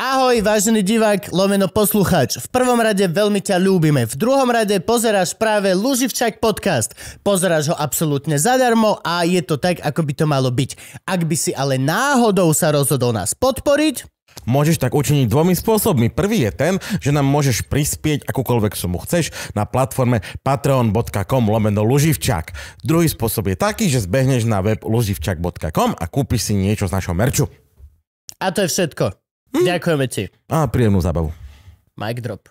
Ahoj, vážený divák, lomeno poslucháč. V prvom rade veľmi ťa ľúbime. V druhom rade pozeráš práve Luživčak podcast. Pozeráš ho absolútne zadarmo a je to tak, ako by to malo byť. Ak by si ale náhodou sa rozhodol nás podporiť, Môžeš tak učiniť dvomi spôsobmi. Prvý je ten, že nám môžeš prispieť akúkoľvek sumu chceš na platforme patreon.com lomeno luživčak. Druhý spôsob je taký, že zbehneš na web luživčak.com a kúpiš si niečo z našho merču. A to je všetko. Hm? Ďakujeme ti. A príjemnú zábavu. Mic drop.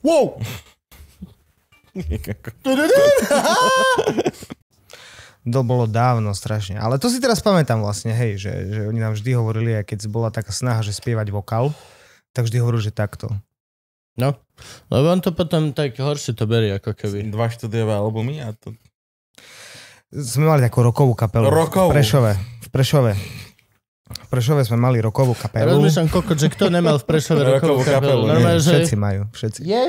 Wow! to bolo dávno strašne. Ale to si teraz pamätám vlastne, hej, že, že oni nám vždy hovorili, aj keď bola taká snaha, že spievať vokál, tak vždy hovorili, že takto. No, lebo on to potom tak horšie to berie, ako keby. Dva štúdiové albumy a to... Sme mali takú rokovú kapelu. Rokovú. V Prešove. V Prešove. V Prešove sme mali rokovú kapelu. Rozmýšľam, koko, že kto nemal v Prešove rokovú, rokovú kapelu. kapelu. Normálne, že... Všetci majú, všetci. Je?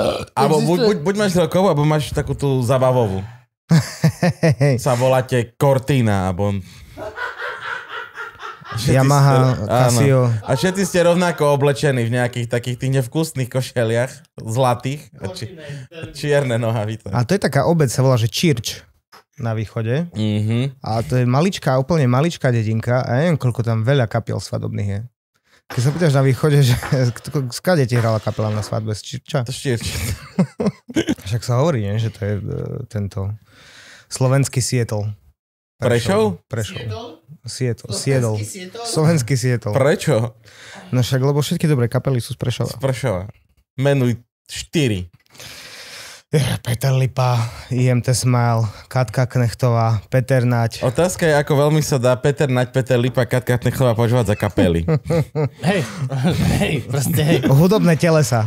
Uh, alebo buď, buď, buď máš rokovú, alebo máš takú tú zabavovú. Sa voláte Cortina, alebo... Všetci Yamaha, ste, Casio. Áno. A všetci ste rovnako oblečení v nejakých takých tých nevkusných košeliach, zlatých, či, čierne nohavice. A to je taká obec, sa volá, že Čirč na východe. Mm-hmm. A to je maličká, úplne maličká dedinka a ja neviem, koľko tam veľa kapiel svadobných je. Keď sa pýtaš na východe, že skade ti hrala kapela na svadbe? Z Čirča? To Však sa hovorí, nie? že to je e, tento slovenský Sietol. Prešov? Prešov. Sietol. Sietol. Slovenský Sietol. Prečo? No však, lebo všetky dobré kapely sú z Prešova. Z Prešova. Menuj 4. Eh, Peter Lipa, IMT Smile, Katka Knechtová, Peter Nať. Otázka je, ako veľmi sa dá Peter Nať, Peter Lipa, Katka Knechtová požívať za kapely. hej, hej, proste hej. Hudobné telesa.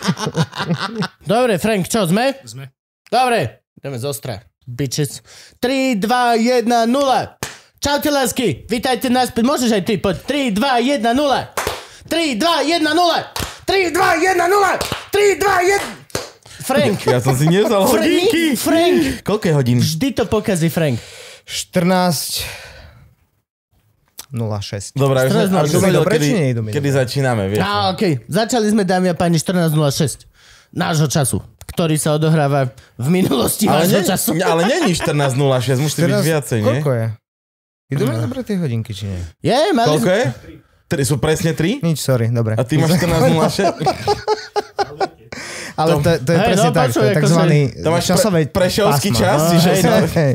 Dobre, Frank, čo, sme? Sme. Dobre, ideme z ostra. Bitches. 3, 2, 1, 0. Čaute, lásky, vítajte naspäť. Môžeš aj ty, poď. 3, 2, 1, 0. 3, 2, 1, 0. 3, 2, 1, 0. 3, 2, 1... Frank. Ja som si nevzal hodinky. Frank. Koľko je hodín? Vždy to pokazí Frank. 14... 06. Dobre, 14, aby som vedel, kedy, kedy začíname. Vieš. Á, okay. Začali sme, dámy a páni, 14.06 nášho času, ktorý sa odohráva v minulosti ale vášho času. Ale není 14.06, musí 14, byť viacej, nie? Koľko je? Idú mať dobre tie hodinky, či nie? Je, mali... Koľko je? Tri, sú presne 3? Nič, sorry, dobre. A ty máš 14.06? Ale to, to je hey, presne no, tak, to je akože- takzvaný to máš časové pre, prešovský pásma. čas. No, hej, no. Hej.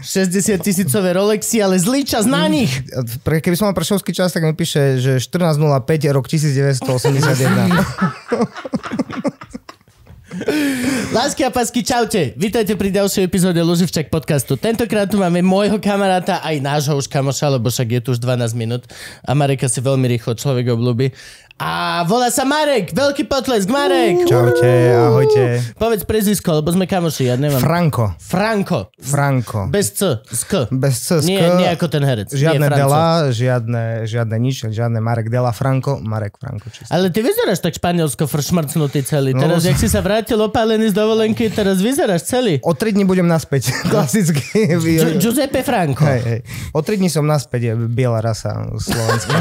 60 tisícové Rolexy, ale zlý čas na mm, nich. Pre, keby som mal prešovský čas, tak mi píše, že 14.05 rok 1981. Lásky a pasky, čaute. Vítajte pri ďalšej epizóde Luživčak podcastu. Tentokrát tu máme môjho kamaráta, aj nášho už kamoša, lebo však je tu už 12 minút. A si veľmi rýchlo človek obľúbi. A volá sa Marek, veľký potlesk, Marek. Čaute, ahojte. Povedz prezisko, lebo sme kamoši, ja nemám. Franko. Franko. Franko. Bez C, z K. Bez C, z K. Nie, nie ako ten herec. Žiadne nie, Dela, žiadne, žiadne nič, žiadne Marek Dela, Franko, Marek Franko. Čistý. Ale ty vyzeráš tak španielsko fršmrcnutý celý. No, teraz, jak si sa vrátil opálený z dovolenky, teraz vyzeráš celý. O 3 dní budem naspäť, no. klasicky. Giuseppe Franco. Hej, hej. O 3 dní som naspäť, biela rasa slovenská.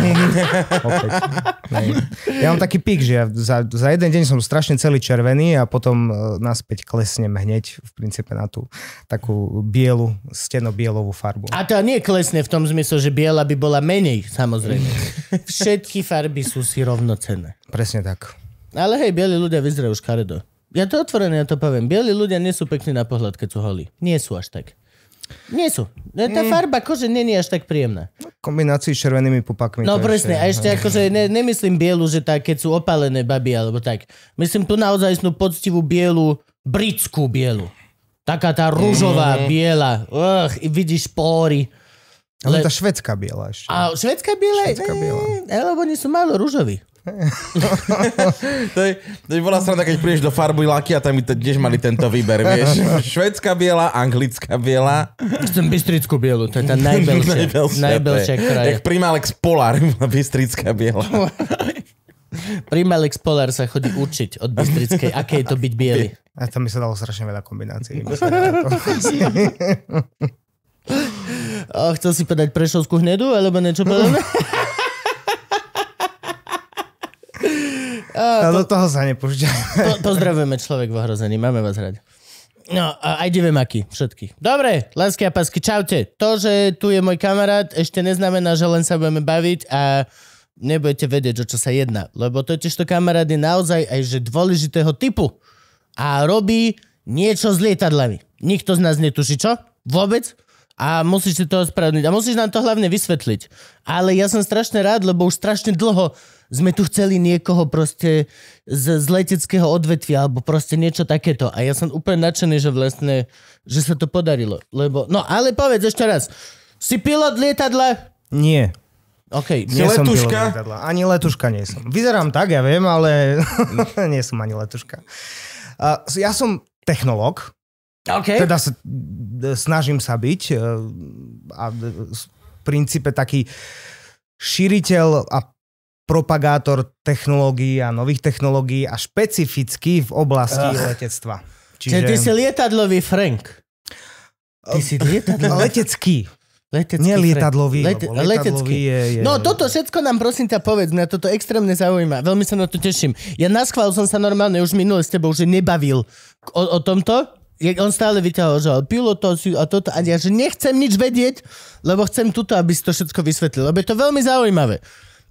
Opäť. Ja mám taký pik, že ja za, za jeden deň som strašne celý červený a potom e, naspäť klesnem hneď v princípe na tú takú bielu, steno-bielovú farbu. A to nie klesne v tom zmysle, že biela by bola menej, samozrejme. Všetky farby sú si rovnocenné. Presne tak. Ale hej, bieli ľudia vyzerajú škaredo. Ja to otvorené, ja to poviem. Bieli ľudia nie sú pekní na pohľad, keď sú holí. Nie sú až tak. Nie sú. No, tá mm. farba kože není až tak príjemná. No, kombinácii s červenými pupakmi. No presne, ešte... a ešte akože ne, nemyslím bielu, že tak, keď sú opálené baby alebo tak. Myslím tu naozaj snú poctivú bielu, britskú bielu. Taká tá rúžová, mm. biela. Ugh, vidíš pory. Ale Le... tá švedská biela ešte. A švedská biela? Švedská biela. ne, eh, lebo oni sú málo rúžoví to, je, to je bola strana, keď prídeš do farby laky a tam by tiež mali tento výber, vieš. Švedská biela, anglická biela. Chcem Bystrickú bielu, to je tá najbelšia. najbelšia, najbelšia ktorá je. Jak Primalex Polar, Bystrická biela. Primalex Polar sa chodí učiť od Bystrickej, aké je to byť biely. A tam by sa dalo strašne veľa kombinácií. oh, chcel si povedať Prešovskú hnedu, alebo niečo podobné? A to, do toho sa nepúšťajme. Po, pozdravujeme človek v ohrození, máme vás rád. No, a aj maky, všetkých. Dobre, lásky a pasky, čaute. To, že tu je môj kamarát, ešte neznamená, že len sa budeme baviť a nebudete vedieť, o čo sa jedná. Lebo totiž to kamarát je naozaj aj že dôležitého typu a robí niečo s lietadlami. Nikto z nás netuší, čo? Vôbec? A musíš si to ospravedlniť. A musíš nám to hlavne vysvetliť. Ale ja som strašne rád, lebo už strašne dlho sme tu chceli niekoho proste z, z leteckého odvetvia alebo proste niečo takéto. A ja som úplne nadšený, že vlastne, že sa to podarilo. Lebo, no ale povedz ešte raz, si pilot lietadla? Nie. OK, nie som letuška? Pilot ani letuška nie som. Vyzerám tak, ja viem, ale nie som ani letuška. Uh, ja som technológ, Okay. Teda sa, snažím sa byť e, a e, v princípe taký šíriteľ a propagátor technológií a nových technológií a špecificky v oblasti Ach. letectva. Čiže... Čiže ty si lietadlový Frank. Ty si ehm, lietadlový. Letecký. Letecký Nie lietadlový, Lete, letecký. Je, je... No toto všetko nám prosím ťa povedz, mňa toto extrémne zaujíma, veľmi sa na to teším. Ja naschval som sa normálne už minule s tebou, že nebavil o, o tomto, on stále vyťahol, že pilotov a toto, a ja, že nechcem nič vedieť, lebo chcem tuto, aby si to všetko vysvetlil, lebo je to veľmi zaujímavé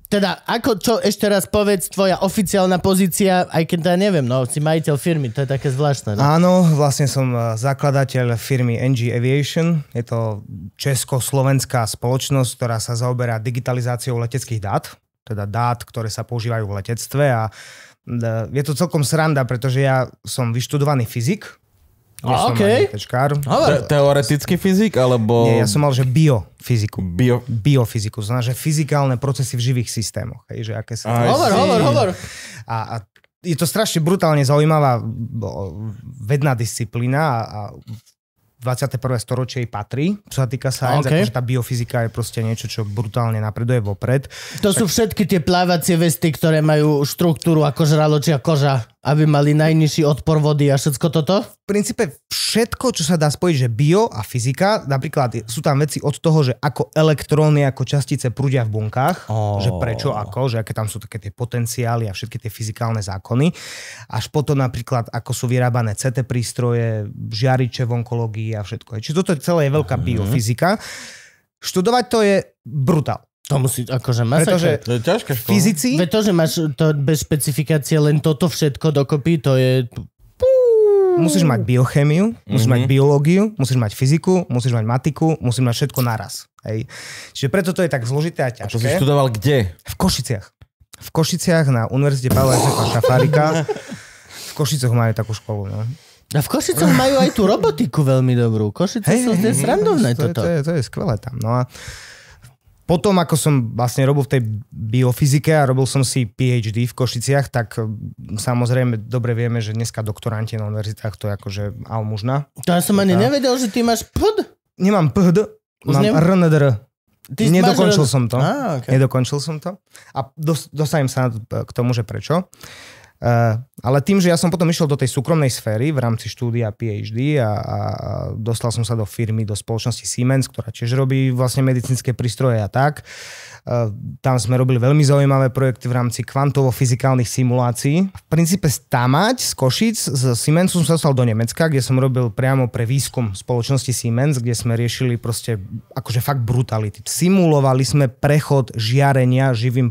teda, ako čo, ešte raz povedz, tvoja oficiálna pozícia, aj keď ja neviem, no, si majiteľ firmy, to je také zvláštne. No? Áno, vlastne som e, zakladateľ firmy NG Aviation. Je to československá spoločnosť, ktorá sa zaoberá digitalizáciou leteckých dát, teda dát, ktoré sa používajú v letectve a e, je to celkom sranda, pretože ja som vyštudovaný fyzik, a, okay. Te, teoretický fyzik, alebo... Nie, ja som mal, že biofyziku. Bio... Biofyziku, znamená, že fyzikálne procesy v živých systémoch. Hej, že aké sa... Hovor, hovor, hovor. A, a je to strašne brutálne zaujímavá vedná disciplína a, a 21. storočie jej patrí, čo sa týka science, okay. akože tá biofyzika je proste niečo, čo brutálne napreduje vopred. To tak... sú všetky tie plávacie vesty, ktoré majú štruktúru ako žraločia koža. Aby mali najnižší odpor vody a všetko toto? V princípe všetko, čo sa dá spojiť, že bio a fyzika, napríklad sú tam veci od toho, že ako elektróny, ako častice prúdia v bunkách, oh. že prečo, ako, že aké tam sú také tie potenciály a všetky tie fyzikálne zákony, až potom napríklad, ako sú vyrábané CT prístroje, žiariče v onkológii a všetko. Čiže toto celé je veľká uh-huh. biofyzika. Študovať to je brutál. To musí, akože masaker. Pretože to je ťažká škola. Fyzici? Veď to, že máš to bez špecifikácie len toto všetko dokopy, to je... Musíš mať biochemiu, mm-hmm. musíš mať mhm. biológiu, musíš mať fyziku, musíš mať matiku, musíš mať všetko naraz. Hej. Čiže preto to je tak zložité a ťažké. A to si študoval kde? V Košiciach. V Košiciach na Univerzite Pavla Jozefa Šafárika. V Košicoch majú takú školu. No. A v Košicoch majú aj tú robotiku veľmi dobrú. Košice hey, sú hey, srandovné to toto. to, je, to je skvelé tam. No a potom, ako som vlastne robil v tej biofyzike a robil som si PhD v Košiciach, tak hm, samozrejme dobre vieme, že dneska doktoranti na univerzitách to je akože almužná. To ja som ani tá... nevedel, že ty máš PHD. Nemám PHD, mám nem... RNDR. Nedokončil máš... som to. okay. Nedokončil som to. A dos- dostanem sa k tomu, že prečo. Uh, Eh, ale tým, že ja som potom išiel do tej súkromnej sféry v rámci štúdia PhD a, a dostal som sa do firmy, do spoločnosti Siemens, ktorá tiež robí vlastne medicínske prístroje a tak. Uh, tam sme robili veľmi zaujímavé projekty v rámci kvantovo-fyzikálnych simulácií. V princípe stamať z Košic, z Siemensu som sa dostal do Nemecka, kde som robil priamo pre výskum spoločnosti Siemens, kde sme riešili proste akože fakt brutality. Simulovali sme prechod žiarenia živým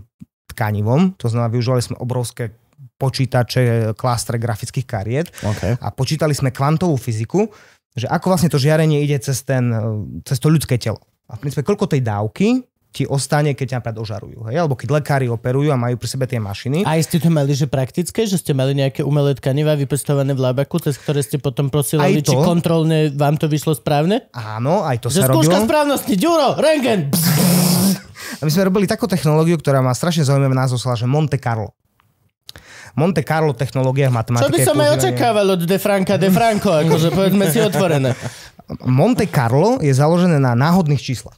tkanivom, to znamená, využívali sme obrovské počítače, e, klaster grafických kariet okay. a počítali sme kvantovú fyziku, že ako vlastne to žiarenie ide cez, ten, e, cez to ľudské telo. A v princípe, koľko tej dávky ti ostane, keď ťa napríklad ožarujú. Hej? Alebo keď lekári operujú a majú pri sebe tie mašiny. A ste to mali, že praktické, že ste mali nejaké umelé tkanivá vypestované v labaku, cez ktoré ste potom prosili, či kontrolne vám to vyšlo správne? Áno, aj to že sa robilo. Skúška správnosti, Ďuro, rengen. A my sme robili takú technológiu, ktorá má strašne zaujímavá názov, že Monte Carlo. Monte Carlo technológiách matematiky. Čo by som aj očakával od De Franka De Franco, akože povedzme si otvorené. Monte Carlo je založené na náhodných číslach.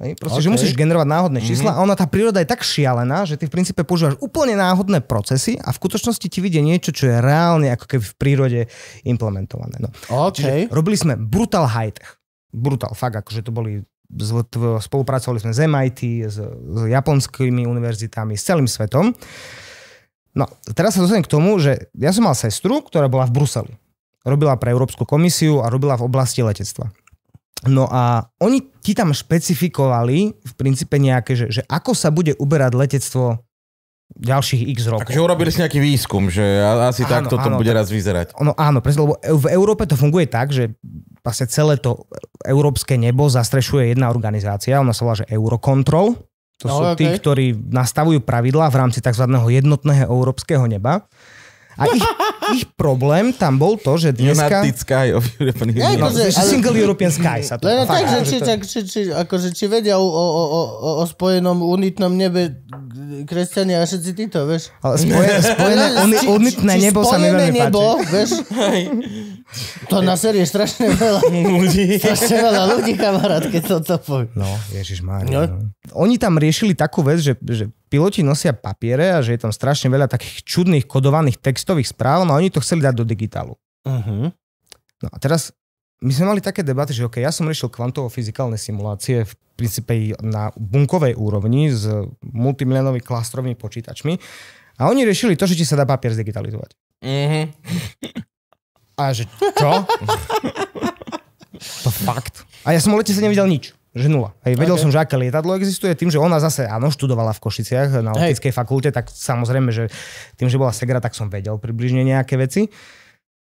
Hej, proste, okay. že musíš generovať náhodné čísla mm-hmm. a ona tá príroda je tak šialená, že ty v princípe používaš úplne náhodné procesy a v skutočnosti ti vidie niečo, čo je reálne ako keby v prírode implementované. No. Okay. Čiže robili sme brutal high-tech. Brutál, fakt, akože to boli spolupracovali sme s MIT, s, s japonskými univerzitami, s celým svetom. No, teraz sa dostanem k tomu, že ja som mal sestru, ktorá bola v Bruseli. Robila pre Európsku komisiu a robila v oblasti letectva. No a oni ti tam špecifikovali v princípe nejaké, že, že ako sa bude uberať letectvo ďalších x rokov. Takže urobili si nejaký výskum, že asi áno, takto to bude tak, raz vyzerať. No áno, presne, lebo v Európe to funguje tak, že vlastne celé to európske nebo zastrešuje jedna organizácia, ona sa volá, že Eurocontrol to no, sú okay. tí, ktorí nastavujú pravidlá v rámci tzv. jednotného európskeho neba a ich, ich problém tam bol to, že dneska... United Sky of European Union. No, ale... Single European Sky sa to... Len tak, že či, tak, či, či, akože, či vedia o, o, o, o spojenom unitnom nebe kresťania a všetci títo, vieš. Ale spojené, spojené no, no, uni, unitné či, nebo či sa mi veľmi nebo, páči. Vieš, to na série strašne veľa ľudí. strašne veľa ľudí, kamarát, keď to to povie. No, ježiš Mária. No. no. Oni tam riešili takú vec, že, že piloti nosia papiere a že je tam strašne veľa takých čudných kodovaných textových správ, no a oni to chceli dať do digitálu. Uh-huh. No a teraz my sme mali také debaty, že OK, ja som riešil kvantovo-fyzikálne simulácie v princípe na bunkovej úrovni s multimilionovými klastrovými počítačmi a oni riešili to, že či sa dá papier zdigitalizovať. Uh-huh. A že čo? to fakt. A ja som o lete sa nevidel nič že nula. Hej, vedel okay. som, že aké lietadlo existuje, tým, že ona zase, áno, študovala v Košiciach na optickej fakulte, tak samozrejme, že tým, že bola segra, tak som vedel približne nejaké veci.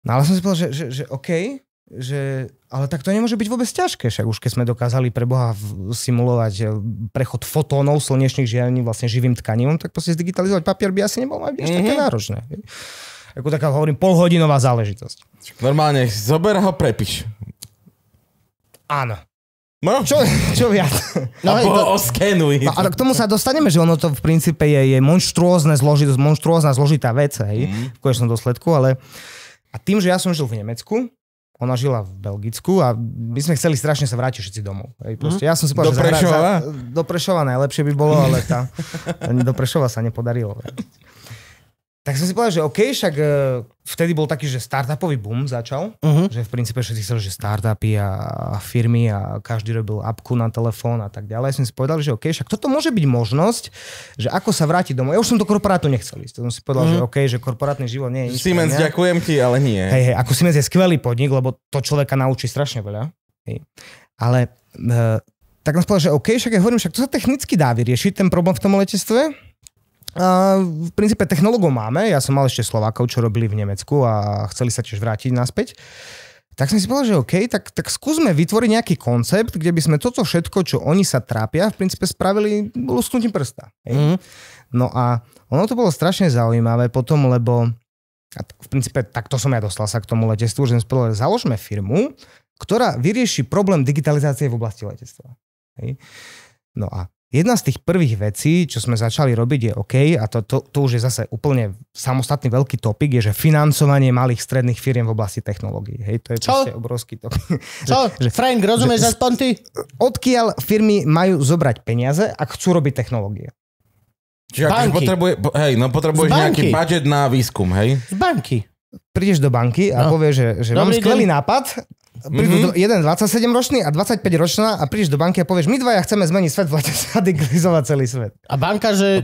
No ale som si povedal, že, že, že OK, že, ale tak to nemôže byť vôbec ťažké, však už keď sme dokázali pre Boha simulovať e, prechod fotónov slnečných žiarení vlastne živým tkanivom, tak proste zdigitalizovať papier by asi nebolo aj mm-hmm. také mhm. náročné. Hej. Ako taká, hovorím, polhodinová záležitosť. Normálne, zober ho, prepiš. Áno. No, čo, čo viac? No, hej, to, No, ale k tomu sa dostaneme, že ono to v princípe je, je monštruózne zložit, monštruózna zložitá vec, hej, mm. v konečnom dôsledku, ale a tým, že ja som žil v Nemecku, ona žila v Belgicku a my sme chceli strašne sa vrátiť všetci domov. Hej, mm. ja som si povedal, do že Prešova? Za, do Prešova najlepšie by bolo, ale tá, do Prešova sa nepodarilo. Hej. Tak som si povedal, že OK, však e, vtedy bol taký, že startupový boom začal, uh-huh. že v princípe všetci chceli, že startupy a firmy a každý robil apku na telefón a tak ďalej. som si povedal, že OK, však toto môže byť možnosť, že ako sa vrátiť domov. Ja už som do korporátu nechcel ísť. som si povedal, uh-huh. že OK, že korporátny život nie je nič. Siemens, ďakujem ti, ale nie. Hej, hej, ako Siemens je skvelý podnik, lebo to človeka naučí strašne veľa. Hej. Ale e, tak som povedal, že OK, však ja hovorím, však to sa technicky dá vyriešiť, ten problém v tom letectve v princípe technológov máme, ja som mal ešte Slovákov, čo robili v Nemecku a chceli sa tiež vrátiť naspäť. Tak som si povedal, že OK, tak, tak skúsme vytvoriť nejaký koncept, kde by sme toto všetko, čo oni sa trápia, v princípe spravili lusknutím prsta. Mm. No a ono to bolo strašne zaujímavé potom, lebo a v princípe takto som ja dostal sa k tomu letectvu, že sme založme firmu, ktorá vyrieši problém digitalizácie v oblasti letectva. Hej? No a Jedna z tých prvých vecí, čo sme začali robiť, je OK, a to, to, to už je zase úplne samostatný veľký topik, je, že financovanie malých stredných firiem v oblasti technológií. Hej, to je Čo? proste obrovský topik. Čo? že, Frank, rozumieš že, aspoň ty? Odkiaľ firmy majú zobrať peniaze, ak chcú robiť technológie? Čiže akože banky. potrebuje, hej, no potrebuješ nejaký budget na výskum, hej? Z banky. Prídeš do banky a no. povieš, že, že mám skvelý deň. nápad, Mhm. prídu mm-hmm. jeden 27-ročný a 25-ročná a prídeš do banky a povieš, my dvaja chceme zmeniť svet, poďte sa digitalizovať celý svet. A banka, že a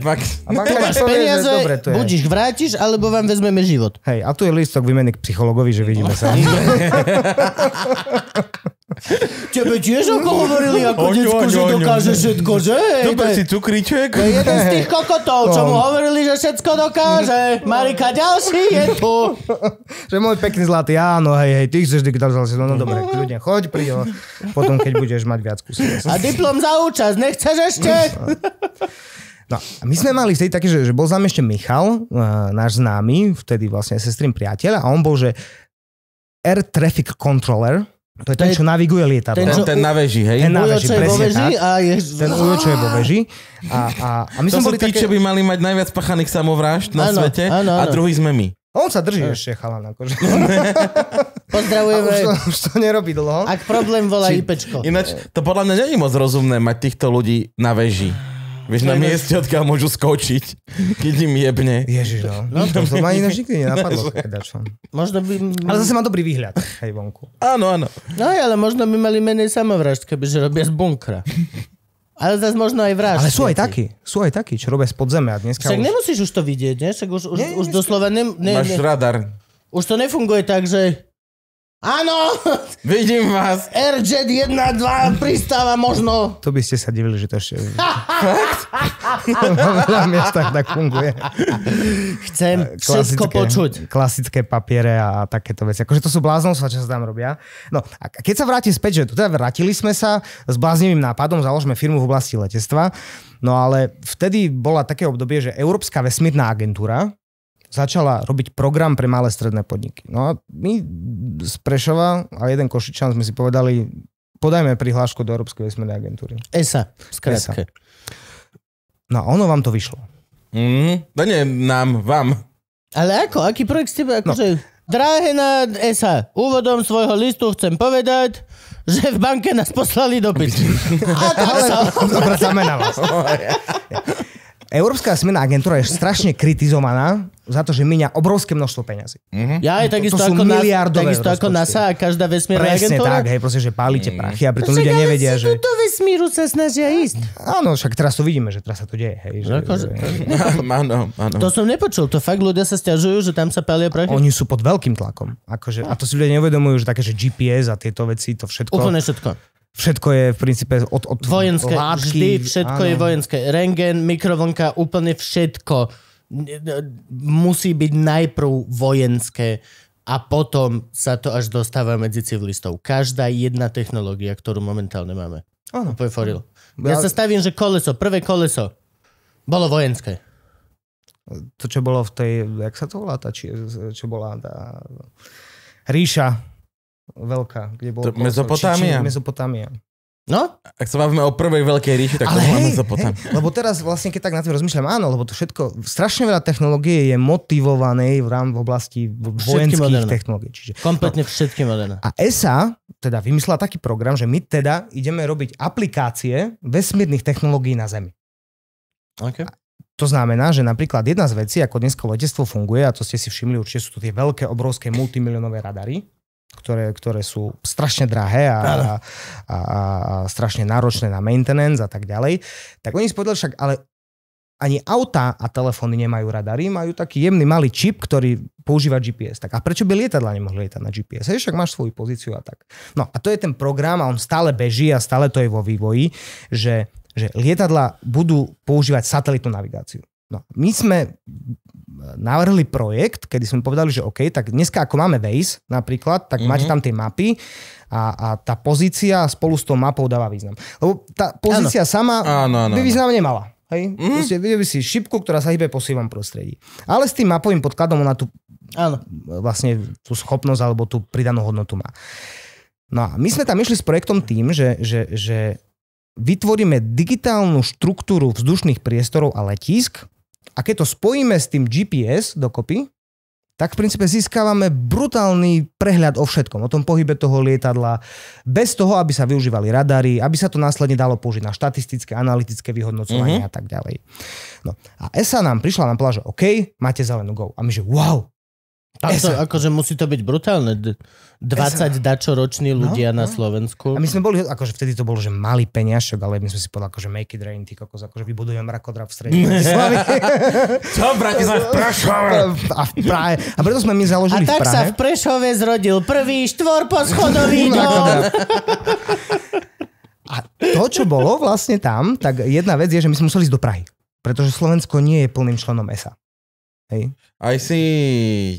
banka, máš peniaze, že dobre, to je. buď ich vrátiš, alebo vám vezmeme život. Hej, a tu je lístok výmeny k psychologovi, že vidíme sa. Tebe tiež ako hovorili ako detsku, že dokáže všetko, že? Dobre si cukriček. To je jeden z tých kokotov, čo mu no. hovorili, že všetko dokáže. Marika, ďalší je tu. Že môj pekný zlatý, áno, hej, hej, ty chceš digitalizáciu, no, no mhm. dobre, ľudia, choď, príď, potom keď budeš mať viac kusov. A diplom za účasť, nechceš ešte? No, my sme mali vtedy také, že, že bol tam ešte Michal, eh, náš známy, vtedy vlastne sestrým priateľ, a on bol, že air traffic controller, to je ten, čo naviguje lietadlo. Ten, čo, ten na veži, hej? Ten na veži, presne, vo a je... Ten ujo, čo je vo veži. A, a, a my to sme boli tí, také... čo by mali mať najviac pachaných samovrážd na ano, svete ano, ano. a druhý sme my. On sa drží ešte, chalan. Akože. Pozdravujeme. Už to, už to nerobí dlho. Ak problém volá Či, IPčko. Ináč, to podľa mňa není moc rozumné mať týchto ľudí na veži Vieš, na mieste, odkiaľ môžu skočiť, keď im jebne. Ježiš, no. No to som ani než nikdy nenapadlo. Možno by... Ale zase má dobrý výhľad. Hej, vonku. Áno, áno. No ale možno by mali menej samovražd, kebyže robia z bunkra. Ale zase možno aj vražd. Ale sú aj takí, sú aj takí, čo robia spod zeme a dneska Však už... nemusíš už to vidieť, ne? Však už, už, nie, už doslova... Ne, ne, Máš ne, radar. Už to nefunguje tak, že Áno! Vidím vás. RJ 1, 2 pristáva možno. To by ste sa divili, že to ešte... Na veľa miestach tak funguje. Chcem klasické, všetko počuť. Klasické papiere a takéto veci. Akože to sú bláznostva, čo sa tam robia. No a keď sa vrátim späť, že teda vrátili sme sa s bláznivým nápadom, založme firmu v oblasti letectva. No ale vtedy bola také obdobie, že Európska vesmírna agentúra začala robiť program pre malé stredné podniky. No a my z Prešova a jeden Košičan sme si povedali, podajme prihlášku do Európskej vesmírnej agentúry. ESA, ESA. No a ono vám to vyšlo. Mm, no nie, nám, vám. Ale ako? Aký projekt ste... Ako, No. Akože, Drahé na ESA, úvodom svojho listu chcem povedať, že v banke nás poslali do piči. A tak sa... Dobre, Európska smena agentúra je strašne kritizovaná za to, že minia obrovské množstvo peňazí. Mm-hmm. Ja aj takisto, to ako, na, takisto ako NASA a každá vesmírna Presne agentúra. tak, hej, proste, že pálite mm. prachy a pritom však, ľudia nevedia, že... do vesmíru sa snažia ísť. Áno, však teraz to vidíme, že teraz sa to deje. Hej, že, ako, že... Áno, áno. To som nepočul, to fakt ľudia sa stiažujú, že tam sa pália prachy. Oni sú pod veľkým tlakom. Akože, a to si ľudia neuvedomujú, že také, že GPS a tieto veci, to všetko... Úplne všetko. Všetko je v princípe od, od Vojenské, látky, vždy všetko áno. je vojenské. Rengen, mikrovlnka, úplne všetko musí byť najprv vojenské a potom sa to až dostáva medzi civilistov. Každá jedna technológia, ktorú momentálne máme. Áno. Ja, ja sa stavím, že koleso, prvé koleso bolo vojenské. To, čo bolo v tej, jak sa to volá, tá, či, čo bola tá ríša veľká, kde bolo... Mezopotámia? Či, Mezopotámia. No? Ak sa bavíme o prvej veľkej ríši, tak Ale to máme Mezopotámia. Hej, lebo teraz vlastne, keď tak na tým rozmýšľam, áno, lebo to všetko, strašne veľa technológie je motivovanej v rám v oblasti vojenských moderné. technológií. Čiže, Kompletne no. všetky moderné. A ESA teda vymyslela taký program, že my teda ideme robiť aplikácie vesmírnych technológií na Zemi. Okay. To znamená, že napríklad jedna z vecí, ako dnesko letectvo funguje, a to ste si všimli, určite sú to tie veľké, obrovské, multimilionové radary, ktoré, ktoré sú strašne drahé a, a, a, a strašne náročné na maintenance a tak ďalej. Tak oni si však, ale ani auta a telefóny nemajú radary, majú taký jemný malý čip, ktorý používa GPS. Tak a prečo by lietadla nemohli lietať na GPS? Hej, však máš svoju pozíciu a tak. No a to je ten program a on stále beží a stále to je vo vývoji, že, že lietadla budú používať satelitnú navigáciu. No, my sme navrhli projekt, kedy sme povedali, že OK, tak dneska ako máme Waze napríklad, tak mm-hmm. máte mhm. tam tie mapy a, a tá pozícia spolu s tou mapou dáva význam. Lebo tá pozícia ano. sama ano, ano, by význam nemala. Hej? Mm-hmm. Proste videl by si šipku, ktorá sa hýbe po sivom prostredí. Ale s tým mapovým podkladom ona tu vlastne tú schopnosť alebo tú pridanú hodnotu má. No a my sme tam išli s projektom tým, že, že, že vytvoríme digitálnu štruktúru vzdušných priestorov a letísk, a keď to spojíme s tým GPS dokopy, tak v princípe získavame brutálny prehľad o všetkom, o tom pohybe toho lietadla, bez toho, aby sa využívali radary, aby sa to následne dalo použiť na štatistické, analytické vyhodnocovanie mm-hmm. a tak ďalej. No a ESA nám prišla na povedala, že OK, máte zelenú go. A my že wow, tam to, akože musí to byť brutálne. 20 roční no, ľudia no, na Slovensku. A my sme boli, akože vtedy to bolo, že malý peňažok, ale my sme si povedali, akože make it rain, ty kokos, akože vybudujem rakodra v strede. Čo, Bratislav, v Prešove? A, v Prahe. a preto sme my založili a tak v sa v Prešove zrodil prvý štvorposchodový dom. a to, čo bolo vlastne tam, tak jedna vec je, že my sme museli ísť do Prahy. Pretože Slovensko nie je plným členom ESA. Hej. Aj si...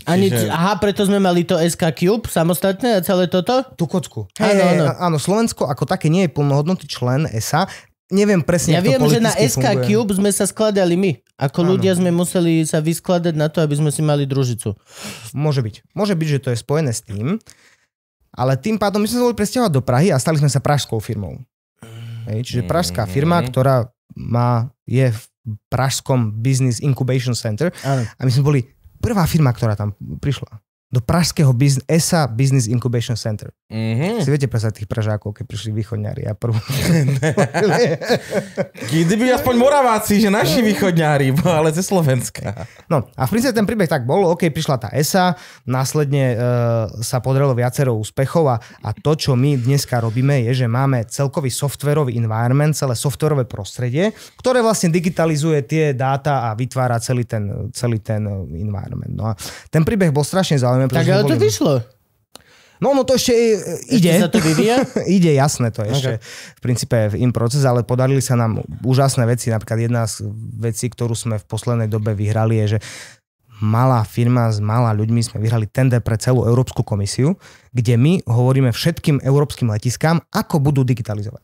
Čiže... aha, preto sme mali to SK Cube samostatné a celé toto? Tu kocku. Hey, áno, áno. áno, Slovensko ako také nie je plnohodnotný člen ESA. Neviem presne, Ja viem, že na SK funguje. Cube sme sa skladali my. Ako áno. ľudia sme museli sa vyskladať na to, aby sme si mali družicu. Môže byť. Môže byť, že to je spojené s tým. Ale tým pádom my sme sa boli presťahovať do Prahy a stali sme sa pražskou firmou. Hej, čiže mm-hmm. pražská firma, ktorá má, je v Pražskom Business Incubation Center. Ano. A my sme boli prvá firma, ktorá tam prišla. Do Pražského biz- ESA Business Incubation Center. Mm-hmm. Si viete predstaviť tých Pražákov, keď prišli východňári a prvú... by aspoň Moraváci, že naši východňári, ale ze Slovenska. No a v princípe ten príbeh tak bol, ok, prišla tá ESA, následne e, sa podrelo viacero úspechov a, a to, čo my dneska robíme, je, že máme celkový softverový environment, celé softverové prostredie, ktoré vlastne digitalizuje tie dáta a vytvára celý ten, celý ten e, environment. No a ten príbeh bol strašne zaujímavý. Tak ale boli... to vyšlo. No, no to ešte, e, ešte ide. Ešte sa to vyvíja? ide, jasné to ešte. Okay. V princípe je im proces, ale podarili sa nám úžasné veci. Napríklad jedna z vecí, ktorú sme v poslednej dobe vyhrali, je, že malá firma s malá ľuďmi sme vyhrali tender pre celú Európsku komisiu, kde my hovoríme všetkým európskym letiskám, ako budú digitalizovať.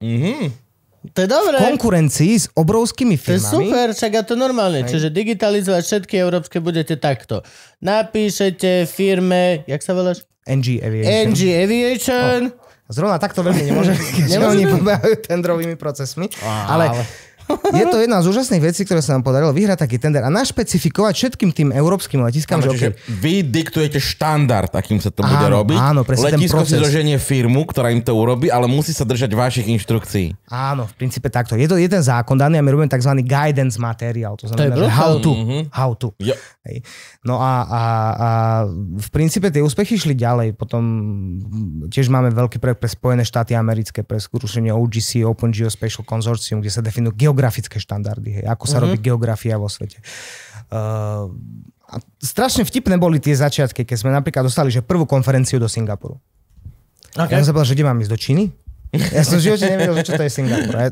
Mm-hmm. To je dobré. V konkurencii s obrovskými firmami. To je super, však a to normálne. Aj. Čiže digitalizovať všetky európske budete takto. Napíšete firme, jak sa voláš? NG Aviation. NG Aviation. Oh. Zrovna takto veľmi nemôže, keď oni pobehajú tendrovými procesmi. Wow. Ale je to jedna z úžasných vecí, ktoré sa nám podarilo vyhrať taký tender a našpecifikovať všetkým tým európskym letiskám. Áno, že okay. vy diktujete štandard, akým sa to áno, bude robiť. Áno, presne Letisko si zoženie firmu, ktorá im to urobí, ale musí sa držať vašich inštrukcií. Áno, v princípe takto. Je to jeden zákon daný a my robíme tzv. guidance materiál. To znamená, to how to. Mm-hmm. How to. Yeah. Hej. No a, a, a, v princípe tie úspechy šli ďalej. Potom tiež máme veľký projekt pre Spojené štáty americké, pre skúšenie OGC, Open Geospatial Consortium, kde sa definujú geografické geografické štandardy, hej, ako sa mm-hmm. robí geografia vo svete. Uh, a strašne vtipné boli tie začiatky, keď sme napríklad dostali že prvú konferenciu do Singapuru. Okay. Ja som sa povedal, že kde mám ísť do Číny? Ja som v živote nevedel, že čo to je Singapur. Ja,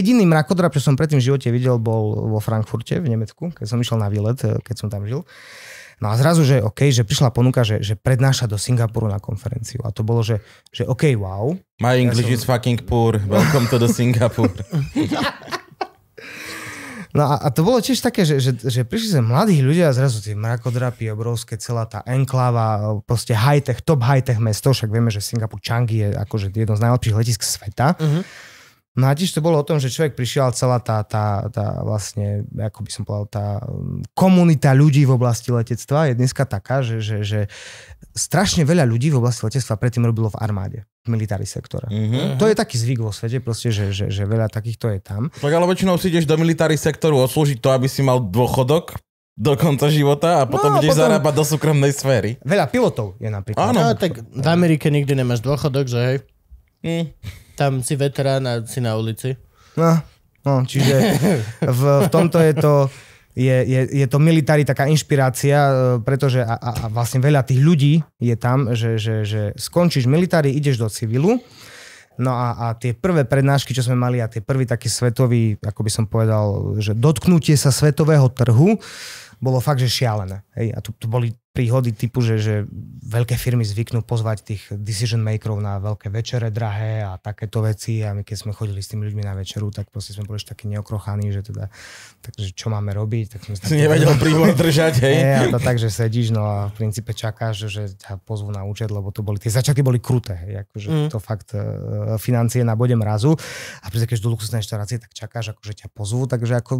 jediný mrakodrap, čo som predtým v živote videl, bol vo Frankfurte v Nemecku, keď som išiel na výlet, eh, keď som tam žil. Uh, No a zrazu, že OK, že prišla ponuka, že, že prednáša do Singapuru na konferenciu. A to bolo, že, že OK, wow. My English ja som... is fucking poor. Welcome to the Singapore. No a, a to bolo tiež také, že, že, že prišli sme mladí ľudia a zrazu tie mrakodrapy obrovské, celá tá enkláva, proste high-tech, top high-tech mesto, však vieme, že Singapur Changi je akože jedno z najlepších letisk sveta. Uh-huh. No a tiež to bolo o tom, že človek prišiel celá tá, tá, tá vlastne, ako by som povedal, tá um, komunita ľudí v oblasti letectva je dneska taká, že, že, že strašne veľa ľudí v oblasti letectva predtým robilo v armáde v militári sektore. Mm-hmm. To je taký zvyk vo svete, proste, že, že, že veľa takýchto je tam. Tak ale väčšinou si ideš do militári sektoru odslúžiť to, aby si mal dôchodok, do konca života a potom no, budeš potom... zarábať do súkromnej sféry. Veľa pilotov je napríklad. Áno, no, tak v Amerike nikdy nemáš dôchodok, že hej? Mm tam si veterán a si na ulici. No, no čiže v, v tomto je to je, je, je to militári taká inšpirácia, e, pretože a, a, a vlastne veľa tých ľudí je tam, že, že, že skončíš militári, ideš do civilu. No a, a tie prvé prednášky, čo sme mali a tie prvý taký svetový, ako by som povedal, že dotknutie sa svetového trhu bolo fakt, že šialené. Hej, a to, to boli príhody typu, že, že veľké firmy zvyknú pozvať tých decision makerov na veľké večere drahé a takéto veci a my keď sme chodili s tými ľuďmi na večeru, tak proste sme boli takí neokrochaní, že teda, takže čo máme robiť, tak sme si nevedel príhod držať, hej. E, a to tak, že sedíš, no a v princípe čakáš, že ťa pozvú na účet, lebo to boli, tie začiatky boli kruté, hej, akože mm. to fakt e, financie na bodem mrazu a pri keď do luxusnej štorácie, tak čakáš, akože ťa pozvú, takže ako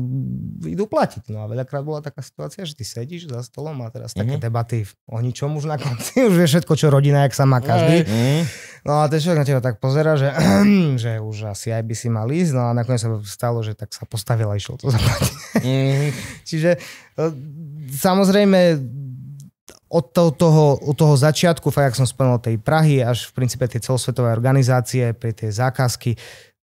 idú platiť. No a veľakrát bola taká situácia, že ty sedíš za stolom a teraz mm-hmm. také mhm. debaty ty O ničom už na konci, už vieš všetko, čo rodina, jak sa má každý. Mm. No a ten človek na teba tak pozera, že, že už asi aj by si mal ísť, no a nakoniec sa stalo, že tak sa postavila a išiel to zaplatiť. Mm. Čiže e, samozrejme od toho, toho, od toho začiatku, fakt, jak som spomenul, tej Prahy až v princípe tie celosvetové organizácie, pre tie zákazky,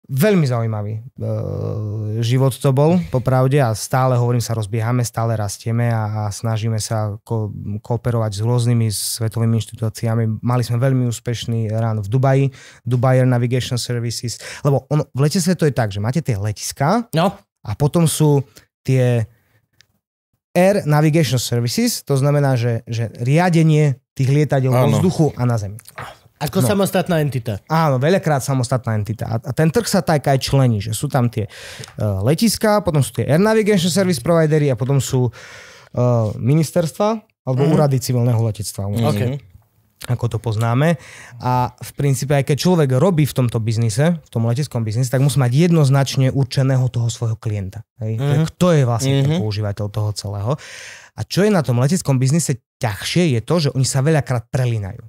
Veľmi zaujímavý e, život to bol, popravde, a stále hovorím sa, rozbiehame, stále rastieme a, a snažíme sa ko, kooperovať s rôznymi svetovými inštitúciami. Mali sme veľmi úspešný rán v Dubaji, Dubai Air Navigation Services, lebo on, v lete to je tak, že máte tie letiska no. a potom sú tie Air Navigation Services, to znamená, že, že riadenie tých lietadiel vo vzduchu a na zemi. Ako no. samostatná entita. Áno, veľakrát samostatná entita. A, a ten trh sa tak aj člení, že sú tam tie uh, e, letiská, potom sú tie Air Navigation Service Providery a potom sú uh, ministerstva alebo mm. úrady civilného letectva. Mhm. Okay. Ako to poznáme. A v princípe, aj keď človek robí v tomto biznise, v tom leteckom biznise, tak musí mať jednoznačne určeného toho svojho klienta. Hej? Mm. Kto je vlastne mm-hmm. ten mhm. používateľ toho celého. A čo je na tom leteckom biznise ťažšie, je to, že oni sa veľakrát prelinajú.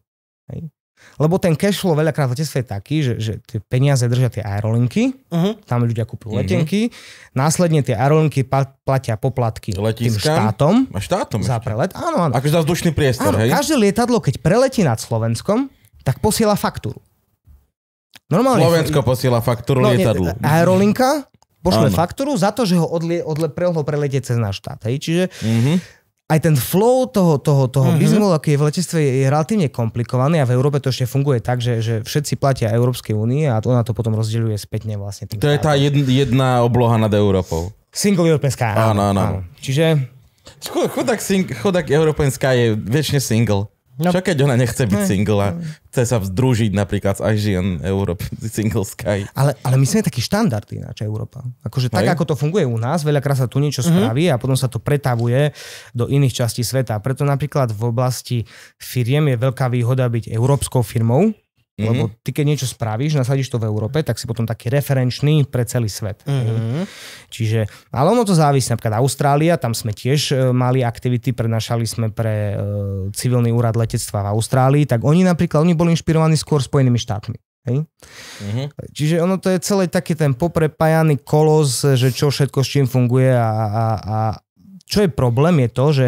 Hej? Lebo ten cash flow veľakrát v letectve je taký, že, že tie peniaze držia tie aerolinky, uh-huh. tam ľudia kúpujú uh-huh. letenky, následne tie aerolinky pa- platia poplatky Letiska? tým štátom, a štátom za prelet. Áno, áno. Akože za vzdušný priestor, áno, hej? Každé lietadlo, keď preletí nad Slovenskom, tak posiela faktúru. Normálne, Slovensko posiela faktúru no, lietadlu. Aerolinka pošle faktúru za to, že ho odle, odle, prehlo preletie cez náš štát. Hej? Čiže Uh-huh aj ten flow toho, toho, toho mm-hmm. biznesu, aký je v letectve, je, je relatívne komplikovaný a v Európe to ešte funguje tak, že, že všetci platia Európskej únie a ona to potom rozdeľuje spätne vlastne. Tým to je tá jedna, jedna obloha nad Európou. Single European Sky. Áno, áno. Čiže... chodak sing, chodak European Sky je väčšine single. No. Čo keď ona nechce byť ne. single a chce sa vzdružiť napríklad s Asian Europe Single Sky. Ale, ale my sme taký štandard ináč Európa. Akože tak, Hej. ako to funguje u nás, veľakrát sa tu niečo mm-hmm. spraví a potom sa to pretavuje do iných častí sveta. Preto napríklad v oblasti firiem je veľká výhoda byť európskou firmou, Mm-hmm. Lebo mhm. ty, keď niečo spravíš, nasadíš to v Európe, tak si potom taký referenčný pre celý svet. Mm-hmm. Čiže, ale ono to závisí. Napríklad Austrália, tam sme tiež e, mali aktivity, prenašali sme pre e, civilný úrad letectva v Austrálii, tak oni napríklad, oni boli inšpirovaní skôr Spojenými štátmi. Hej? Mm-hmm. Čiže ono to je celý taký ten poprepájaný kolos, že čo všetko s čím funguje a, a, a čo je problém je to, že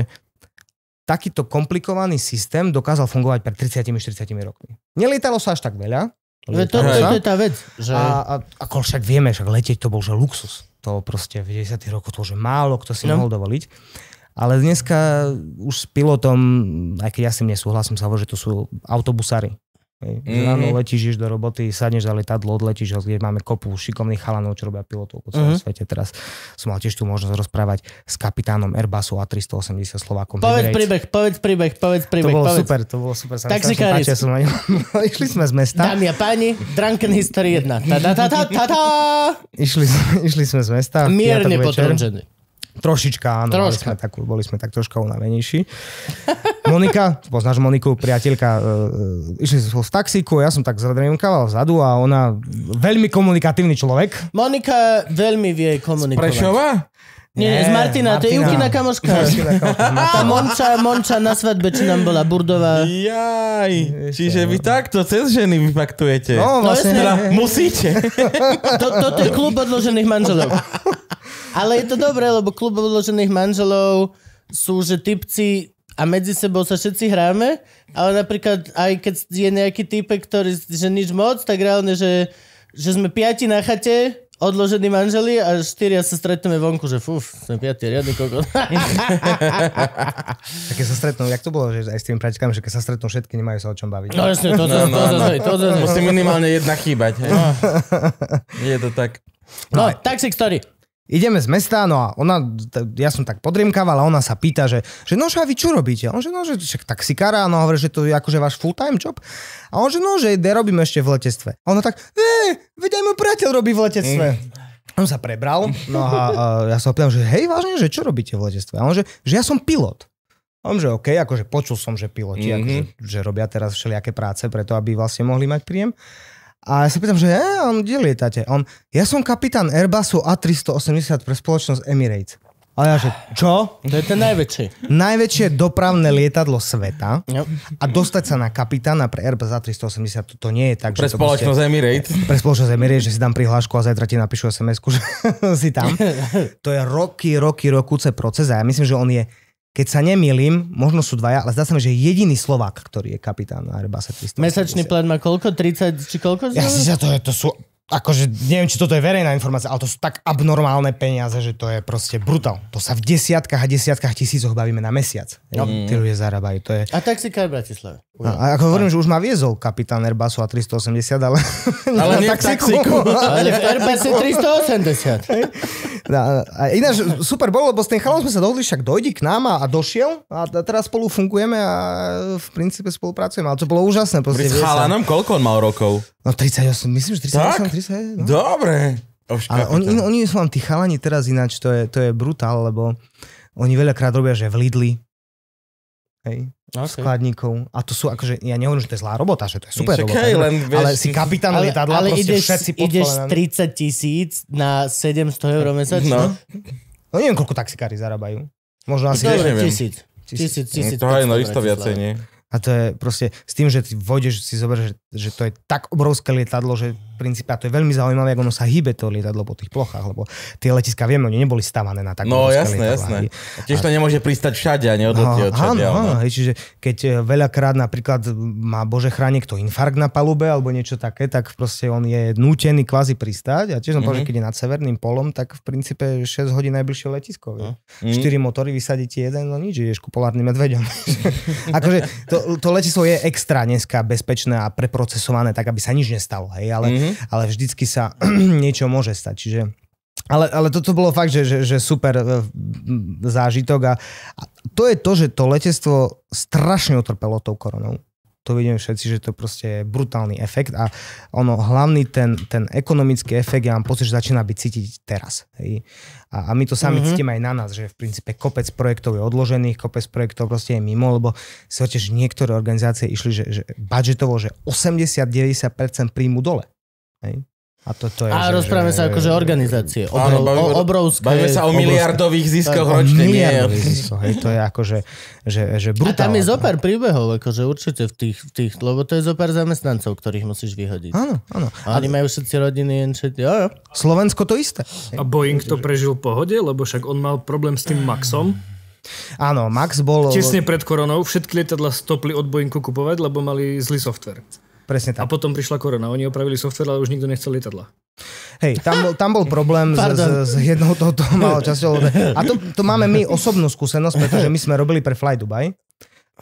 takýto komplikovaný systém dokázal fungovať pred 30-40 rokmi. Nelietalo sa až tak veľa. No to, to, to je tá vec. Že... A, a ako však vieme, však letieť to bol že luxus. To proste v 90 rokoch to že málo kto si no. mohol dovoliť. Ale dneska už s pilotom, aj keď ja s tým nesúhlasím, sa hovorí, že to sú autobusári. Mm-hmm. Ráno letíš, ideš do roboty, sadneš za letadlo, odletíš kde máme kopu šikovných chalanov, čo robia pilotov po celom mm-hmm. svete. Teraz som mal tiež tú možnosť rozprávať s kapitánom Airbusu A380 Slovákom. Povedz príbeh, povedz príbeh, povedz príbeh. To bolo povedz. super, to bolo super. Som Som Išli sme z mesta. Dámy a páni, Drunken History 1. Išli, išli sme z mesta. Mierne potrunžený. Trošička, áno. Troška. Boli sme, tak, boli sme tak troška unavenejší. Monika, poznáš Moniku, priateľka, e, e išli sme v taxíku, ja som tak zadrienkával vzadu a ona veľmi komunikatívny človek. Monika veľmi vie komunikovať. Prešova? Nie, nie, z Martina, Martina. to je Jukina kamoška. Tá Monča, Monča na svadbe, či nám bola Burdová. Jaj, čiže vy takto cez ženy vypaktujete. No, no vlastne-, vlastne. Teda musíte. To, toto je klub odložených manželov. Ale je to dobré, lebo klub odložených manželov sú, že typci a medzi sebou sa všetci hráme, ale napríklad aj keď je nejaký typek, ktorý, že nič moc, tak reálne, že, že sme piati na chate, odložení manželi a štyria sa stretneme vonku, že fuf, sme piatý riadny kokot. tak keď sa stretnú, jak to bolo, že aj s tým pračkami, že keď sa stretnú všetky, nemajú sa o čom baviť. No jasne, to, zase, no, no, to, to, to, to, to, Musí minimálne jedna chýbať. Je to tak. No, no story ideme z mesta, no a ona, ja som tak podriemkával, a ona sa pýta, že, že no, a vy čo robíte? On že no, že však taxikára, no hovorí, že to je akože váš full-time job. A on že no, že ja robím ešte v letectve. A ona tak, ne, veď aj môj priateľ robí v letectve. Mm. On sa prebral, no a, a ja sa opýtam, že hej, vážne, že čo robíte v letectve? A on že, že ja som pilot. On že OK, akože počul som, že piloti, mm-hmm. akože, že robia teraz všelijaké práce preto, aby vlastne mohli mať príjem. A ja sa pýtam, že je, on, kde lietate? On, ja som kapitán Airbusu A380 pre spoločnosť Emirates. A ja že, čo? To je ten najväčšie. Najväčšie dopravné lietadlo sveta. jo. A dostať sa na kapitána pre Airbus A380, to, to nie je tak, pre že... Pre spoločnosť Emirates. Pre spoločnosť Emirates, že si dám prihlášku a zajtra ti napíšu sms že si tam. To je roky, roky, rokúce proces a ja myslím, že on je keď sa nemýlim, možno sú dvaja, ale zdá sa mi, že jediný Slovák, ktorý je kapitán na Airbase Mesačný plat má koľko? 30 či koľko? Ja si sa to, to sú akože neviem, či toto je verejná informácia, ale to sú tak abnormálne peniaze, že to je proste brutál. To sa v desiatkách a desiatkách tisícoch bavíme na mesiac. No. Mm. Tí ľudia zarábajú. To je... A kaj v Bratislave. No, a ako hovorím, že už ma viezol kapitán Airbusu a 380, ale... Ale nie taxiku. taxiku. ale v Airbuse 380. No, a ináč super bolo, lebo s tým chalom sme sa dohodli, však dojdi k nám a, a došiel a, teraz spolu fungujeme a v princípe spolupracujeme. Ale to bolo úžasné. Proste, s chalanom koľko on mal rokov? No 38, myslím, že 38, tak? 38 Pozri sa. No. Dobre. Ovška, Ale on, oni sú vám tí chalani teraz ináč, to je, to je brutál, lebo oni veľakrát robia, že v Lidli, hej, okay. skladníkov. A to sú akože, ja nehovorím, že to je zlá robota, že to je super Čakaj, robota. len, vieš, ale si kapitán ale, lietadla, ale proste ideš, všetci ideš 30 tisíc na 700 eur mesačne. No. no neviem, koľko taxikári zarábajú. Možno asi... Dobre, tisíc. Tisíc, tisíc. tisíc no to aj no isto viacej, nie? A to je proste s tým, že ty vojdeš, si zoberieš, že že to je tak obrovské lietadlo, že v princípe, a to je veľmi zaujímavé, ako ono sa hýbe to lietadlo po tých plochách, lebo tie letiska, vieme, oni neboli stavané na tak No jasné, lietadlo. jasné. A tiež to a... nemôže pristať všade a neodletieť od všade. Áno, áno. No. Hej, čiže keď e, veľakrát napríklad má Bože chráni niekto infarkt na palube alebo niečo také, tak proste on je nútený kvázi pristať a tiež som mm-hmm. povedal, že mhm. keď je nad severným polom, tak v princípe 6 hodín najbližšie letisko. Mm-hmm. 4 motory vysadíte jeden, no nič, ideš ku polárnym medveďom. akože to, to letisko je extra dneska bezpečné a pre naprocesované tak, aby sa nič nestalo, hej, ale, mm-hmm. ale vždycky sa niečo môže stať, čiže ale, ale toto bolo fakt, že, že, že super e, zážitok a, a to je to, že to letectvo strašne utrpelo tou koronou. To vidíme všetci, že to proste je brutálny efekt a ono, hlavný ten, ten ekonomický efekt, ja mám pocit, že začína byť cítiť teraz. Hej. A, a my to sami mm-hmm. cítime aj na nás, že v princípe kopec projektov je odložených, kopec projektov proste je mimo, lebo si hoďte, že niektoré organizácie išli, že, že budžetovo, že 80-90% príjmu dole. Hej. A, to, to je, a že, rozprávame že, sa akože organizácie. Obro, áno, bavíme, obrovské, bavíme sa o miliardových ziskoch ročne. Miliardových hej, to je akože že, že A tam je zopár príbehov, akože určite v tých, v tých, lebo to je zopár zamestnancov, ktorých musíš vyhodiť. Áno, áno. A oni majú všetci rodiny, všetci, jo, jo. Slovensko to isté. A Boeing to prežil pohode, lebo však on mal problém s tým Maxom. Áno, Max bol... Tesne pred koronou všetky lietadla stopli od Boeingu kupovať, lebo mali zlý software. Presne tak. A potom prišla korona. Oni opravili software, ale už nikto nechcel lietadla. Hej, tam bol, tam bol problém s, s, s jednou touto malou časťou. A to, to máme my osobnú skúsenosť, pretože my sme robili pre Fly Dubai e,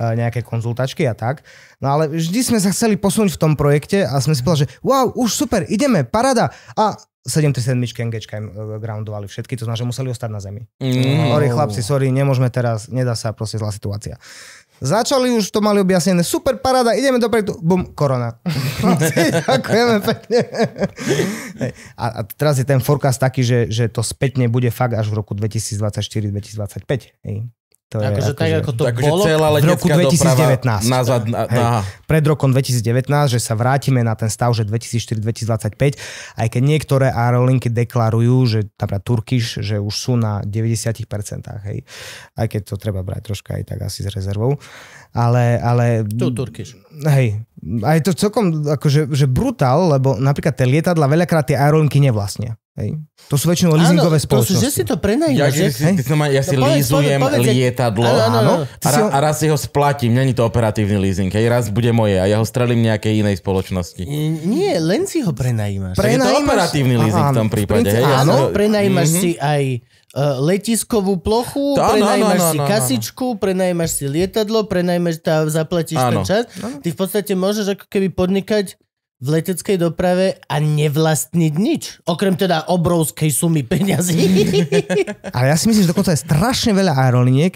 nejaké konzultačky a tak. No ale vždy sme sa chceli posunúť v tom projekte a sme si povedali, že wow, už super, ideme, parada. A 737 NGčka im e, groundovali všetky, to znamená, že museli ostať na zemi. Mm. Sorry, chlapci, sorry, nemôžeme teraz, nedá sa proste zlá situácia. Začali už, to mali objasnené. Super parada, ideme projektu. Bum, korona. Ďakujeme pekne. a, a teraz je ten forecast taký, že, že to spätne bude fakt až v roku 2024-2025. Akože akože- to akože tak, ako to tak, bolo celá v roku 2019. Nazad, na, hej, aha. Pred rokom 2019, že sa vrátime na ten stav, že 2004-2025, aj keď niektoré aerolinky deklarujú, že napríklad Turkish, že už sú na 90%, hej. Aj keď to treba brať troška aj tak asi s rezervou. Uh, ale... ale tu Turkish. Hej, a je to celkom akože, že brutál, lebo napríklad tie lietadla veľakrát tie aerolinky nevlastnia. Hej. To sú väčšinou leasingové spoločnosti. Áno, že si to prenajímaš. Ja, že si, ty, ja si no, leasujem povedz, povedz, lietadlo áno, áno, áno. A, ra, a raz si ho splatím. Není to operatívny leasing. Hej, raz bude moje a ja ho strelím nejakej inej spoločnosti. Nie, len si ho prenajímaš. prenajímaš je to operatívny leasing v tom prípade. Princ, hej, áno, ja ho, prenajímaš mm-hmm. si aj E, letiskovú plochu, to, no, no, no, si no, kasičku, no. prenajímaš si lietadlo, prenajímaš a zaplatíš ten čas. Áno. Ty v podstate môžeš ako keby podnikať v leteckej doprave a nevlastniť nič. Okrem teda obrovskej sumy peňazí. Ale ja si myslím, že dokonca je strašne veľa aeroliniek.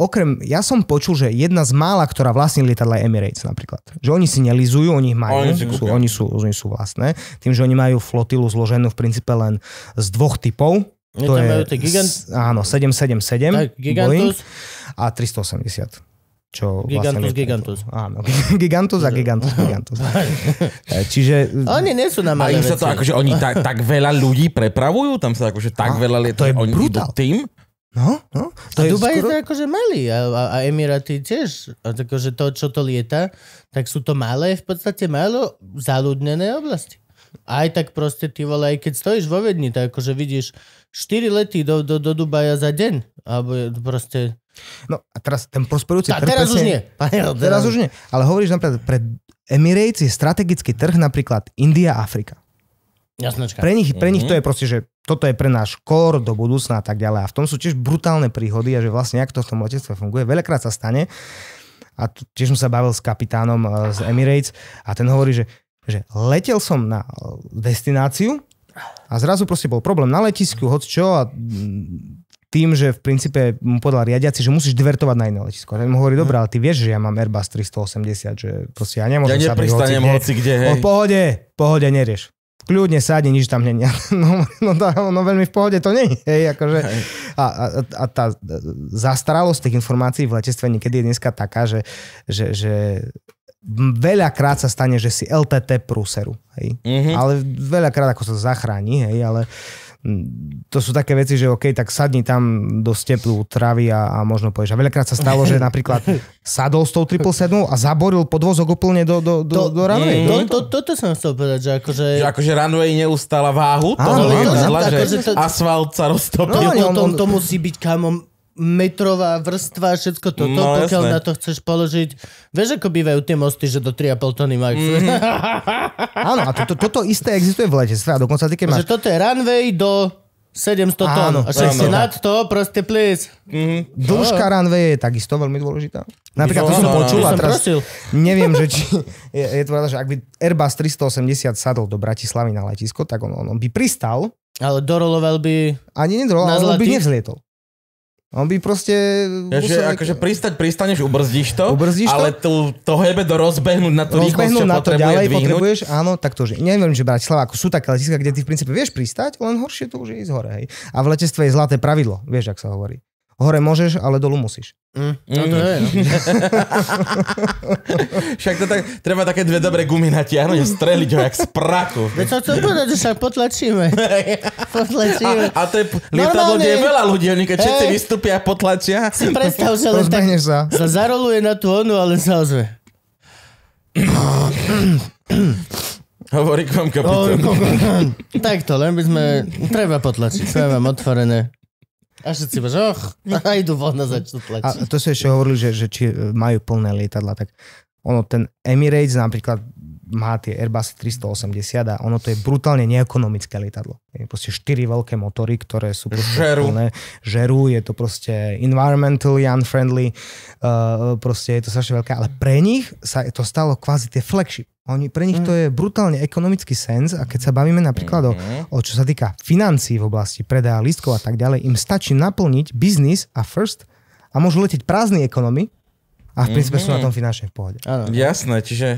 Okrem, ja som počul, že jedna z mála, ktorá vlastní lietadla je Emirates napríklad. Že oni si nelizujú, oni ich majú, oni, sú, oni, sú, oni sú vlastné. Tým, že oni majú flotilu zloženú v princípe len z dvoch typov, je to tam je, je gigant... Áno, 777 tak, Gigantus. Boeing a 380. Čo Gigantus, vlastne Gigantus. Áno, Gigantus a Gigantus, Gigantus. E, čiže... Oni nie sú na malé A sa to akože, oni tak, tak veľa ľudí prepravujú, tam sa akože tak a, veľa lietajú? to je oni brutal. tým. No, no. To a Dubaj skoro... je akože malý a, a, a Emiraty tiež. A akože to, čo to lieta, tak sú to malé, v podstate malo zaludnené oblasti. Aj tak proste ty vole, aj keď stojíš vo Viedni, tak akože vidíš 4 lety do, do, do Dubaja za deň. Alebo proste... No a teraz ten prosperujúci trh... Teraz presne, už nie. Pane, teraz, teraz už nie. Ale hovoríš napríklad, pre Emirates je strategický trh napríklad India a Afrika. Jasnečka. Pre nich, pre mm-hmm. nich to mhm. je proste, že toto je pre náš kor do budúcna a tak ďalej. A v tom sú tiež brutálne príhody a že vlastne ako to v tom letectve funguje, veľakrát sa stane, a tiež som sa bavil s kapitánom eh, z Emirates a ten hovorí, že že letel som na destináciu a zrazu proste bol problém na letisku, hoď čo a tým, že v princípe mu podal riadiaci, že musíš divertovať na iné letisko. A ten mu hovorí, dobre, ale ty vieš, že ja mám Airbus 380, že proste ja nemôžem ja sa hoci, hoci kde. Hej. O no pohode, pohode, nerieš. Kľudne sádne, nič tam není. No, no, no, no veľmi v pohode to není. Hej, akože, a, a, a tá zastaralosť tých informácií v letectve niekedy je dneska taká, že, že, že veľakrát sa stane, že si LTT prúseru. Hej? Mm-hmm. Ale veľakrát ako sa zachráni, hej, ale to sú také veci, že OK, tak sadni tam do steplu travy a, a možno povieš. A veľakrát sa stalo, že napríklad sadol s tou 777 a zaboril podvozok úplne do, do, do, do runway. Mhm. To, to, toto som chcel povedať, že akože... Že akože runway neustala váhu, to, Áno, to, to, to, akože to... asfalt sa roztopil. No, no, no on, on, no. on, to musí byť kamom metrová vrstva, všetko toto, no, pokiaľ jasné. na to chceš položiť. Vieš, ako bývajú tie mosty, že do 3,5 tony majú. Mm. Áno, a to, to, toto isté existuje v lete. a dokonca ty, keď máš... Že toto je runway do 700 tón. A však si nad to, proste please. Mm-hmm. Dĺžka runway je takisto veľmi dôležitá. Napríklad to som počul a teraz prosil. neviem, že či je, je to pravda, že ak by Airbus 380 sadol do Bratislavy na letisko, tak on, on, on by pristal. Ale doroloval by Ani nedoroloval, ale by nevzlietol. On by proste... Ja, že musel... akože pristať, pristaneš, ubrzdíš to, ubrzdíš ale to? to, to hebe do rozbehnúť na tú rýchlosť, čo na to ďalej dvihnúť. potrebuješ, áno, tak to, že neviem, že Bratislava, ako sú také letiska, kde ty v princípe vieš pristať, len horšie to už je ísť hore, hej. A v letectve je zlaté pravidlo, vieš, ak sa hovorí. Hore môžeš, ale dolu musíš. Mm. No to mm. je, no. Však to tak, treba také dve dobré gumy natiahnuť a streliť ho jak z praku. Veď to chcem povedať, že sa potlačíme. potlačíme. A, a to je, lietadlo, kde je veľa ľudí, oni keď všetci vystúpia a potlačia. Si predstav, že len tak sa. sa zaroluje na tú onu, ale sa ozve. Hovorí kom kapitán. Takto, len by sme... Treba potlačiť. Treba vám otvorené. A všetci máš, och, a idú von a začnú tlačiť. A to sa ešte hovorili, že, že či majú plné lietadla, tak ono ten Emirates napríklad má tie Airbus 380 a ono to je brutálne neekonomické lietadlo. Je proste štyri veľké motory, ktoré sú proste žeru. plné. Žeru, je to proste environmentally unfriendly, uh, proste je to strašne veľké, ale pre nich sa to stalo kvázi tie flagship. Oni, pre nich to je brutálne ekonomický sens a keď sa bavíme napríklad o, mhm. o čo sa týka financií v oblasti predaja lístkov a tak ďalej, im stačí naplniť biznis a first a môžu letieť prázdny ekonomi a v princípe mm-hmm. sú na mhm. tom finančne v pohode. Áno. No. Jasné, stiže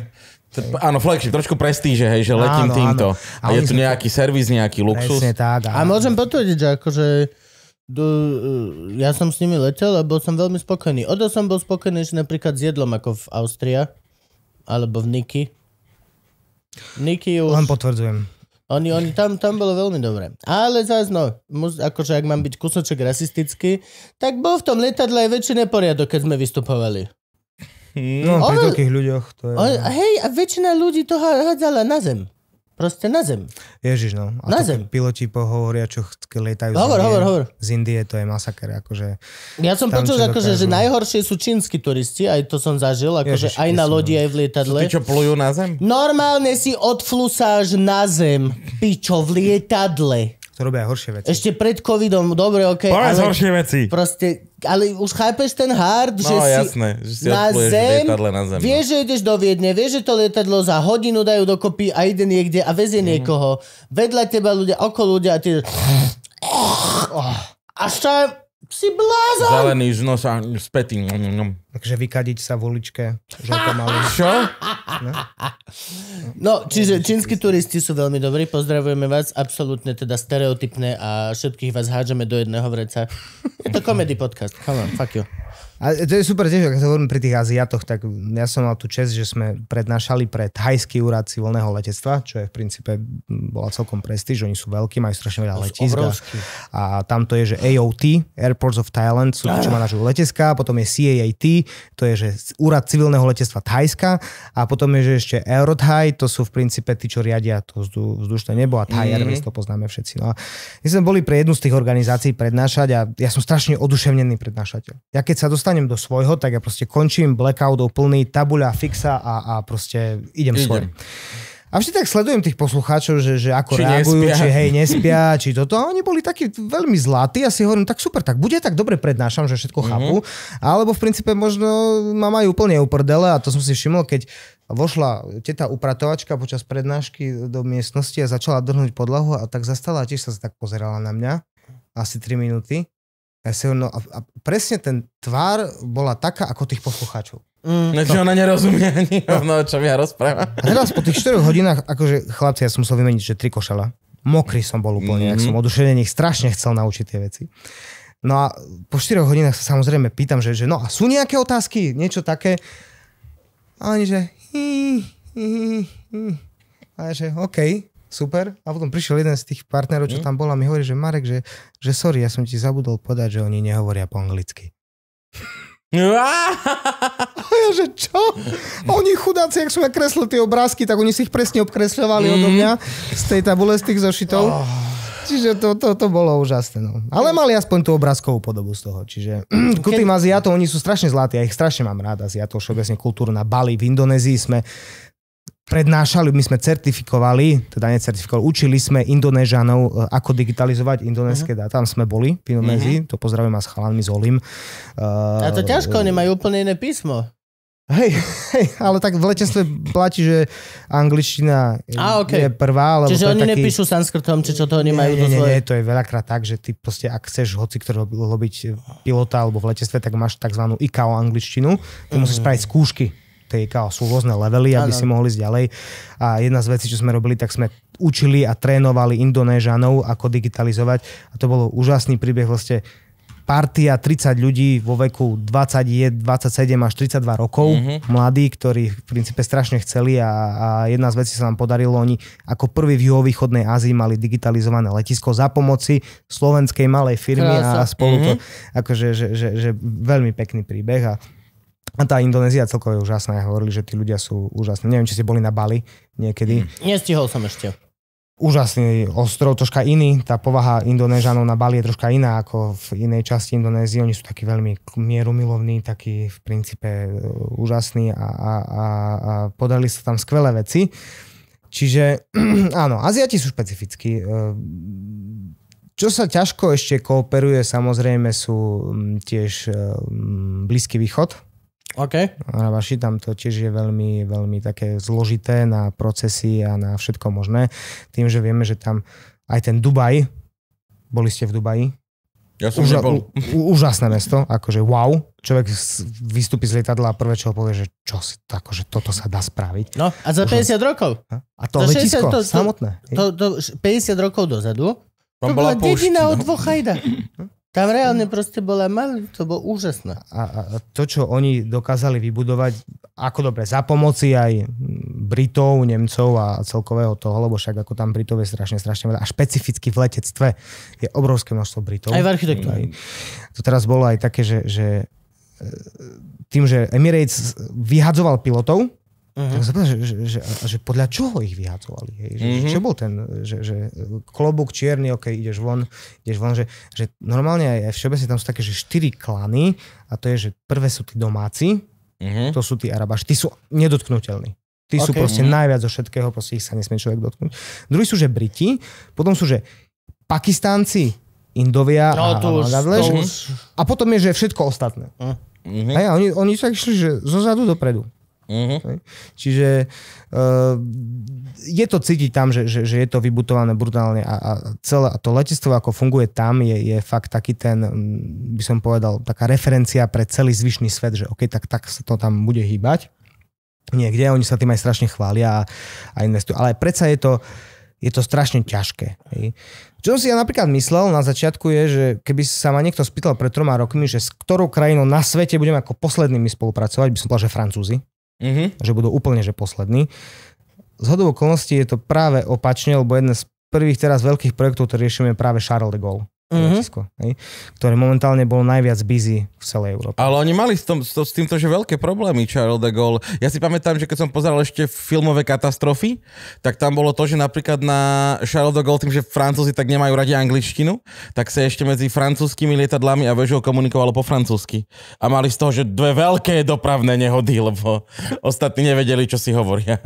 Áno, flagship, trošku prestíže, hej, že letím áno, týmto. Áno. A, a je tu nejaký to... servis, nejaký luxus. Presne tak. A môžem potvrdiť, že akože do, e, ja som s nimi letel a bol som veľmi spokojný. Odo som bol spokojný, že napríklad s jedlom ako v Austria alebo v Niky už... Len potvrdzujem. Oni, oni tam, tam bolo veľmi dobré. Ale zás no, mus, akože ak mám byť kusoček rasistický, tak bol v tom letadle aj väčší neporiadok, keď sme vystupovali. No, Oveľ... pri takých ľuďoch to je... O, hej, a väčšina ľudí to hádzala na zem. Proste na zem. Ježiš, no. A na zem. Piloti pohovoria, čo lietajú hovor, z, Indie, hovor, hovor. z Indie, to je masaker. Akože, ja som počul, akože, že najhoršie sú čínsky turisti, aj to som zažil, akože Ježiš, aj na lodi, no. aj v lietadle. ty, čo plujú na zem? Normálne si odflusáš na zem, pičo, v lietadle to robia aj horšie veci. Ešte pred covidom, dobre, ok. Povedz horšie veci. Proste, ale už chápeš ten hard, no, že jasné, si, že si na zem, na zem no. vieš, že ideš do Viedne, vieš, že to lietadlo za hodinu dajú dokopy a ide niekde a vezie mm. niekoho. Vedľa teba ľudia, okolo ľudia a ty... Oh, až tam si blázon! Zelený z nosa spätý. Takže vykadiť sa v uličke. Čo? No? no, čiže čínsky turisti sú veľmi dobrí. Pozdravujeme vás. absolútne, teda stereotypné a všetkých vás hádžeme do jedného vreca. Je to komedy podcast. Come on, fuck you. A to je super tiež, keď sa hovorím pri tých Aziatoch, tak ja som mal tú čest, že sme prednášali pre Thajský úrad civilného letectva, čo je v princípe bola celkom prestíž, oni sú veľkí, majú strašne veľa letísk. A tam to je, že AOT, Airports of Thailand, sú to, ah. čo manažujú letecká, potom je CAAT, to je, že úrad civilného letectva Thajska a potom je, že ešte Aerothai, to sú v princípe tí, čo riadia to vzdu, vzdušné nebo a Thai mm. Airways, to poznáme všetci. No a my sme boli pre jednu z tých organizácií prednášať a ja som strašne oduševnený prednášateľ. Ja keď sa dostanem do svojho, tak ja proste končím blackoutov plný, tabuľa fixa a, a proste idem, idem. A vždy tak sledujem tých poslucháčov, že, že ako či reagujú, nespia. či hej, nespia, či toto. A oni boli takí veľmi zlatí a si hovorím, tak super, tak bude, tak dobre prednášam, že všetko chápu. Mm-hmm. Alebo v princípe možno ma majú úplne uprdele a to som si všimol, keď vošla teta upratovačka počas prednášky do miestnosti a začala drhnúť podlahu a tak zastala a tiež sa tak pozerala na mňa asi 3 minúty. Ja si no, a, a presne ten tvár bola taká ako tých poslucháčov. Mm, no, ona nerozumie ani no. o čom ja rozprávam. A teraz po tých 4 hodinách, akože chlapci, ja som musel vymeniť, že tri košela. Mokrý som bol úplne, mm-hmm. ak som odušený, strašne chcel naučiť tie veci. No a po 4 hodinách sa samozrejme pýtam, že, že no a sú nejaké otázky, niečo také. A oni, že... A že OK super. A potom prišiel jeden z tých partnerov, čo mm. tam bol a mi hovorí, že Marek, že, že sorry, ja som ti zabudol povedať, že oni nehovoria po anglicky. A ja, že čo? Oni chudáci, ak sú ja kreslil tie obrázky, tak oni si ich presne obkresľovali mm. odo mhm. mňa z tej tabule, z tých zošitov. Oh. Čiže to, to, to bolo úžasné. No. Ale mali aspoň tú obrázkovú podobu z toho. Čiže ku tým Aziatom, oni sú strašne zlatí, ja ich strašne mám rád, Aziatov, všeobecne kultúru na Bali, v Indonézii sme prednášali, my sme certifikovali, teda necertifikovali, učili sme Indonéžanov, e, ako digitalizovať indonéske uh-huh. Mhm. dáta. Tam sme boli v Indonézii, uh-huh. to pozdravím a s chalanmi z Olim. Uh, A to e, ťažko, uh, majú úplne iné písmo. Hej, hej, ale tak v letenstve platí, že angličtina A, okay. je prvá. Lebo Čiže oni taký... nepíšu sanskrtom, či čo to nemajú majú nie, nie, nie, to je veľakrát tak, že ty proste, ak chceš hoci ktorý robiť pilota alebo v letenstve, tak máš tzv. ICAO angličtinu. Ty mm. musíš spraviť skúšky stejka a sú rôzne levely, aby ano. si mohli ísť ďalej. A jedna z vecí, čo sme robili, tak sme učili a trénovali Indonéžanov, ako digitalizovať. A to bolo úžasný príbeh vlastne partia 30 ľudí vo veku 20, 27 až 32 rokov, mm-hmm. mladí, ktorí v princípe strašne chceli a, a jedna z vecí sa nám podarilo, oni ako prvý v juhovýchodnej Ázii mali digitalizované letisko za pomoci slovenskej malej firmy Krása. a spolu to, mm-hmm. akože že, že, že veľmi pekný príbeh a a tá Indonézia celkovo je úžasná. Hovorili, že tí ľudia sú úžasní. Neviem, či ste boli na Bali niekedy. Mm. Nestihol som ešte. Úžasný ostrov, troška iný. Tá povaha Indonéžanov na Bali je troška iná ako v inej časti Indonézie. Oni sú takí veľmi mierumilovní, takí v princípe e, úžasní a, a, a, a podali sa tam skvelé veci. Čiže áno, Aziati sú špecifickí. E, čo sa ťažko ešte kooperuje, samozrejme sú tiež e, Blízky východ, OK. Arabaši tam to tiež je veľmi, veľmi také zložité na procesy a na všetko možné. Tým, že vieme, že tam aj ten Dubaj, boli ste v Dubaji? Ja som Uža- nebol. U- úžasné mesto, akože wow. Človek vystúpi z lietadla a prvé, čo povie, že čo si, to, akože toto sa dá spraviť. No a za Užas... 50 rokov. A to je letisko, 60, to, to, samotné. To, to, 50 rokov dozadu, tam to bola, bola dedina no. od dvoch Tam reálne proste bola mal, to bolo úžasné. A, a to, čo oni dokázali vybudovať, ako dobre, za pomoci aj Britov, Nemcov a celkového toho, lebo však ako tam Britov je strašne, strašne veľa. A špecificky v letectve je obrovské množstvo Britov. Aj v architektúre. To teraz bolo aj také, že, že e, tým, že Emirates vyhadzoval pilotov, Uh-huh. Tak zapýtam, že, že, že, že podľa čoho ich vyhacovali? Hej? Že, uh-huh. Čo bol ten, že, že klobúk čierny, ok, ideš von, ideš von, že, že normálne aj, aj všeobecne tam sú také, že štyri klany a to je, že prvé sú tí domáci, uh-huh. to sú tí Arabaši, tí sú nedotknutelní. Tí okay. sú proste uh-huh. najviac zo všetkého, proste ich sa nesmie človek dotknúť. Druhí sú, že Briti, potom sú, že Pakistánci, Indovia no, a, už, a, už... a potom je, že všetko ostatné. Uh-huh. A ja, oni, oni sa išli, že zo zadu dopredu. Uh-huh. Čiže uh, je to cítiť tam, že, že, že je to vybutované brutálne a, a celé a to letectvo, ako funguje tam, je, je fakt taký ten, mm, by som povedal, taká referencia pre celý zvyšný svet, že OK, tak, tak sa to tam bude hýbať niekde, oni sa tým aj strašne chvália a, a investujú. Ale predsa je to, je to strašne ťažké. Hej. Čo som si ja napríklad myslel na začiatku je, že keby sa ma niekto spýtal pred troma rokmi, že s ktorou krajinou na svete budeme ako poslednými spolupracovať, by som povedal, že Francúzi. Mm-hmm. Že budú úplne že poslední. Z hodou okolností je to práve opačne, lebo jeden z prvých teraz veľkých projektov, ktorý riešime je práve Charles de Gaulle mm-hmm. hej, ktoré momentálne bolo najviac busy v celej Európe. Ale oni mali s, tom, s týmto že veľké problémy, Charles de Gaulle. Ja si pamätám, že keď som pozeral ešte filmové katastrofy, tak tam bolo to, že napríklad na Charles de Gaulle, tým, že Francúzi tak nemajú radi angličtinu, tak sa ešte medzi francúzskými lietadlami a vežou komunikovalo po francúzsky. A mali z toho, že dve veľké dopravné nehody, lebo ostatní nevedeli, čo si hovoria.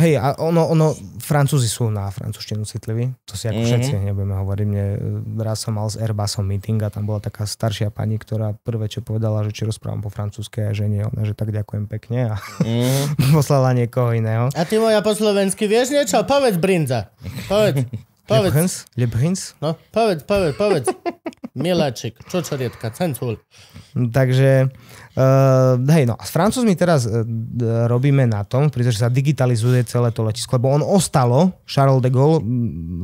Hej, a ono, ono, Francúzi sú na francúzštinu citliví, to si ako mm-hmm. všetci nebudeme hovoriť. Mne, e, raz som mal s Airbusom meeting a tam bola taká staršia pani, ktorá prvé, čo povedala, že či rozprávam po francúzske a že nie, ona, že tak ďakujem pekne a mm-hmm. poslala niekoho iného. A ty moja po slovensky vieš niečo? Povedz Brinza, povedz povedz. Lebrins? No, povedz, povedz, povedz. Miláčik, riedka, cencul. Takže, uh, hej, no a s Francúzmi teraz uh, robíme na tom, pretože sa digitalizuje celé to letisko, lebo on ostalo, Charles de Gaulle,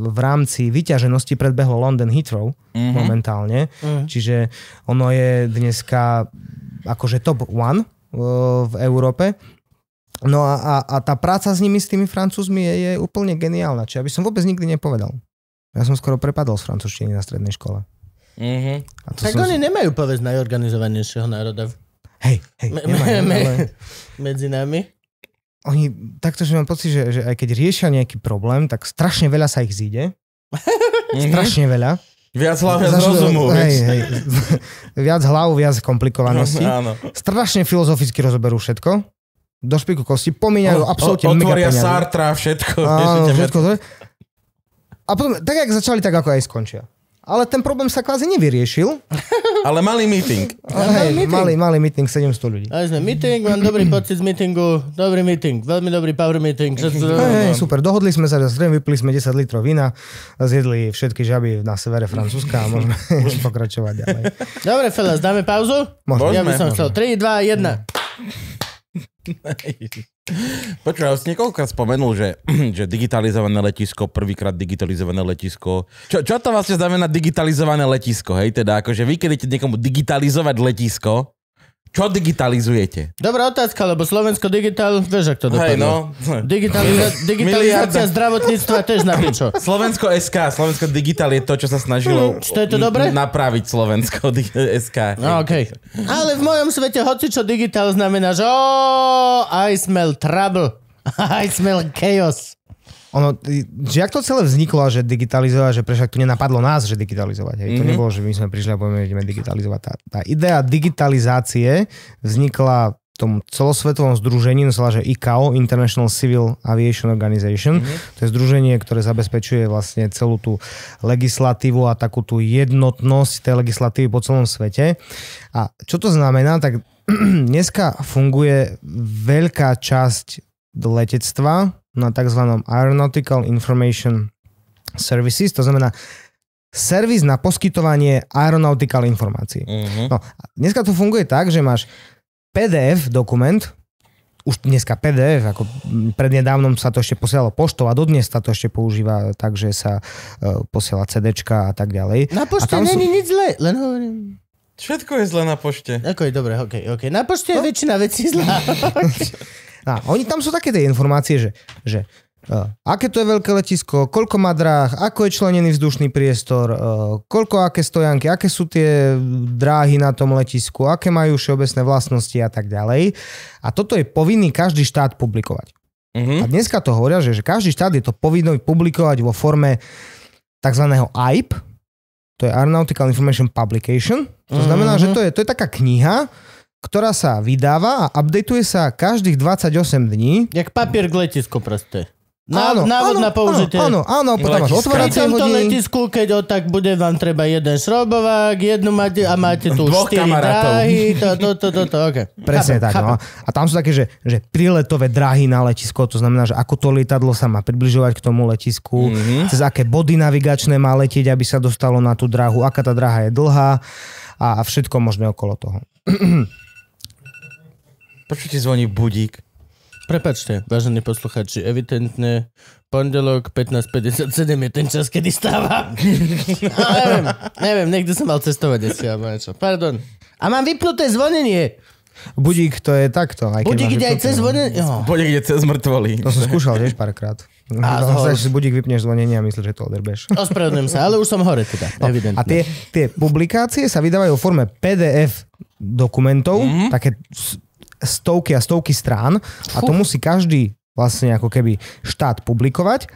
v rámci vyťaženosti predbehlo London Heathrow mm-hmm. momentálne, mm-hmm. čiže ono je dneska akože top one eh, v Európe No a, a, a tá práca s nimi, s tými francúzmi je, je úplne geniálna, Čiže ja by som vôbec nikdy nepovedal. Ja som skoro prepadol z francúzštiny na strednej škole. Mm-hmm. A to tak som... oni nemajú povesť najorganizovanejšieho národa. Hej, hej, me, nemajú, me, ale... Medzi nami. Oni takto, že mám pocit, že, že aj keď riešia nejaký problém, tak strašne veľa sa ich zíde. Mhm. strašne veľa. Viac hlav, viac rozumu. Hej, hej. Viac hlavu, viac komplikovanosti. Áno. Strašne filozoficky rozoberú všetko do špiku kosti, pomíňajú o, absolútne o, Otvoria mega Sartra, všetko. Áno, všetko. To je. a potom, tak jak začali, tak ako aj skončia. Ale ten problém sa kvázi nevyriešil. Ale malý meeting. Ale Hej, malý, malý meeting, 700 ľudí. Aj sme meeting, mám dobrý pocit z meetingu, dobrý meeting, veľmi dobrý power meeting. Hej, super, dohodli sme sa, zrejme vypili sme 10 litrov vína, zjedli všetky žaby na severe Francúzska a môžeme pokračovať ďalej. Dobre, fellas, dáme pauzu? Môžeme. Ja by som chcel 3, 2, 1. Mm. Počúva, ja si niekoľkokrát spomenul, že, že digitalizované letisko, prvýkrát digitalizované letisko. Čo, čo to vlastne znamená digitalizované letisko? Hej, teda akože vy keď idete niekomu digitalizovať letisko, čo digitalizujete? Dobrá otázka, lebo Slovensko Digital, vieš, ak to dopadlo. no. Digitaliza- digitalizácia zdravotníctva tiež na pičo. Slovensko SK, Slovensko Digital je to, čo sa snažilo hm, to je to dobre? napraviť Slovensko di- SK. No, okay. Ale v mojom svete hoci čo digital znamená, že oh, I smell trouble. I smell chaos ono, že jak to celé vzniklo, že digitalizovať, že prešak to nenapadlo nás, že digitalizovať. Hej. Mm-hmm. To mhm. nebolo, že my sme prišli a povieme, ideme digitalizovať. Tá, tá idea digitalizácie vznikla v tom celosvetovom združení, sa že ICAO, International Civil Aviation Organization. Mm-hmm. To je združenie, ktoré zabezpečuje vlastne celú tú legislatívu a takú tú jednotnosť tej legislatívy po celom svete. A čo to znamená, tak dneska funguje veľká časť letectva, na tzv. Aeronautical Information Services, to znamená servis na poskytovanie aeronautical informácií. Uh-huh. No, dneska to funguje tak, že máš PDF dokument, už dneska PDF, ako prednedávnom sa to ešte posielalo poštou a dodnes sa to ešte používa tak, že sa uh, posiela CDčka a tak ďalej. Na pošte není sú... nič zlé, len hovorím. Všetko je zlé na pošte. Ako je dobre, okay, okay. Na pošte no? je väčšina vecí zlá. A oni tam sú také tie informácie, že, že uh, aké to je veľké letisko, koľko má dráh, ako je členený vzdušný priestor, uh, koľko aké stojanky, aké sú tie dráhy na tom letisku, aké majú všeobecné vlastnosti a tak ďalej. A toto je povinný každý štát publikovať. Uh-huh. A dneska to hovoria, že, že každý štát je to povinný publikovať vo forme tzv. AIP, to je Aeronautical Information Publication. To mhm. znamená, uh-huh. že to je, to je taká kniha, ktorá sa vydáva a updateuje sa každých 28 dní. Jak papier k letisku proste. Na, áno, návod áno, na použitie. Áno, áno, áno potom máš otváracie hodiny. Na tomto letisku, keď o, tak bude vám treba jeden šrobovák, jednu máte a máte tu Dvoch 4 kamarátov. dráhy, to, to, to, to, to okay. Presne chápem, tak. No. Chápem. No. A tam sú také, že, že priletové dráhy na letisko, to znamená, že ako to lietadlo sa má približovať k tomu letisku, mm-hmm. cez aké body navigačné má letieť, aby sa dostalo na tú dráhu, aká tá dráha je dlhá a, a všetko možné okolo toho. Prečo ti zvoní budík? Prepačte, vážení posluchači, evidentne pondelok 15.57 je ten čas, kedy stávam. no, neviem, neviem, niekde som mal cestovať asi alebo niečo. Pardon. A mám vypnuté zvonenie. Budík to je takto. Aj budík ide aj cez zvonenie. No. Budík ide cez mŕtvoly. To som skúšal tiež párkrát. A no, zase budík vypneš zvonenie a myslíš, že to odrbeš. Ospravedlňujem sa, ale už som hore teda, no, A tie, tie publikácie sa vydávajú v forme PDF dokumentov, mm-hmm. také stovky a stovky strán a to musí každý vlastne ako keby štát publikovať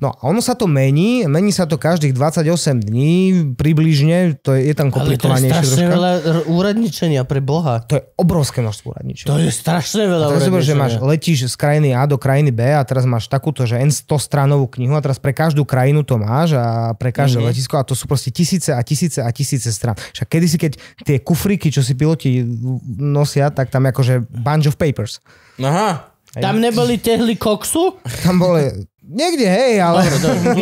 No a ono sa to mení, mení sa to každých 28 dní približne, to je, je tam komplikovanejšie. Ale to je strašne veľa úradničenia pre Boha. To je obrovské množstvo úradničenia. To je strašne veľa a úradničenia. že máš, letíš z krajiny A do krajiny B a teraz máš takúto, že N100 stranovú knihu a teraz pre každú krajinu to máš a pre každé mm-hmm. letisko a to sú proste tisíce a tisíce a tisíce strán. Však kedysi, keď tie kufríky, čo si piloti nosia, tak tam akože bunch of papers. Aha. Tam neboli tehly koksu? Tam boli Niekde, hej, ale... Dobre, dobre.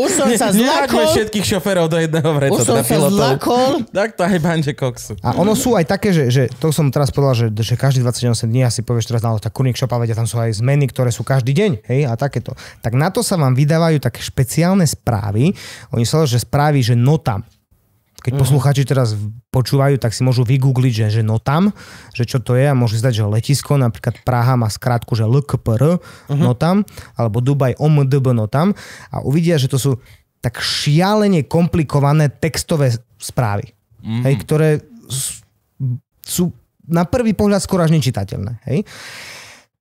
Už, som sa, zlakol... všetkých šoférov do jedného vreca. Už teda som sa zlakol... Tak to aj banže koksu. A ono sú aj také, že, že to som teraz povedal, že, že každý 28 dní asi povieš teraz, to, tak kurník šopa, vedia, tam sú aj zmeny, ktoré sú každý deň, hej, a takéto. Tak na to sa vám vydávajú také špeciálne správy. Oni sa že správy, že nota keď mm poslucháči teraz počúvajú, tak si môžu vygoogliť, že, že no tam, že čo to je a môžu zdať, že letisko, napríklad Praha má skrátku, že LKPR, uh-huh. Mhm. no tam, alebo Dubaj OMDB, no tam a uvidia, že to sú tak šialene komplikované textové správy, uh-huh. hej, ktoré sú na prvý pohľad skoro až nečitateľné. Hej.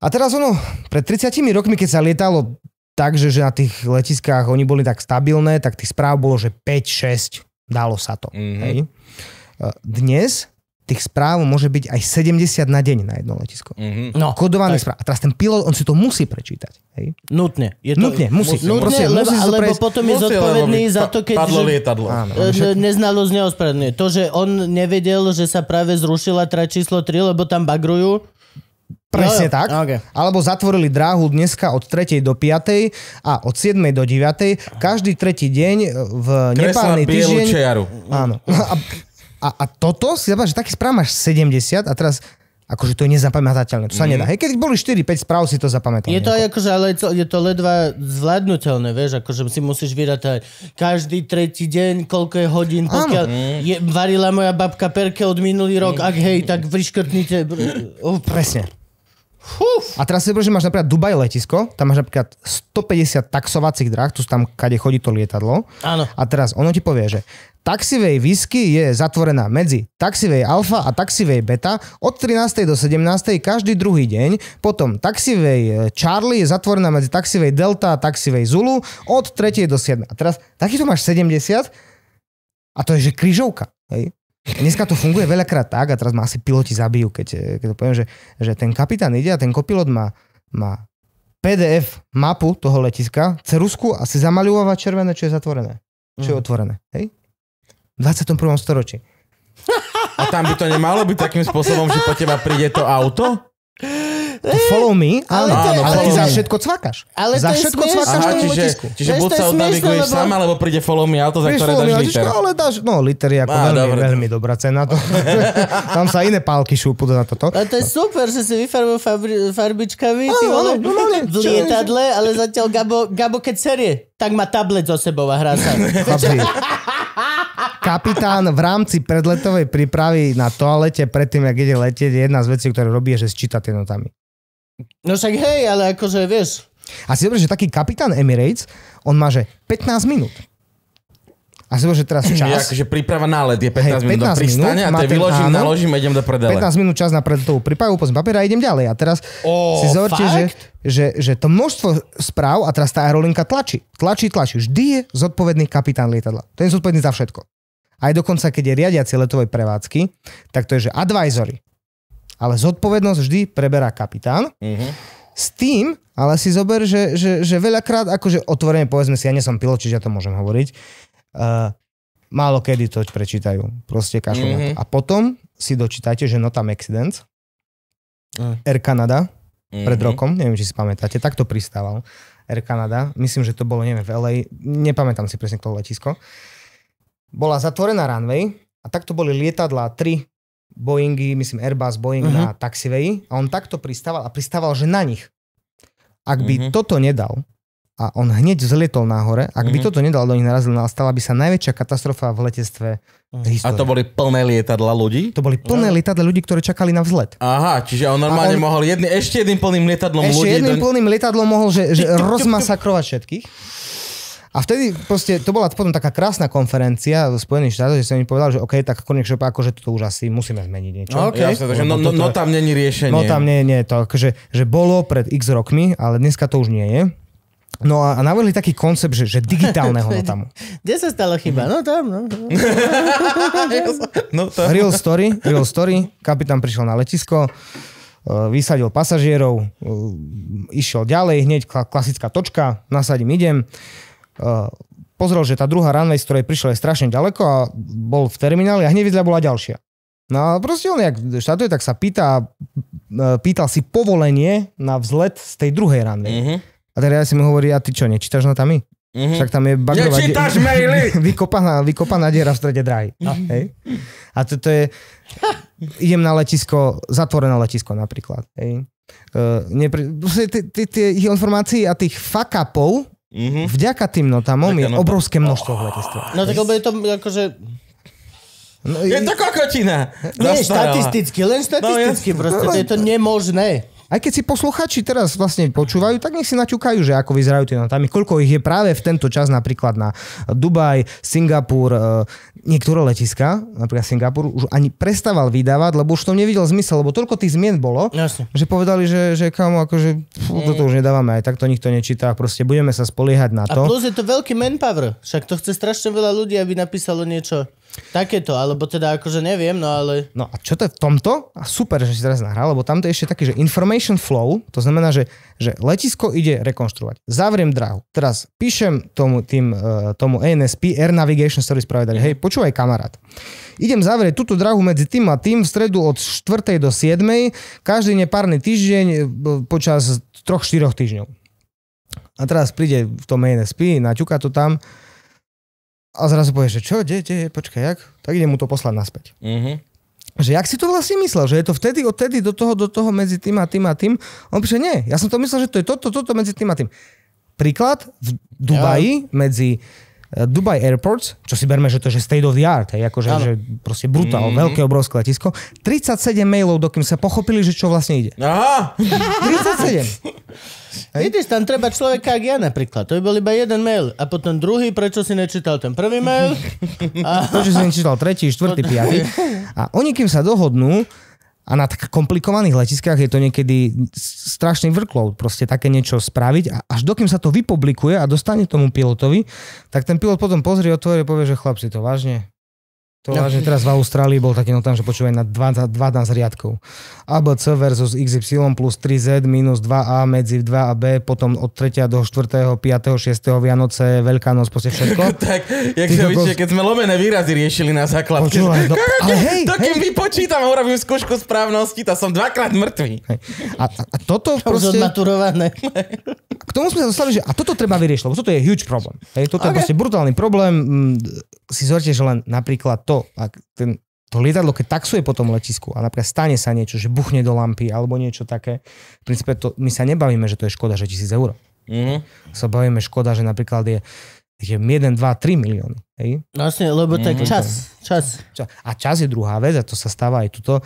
A teraz ono, pred 30 rokmi, keď sa lietalo že, že na tých letiskách oni boli tak stabilné, tak tých správ bolo, že 5-6 Dalo sa to. Mm-hmm. Hej? E, dnes tých správ môže byť aj 70 na deň na jedno letisko. Mm-hmm. No, Kodovaný správ. A teraz ten pilot, on si to musí prečítať. Hej? Nutne. Je to, nutne, musí. Musí, nutne, Proste, lebo, musí lebo prejsť, potom je zodpovedný lebo, za to, keď... Padlo lietadlo. Áno, z neospravedlne. To, že on nevedel, že sa práve zrušila trať číslo 3, lebo tam bagrujú, Presne no tak. No, okay. Alebo zatvorili dráhu dneska od 3. do 5. a od 7. do 9. Každý tretí deň e, v nepálnej týždeň. Čiaru. Áno. No a, a, a toto si zapáči, že taký správ máš 70 a teraz akože to je nezapamätateľné, to sa mm. nedá. Mhm. Hej, keď boli 4-5 správ, si to zapamätal. Je to akože, ale je to ledva zvládnutelné, vieš, akože si musíš vyrátať každý tretí deň, koľko je hodín, Áno. pokiaľ mm. je, varila moja babka perke od minulý rok, mm. ak hej, tak vyškrtnite. Oh, presne. Uf. A teraz si že máš napríklad Dubaj letisko, tam máš napríklad 150 taxovacích drah, tu tam, kade chodí to lietadlo. Áno. A teraz ono ti povie, že Taxivej whisky je zatvorená medzi Taxivej alfa a Taxivej beta od 13. do 17. každý druhý deň. Potom Taxivej e, Charlie je zatvorená medzi Taxivej delta a Taxivej Zulu od 3. do 7. A teraz takýto máš 70 a to je že križovka. Hej? Dneska to funguje veľakrát tak, a teraz ma asi piloti zabijú, keď, eh, keď to poviem, že, že ten kapitán ide a ten kopilot má, má PDF mapu toho letiska, ceruzku a si zamaliúva červené, čo je zatvorené, čo je mhm. otvorené. Hej? V 21. storočí. A tam by to nemalo byť takým spôsobom, že po teba príde to auto? to eh, follow me, ale, ale, áno, ale follow ty me. za všetko cvakáš. Ale za všetko smiešné, cvakáš Aha, čiže, čiže buď sa odnaviguješ lebo... sám, alebo príde follow me auto, za Víš ktoré dáš liter. No, Ale dáš, no liter je ako Á, veľmi, dobré. veľmi dobrá cena. To, tam sa iné pálky šúpu na toto. A to je super, že si vyfarbil farbičkami, no, no, v lietadle, ale zatiaľ Gabo, Gabo keď serie, tak má tablet zo sebou a hrá sa. kapitán v rámci predletovej prípravy na toalete, predtým, ak ide letieť, jedna z vecí, ktoré robí, je, že sčíta tie notami. No však hej, ale akože vieš. A si dobre, že taký kapitán Emirates, on má že 15 minút. A si že teraz čas. Je akože príprava na let je 15, hey, 15 minút do no minút, a to vyložím, áno, naložím a idem do predele. 15 minút čas na predletovú prípravu, pozriem papier a idem ďalej. A teraz oh, si zoberte, že, že, že, to množstvo správ a teraz tá aerolinka tlačí, tlačí, tlačí. Vždy je zodpovedný kapitán lietadla. Ten je zodpovedný za všetko. Aj dokonca, keď je riadiaci letovej prevádzky, tak to je, že advisory ale zodpovednosť vždy preberá kapitán. Uh-huh. S tým, ale si zober, že, že, že veľakrát, akože otvorene povedzme si, ja nie som pilot, čiže ja to môžem hovoriť, uh, málo kedy to prečítajú, proste kašľú mm-hmm. A potom si dočítate, že Notam Accidents, mm. Air Canada, mm-hmm. pred mhm. rokom, neviem, či si pamätáte, tak to pristával Air Canada, myslím, že to bolo, neviem, v LA, nepamätám si presne to letisko. Bola zatvorená runway a takto boli lietadlá 3 Boeingy, myslím Airbus, Boeing uh-huh. na mhm. taxiveji a on takto pristával a pristával, že na nich. Ak by uh-huh. toto nedal a on hneď vzlietol nahore, ak uh-huh. by mhm. toto nedal, do nich narazil, no, stala by sa najväčšia katastrofa v letectve uh-huh. A to boli plné lietadla ľudí? To boli plné uh-huh. lietadla ľudí, ktorí čakali na vzlet. Aha, čiže on normálne on, mohol jedný, ešte jedným plným lietadlom ešte ľudí. Ešte jedným do... plným lietadlom mohol že, že rozmasakrovať všetkých. A vtedy proste, to bola potom taká krásna konferencia zo Spojených štátov, že som mi povedal, že OK, tak konečne akože toto už asi musíme zmeniť niečo. No, okay. Jasne, takže no, no, no, tam není riešenie. No tam nie, nie, to že, že bolo pred x rokmi, ale dneska to už nie je. No a, a navrhli taký koncept, že, že digitálneho tam. Kde sa stalo chyba? No tam, no. no tam. Real story, real story. Kapitán prišiel na letisko, vysadil pasažierov, išiel ďalej, hneď klasická točka, nasadím, idem. Eh, pozrel, že tá druhá runway, z ktorej prišiel, je strašne ďaleko a bol v termináli a hneď vedľa bola ďalšia. No a proste on jak štátuje, tak sa pýta, eh, pýtal si povolenie na vzlet z tej druhej runway. Uh-huh. A teda ja si mu hovorí, a ty čo, nečítaš na tamy? Uh-huh. Mhm. Však tam je bagrová... Nečítaš de- maily! vykopaná, vykopaná diera v strede dráhy. Uh-huh. a toto je... Idem na letisko, zatvorené letisko napríklad. Hej? Uh, eh, nepr- tie, tie, tie informácie a tých fakapov Mm-hmm. Vďaka tým notamom je notám. obrovské množstvo obyvateľstva. No tak lebo je to akože... No, je... to kokotina. Nie, štatisticky, len no, štatisticky no, proste, no, je to nemožné. Aj keď si posluchači teraz vlastne počúvajú, tak nech si naťukajú, že ako vyzerajú tie notami, koľko ich je práve v tento čas napríklad na Dubaj, Singapur, e, niektoré letiska, napríklad Singapur, už ani prestával vydávať, lebo už to nevidel zmysel, lebo toľko tých zmien bolo, Jasne. že povedali, že, že kamo, akože fú, toto už nedávame, aj tak to nikto nečíta, proste budeme sa spoliehať na to. A plus je to veľký manpower, však to chce strašne veľa ľudí, aby napísalo niečo Takéto, alebo teda akože neviem, no ale... No a čo to je v tomto? A super, že si teraz nahral, lebo tamto je ešte taký, že information flow, to znamená, že, že letisko ide rekonštruovať. Zavriem drahu. Teraz píšem tomu, tým, e, tomu ANSP, Air Navigation Service Provider, hej, počúvaj kamarát. Idem zavrieť túto drahu medzi tým a tým v stredu od 4. do 7. každý nepárny týždeň e, počas 3-4 týždňov. A teraz príde v tom ANSP, naťuka to tam a zrazu povie, že čo, kde, počkaj, jak? Tak idem mu to poslať naspäť. Mm-hmm. Že jak si to vlastne myslel, že je to vtedy, odtedy, do toho, do toho, medzi tým a tým a tým. On píše, nie, ja som to myslel, že to je toto, toto, medzi tým a tým. Príklad, v Dubaji ja. medzi Dubai Airports, čo si berme, že to je state of the art, hej, akože ano. že proste brutál, mm-hmm. veľké obrovské letisko, 37 mailov, dokým sa pochopili, že čo vlastne ide. Aha! 37. Hej. Vidíš, tam treba človeka, ak ja napríklad. To by bol iba jeden mail. A potom druhý, prečo si nečítal ten prvý mail? A... Prečo si nečítal tretí, štvrtý, piatý. A oni, kým sa dohodnú, a na tak komplikovaných letiskách je to niekedy strašný vrklov proste také niečo spraviť a až dokým sa to vypublikuje a dostane tomu pilotovi, tak ten pilot potom pozrie, otvorí a povie, že chlapci, to vážne, to no. že teraz v Austrálii bol taký notám, že počúvaj na 12, 12 riadkov. ABC versus XY plus 3Z minus 2A medzi 2 a B, potom od 3. do 4., 5., 6. Vianoce, Veľká noc, proste všetko. tak, jak sa kokos... Bol... keď sme lomené výrazy riešili na základke. Počúvaj, no, ale hej, to hej. vypočítam a urobím skúšku správnosti, to som dvakrát mŕtvý. A, A, a, toto proste... odmaturované. K tomu sme sa dostali, že a toto treba vyriešiť, lebo toto je huge problém. Hej, toto okay. je proste brutálny problém. Mm, si zhorte, že len napríklad to, ak ten, to lietadlo, keď taxuje po tom letisku a napríklad stane sa niečo, že buchne do lampy alebo niečo také, v princípe to, my sa nebavíme, že to je škoda, že tisíc eur. Mm-hmm. Sa bavíme škoda, že napríklad je je 1, 2, 3 milióny. Hej? Vlastne, lebo tak mm-hmm. čas, čas. A čas je druhá vec a to sa stáva aj tuto uh,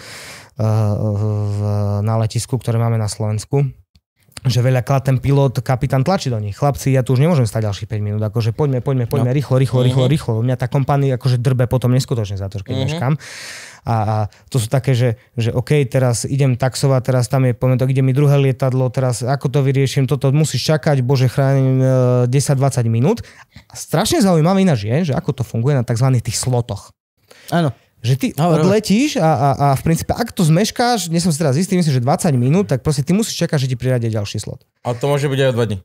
v, na letisku, ktoré máme na Slovensku že veľakrát ten pilot, kapitán tlačí do nich. Chlapci, ja tu už nemôžem stať ďalších 5 minút, akože poďme, poďme, poďme, no. rýchlo, rýchlo, mm-hmm. rýchlo, mhm. rýchlo. Mňa tá kompania akože drbe potom neskutočne za to, keď mm-hmm. meškám. A, a to sú také, že, že OK, teraz idem taxovať, teraz tam je to, ide mi druhé lietadlo, teraz ako to vyriešim, toto musíš čakať, bože chránim 10-20 e, minút. A strašne zaujímavé ináč je, že ako to funguje na tzv. tých slotoch. Áno. Že ty no, odletíš a, a, a v princípe, ak to zmeškáš, nie som si teraz istý, myslím, že 20 minút, tak proste ty musíš čakať, že ti priradia ďalší slot. A to môže byť aj o 2 dní.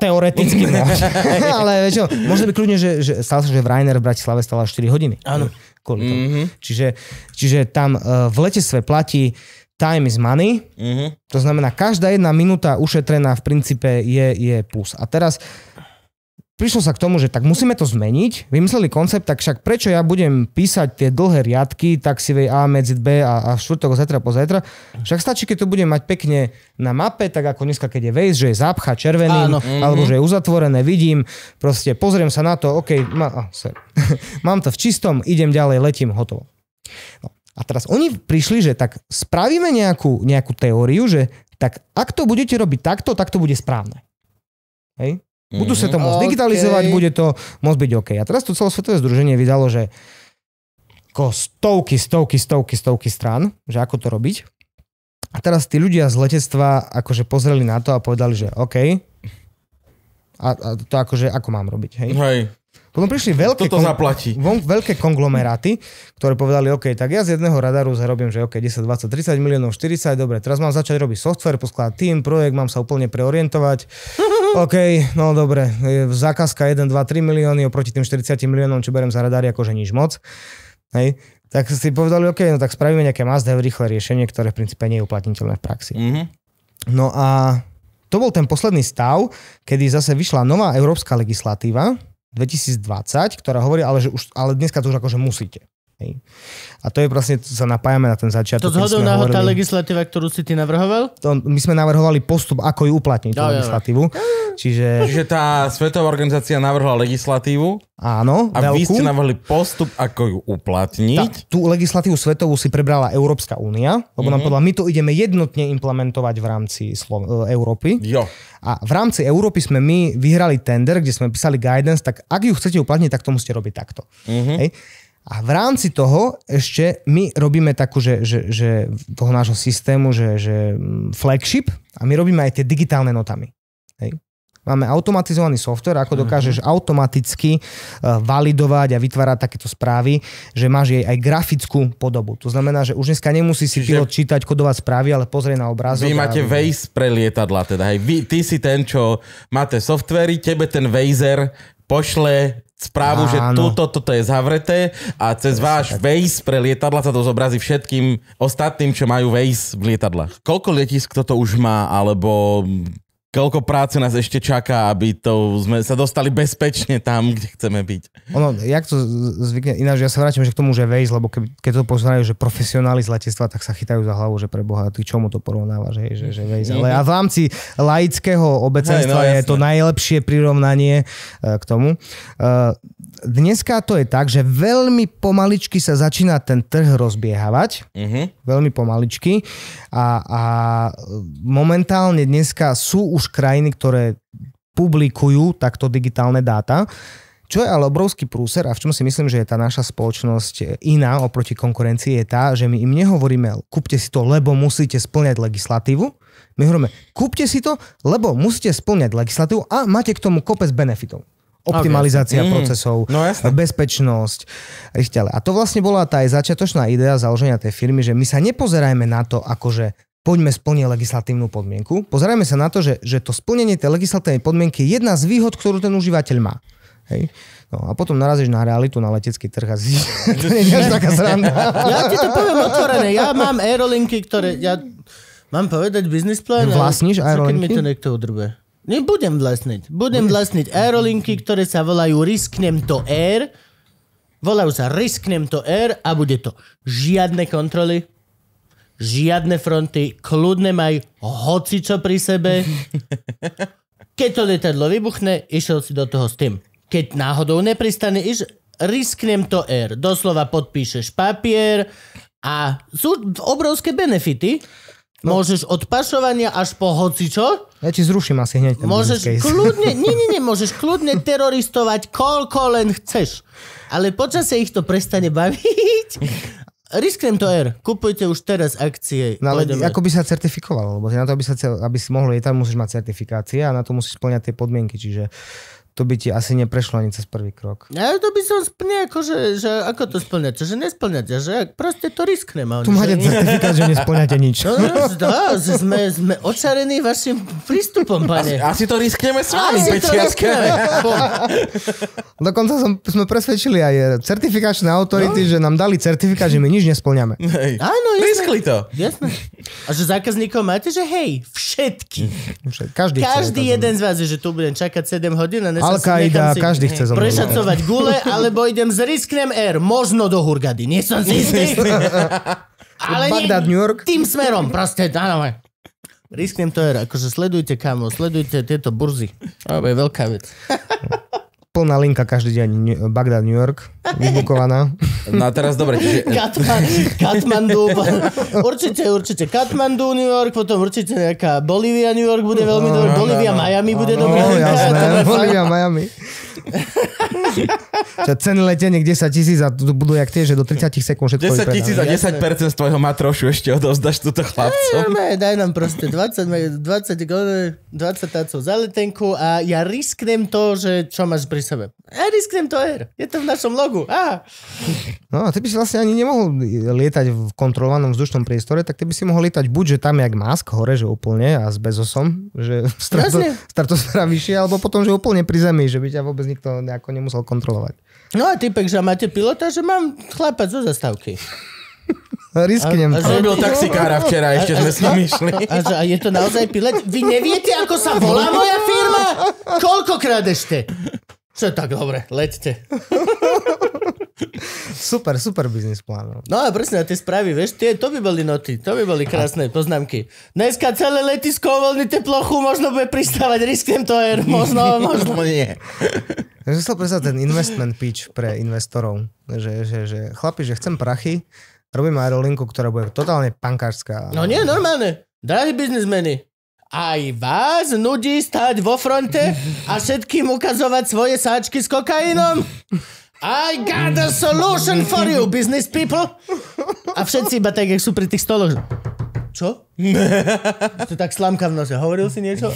Teoreticky môže. Ale čo, možno by kľudne, že, že stalo sa, že v Rainer v Bratislave stala 4 hodiny. Áno. Mm-hmm. Čiže, čiže tam uh, v lete sve platí time is money, mm-hmm. to znamená každá jedna minúta ušetrená v princípe je, je plus. A teraz uh, prišlo sa k tomu, že tak musíme to zmeniť, vymysleli koncept, tak však prečo ja budem písať tie dlhé riadky, taxivej A medzi B a, a štvrtok zajtra po zajtra, však stačí, keď to budem mať pekne na mape, tak ako dneska, keď je vejs, že je zápcha červený, Áno. Mhm. alebo že je uzatvorené, vidím, proste pozriem sa na to, OK, ma, oh, mám to v čistom, idem ďalej, letím, hotovo. No. A teraz oni prišli, že tak spravíme nejakú, nejakú teóriu, že tak ak to budete robiť takto, tak to bude správne. Hej? Budú sa to môcť okay. digitalizovať, bude to môcť byť OK. A teraz to celosvetové združenie vydalo, že ako stovky, stovky, stovky, stovky strán, že ako to robiť. A teraz tí ľudia z letectva akože pozreli na to a povedali, že OK. A, a to akože ako mám robiť, hej? hej. Potom prišli veľké, Toto kon- veľké konglomeráty, ktoré povedali, OK, tak ja z jedného radaru zarobím, že OK, 10, 20, 30 miliónov, 40, dobre, teraz mám začať robiť software, poskladať tým, projekt, mám sa úplne preorientovať. OK, no dobre, zákazka 1, 2, 3 milióny oproti tým 40 miliónom, čo berem za radar akože nič moc. Hej tak si povedali, OK, no tak spravíme nejaké must rýchle riešenie, ktoré v princípe nie je uplatniteľné v praxi. Mm-hmm. No a to bol ten posledný stav, kedy zase vyšla nová európska legislatíva, 2020, ktorá hovorí, ale, že už, ale dneska to už akože musíte. Hej. A to je proste, sa napájame na ten začiatok. To zhodou náhod tá legislatíva, ktorú si ty navrhoval? To, my sme navrhovali postup, ako ju uplatniť, tú legislatívu. Čiže... Čiže tá Svetová organizácia navrhla legislatívu. Áno, A veľkú. vy ste navrhli postup, ako ju uplatniť. Tá, tú legislatívu svetovú si prebrala Európska únia, lebo mm-hmm. nám mhm. povedala, my to ideme jednotne implementovať v rámci Slo- e, Európy. Jo. A v rámci Európy sme my vyhrali tender, kde sme písali guidance, tak ak ju chcete uplatniť, tak to musíte robiť takto. Mm-hmm. Hej. A v rámci toho ešte my robíme takú, že, že, že toho nášho systému, že, že mm, flagship a my robíme aj tie digitálne notami. Hej. Máme automatizovaný software, ako mhm. dokážeš uh-huh. automaticky e, validovať a vytvárať takéto správy, že máš jej aj grafickú podobu. To znamená, že už dneska nemusí si Čiže... pilot čítať, kodovať správy, ale pozrie na obrázok. Vy máte a... Waze pre lietadla, teda hej. Vy, ty si ten, čo máte softvery, tebe ten Wazer pošle správu, Áno. že túto, toto je zavreté a cez váš Waze pre lietadla sa to zobrazí všetkým ostatným, čo majú Waze v lietadlách. Koľko letisk toto už má, alebo koľko práce nás ešte čaká, aby to sme sa dostali bezpečne tam, kde chceme byť. Ono, jak to zvykne, ináč ja sa vrátim že k tomu, že vejs, lebo ke, keď to poznajú, že profesionáli z letectva, tak sa chytajú za hlavu, že pre Boha, ty čomu to porovnávaš, hej, že, že vejs. Ale a v rámci laického obecenstva hey, no, je to najlepšie prirovnanie e, k tomu. E, dneska to je tak, že veľmi pomaličky sa začína ten trh rozbiehavať. Uh-huh. Mhm. Veľmi pomaličky. A, a momentálne dneska sú už krajiny, ktoré publikujú takto digitálne dáta. Čo je ale obrovský prúser a v čom si myslím, že je tá naša spoločnosť iná oproti konkurencii je tá, že my im nehovoríme, kúpte si to, lebo musíte splňať legislatívu. My hovoríme, kúpte si to, lebo musíte splňať legislatívu a máte k tomu kopec benefitov optimalizácia okay. Mm. procesov, mm. no, bezpečnosť. A to vlastne bola tá aj začiatočná idea založenia tej firmy, že my sa nepozerajme na to, akože poďme splniť legislatívnu podmienku. Pozerajme sa na to, že, že to splnenie tej legislatívnej podmienky je jedna z výhod, ktorú ten užívateľ má. Hej? No a potom narazíš na realitu, na letecký trh a si... to nie je až taká sranda. ja ti to poviem otvorené. Ja mám aerolinky, ktoré... Ja mám povedať biznis plan? Vlastníš aerolinky? Keď mi to niekto udrbe. Nebudem vlastniť. Budem vlastniť aerolinky, ktoré sa volajú Risknem to Air. Volajú sa Risknem to Air a bude to žiadne kontroly, žiadne fronty, kľudne maj čo pri sebe. Keď to letadlo vybuchne, išiel si do toho s tým. Keď náhodou nepristane, iš, risknem to air. Doslova podpíšeš papier a sú obrovské benefity. No. Môžeš od pašovania až po čo. Ja ti zruším asi hneď ten môžeš kľudne, nie, nie, nie, môžeš kľudne teroristovať koľko len chceš. Ale počasie ich to prestane baviť. Risknem to R. Kupujte už teraz akcie. No, ale ako by sa certifikovalo, Lebo na to, aby, sa, aby si mohol lietať, musíš mať certifikácie a na to musíš splňať tie podmienky. Čiže to by ti asi neprešlo ani cez prvý krok. Ja to by som splnil, akože, že ako to splňate, že nesplňate, že proste to risknem. Tu máte že... certifikát, že nesplňate nič. No, no, že sme, sme očarení vašim prístupom, pane. Asi, asi to riskneme s vami, asi riskneme. Dokonca som, sme presvedčili aj certifikačné autority, no. že nám dali certifikát, že my nič nesplňame. Áno, Riskli to. Jasne. A že zákazníkov máte, že hej, všetky. Každý, Každý jeden z vás je, že tu budem čakať 7 hodín a Al-Qaida, každý chce zomrieť. Prešacovať gule, alebo idem z Risknem Air, možno do Hurgady, nie som si istý. Ale Bagdad, New York. tým smerom, proste, áno. Risknem to Air, akože sledujte, kamo, sledujte tieto burzy. To je veľká vec. plná linka každý deň, Bagdad, New York, vybukovaná. No a teraz dobre. Čiže... Katman, Katmandu, určite, určite. Katmandu, New York, potom určite nejaká Bolívia, New York bude veľmi no, dobrý. No, Bolívia, no, no. Miami bude dobrá. No, jasné, Miami. Čo ceny letenie 10 tisíc a tu budú jak tie, že do 30 sekúnd všetko 10 tisíc a 10% z tvojho matrošu ešte odovzdaš túto chlapcom. Ne, daj nám proste 20, 20, 20 tácov za letenku a ja risknem to, že čo máš pri sebe. Ja risknem to air. Je to v našom logu. Á. No a ty by si vlastne ani nemohol lietať v kontrolovanom vzdušnom priestore, tak ty by si mohol lietať buď, že tam jak mask hore, že úplne a s Bezosom, že starto, vyššie, alebo potom, že úplne pri zemi, že by ťa vôbec nikto nejako nemusel kontrolovať. No a typek, že máte pilota, že mám chlapa zo zastávky. Risknem. A, a, robil taxikára včera, ešte sme s nimi išli. A, a, a je to naozaj pilet? Vy neviete, ako sa volá moja firma? Koľkokrát ešte? Čo tak, dobre, leďte. Super, super biznis plán. No. no a presne, tie správy, vieš, tie, to by boli noty, to by boli krásne poznámky. Dneska celé letisko uvoľnite plochu, možno bude pristávať, risknem to air, možno, možno nie. Takže som predstaviť ten investment pitch pre investorov, že, že, že chlapi, že chcem prachy, robím aerolinku, ktorá bude totálne pankárska. No nie, normálne. Drahí biznismeny, aj vás nudí stať vo fronte a všetkým ukazovať svoje sáčky s kokainom? I got a solution for you, business people. A všetci iba tak, jak sú pri tých stoloch. Čo? to tak slamka v nože. Hovoril si niečo?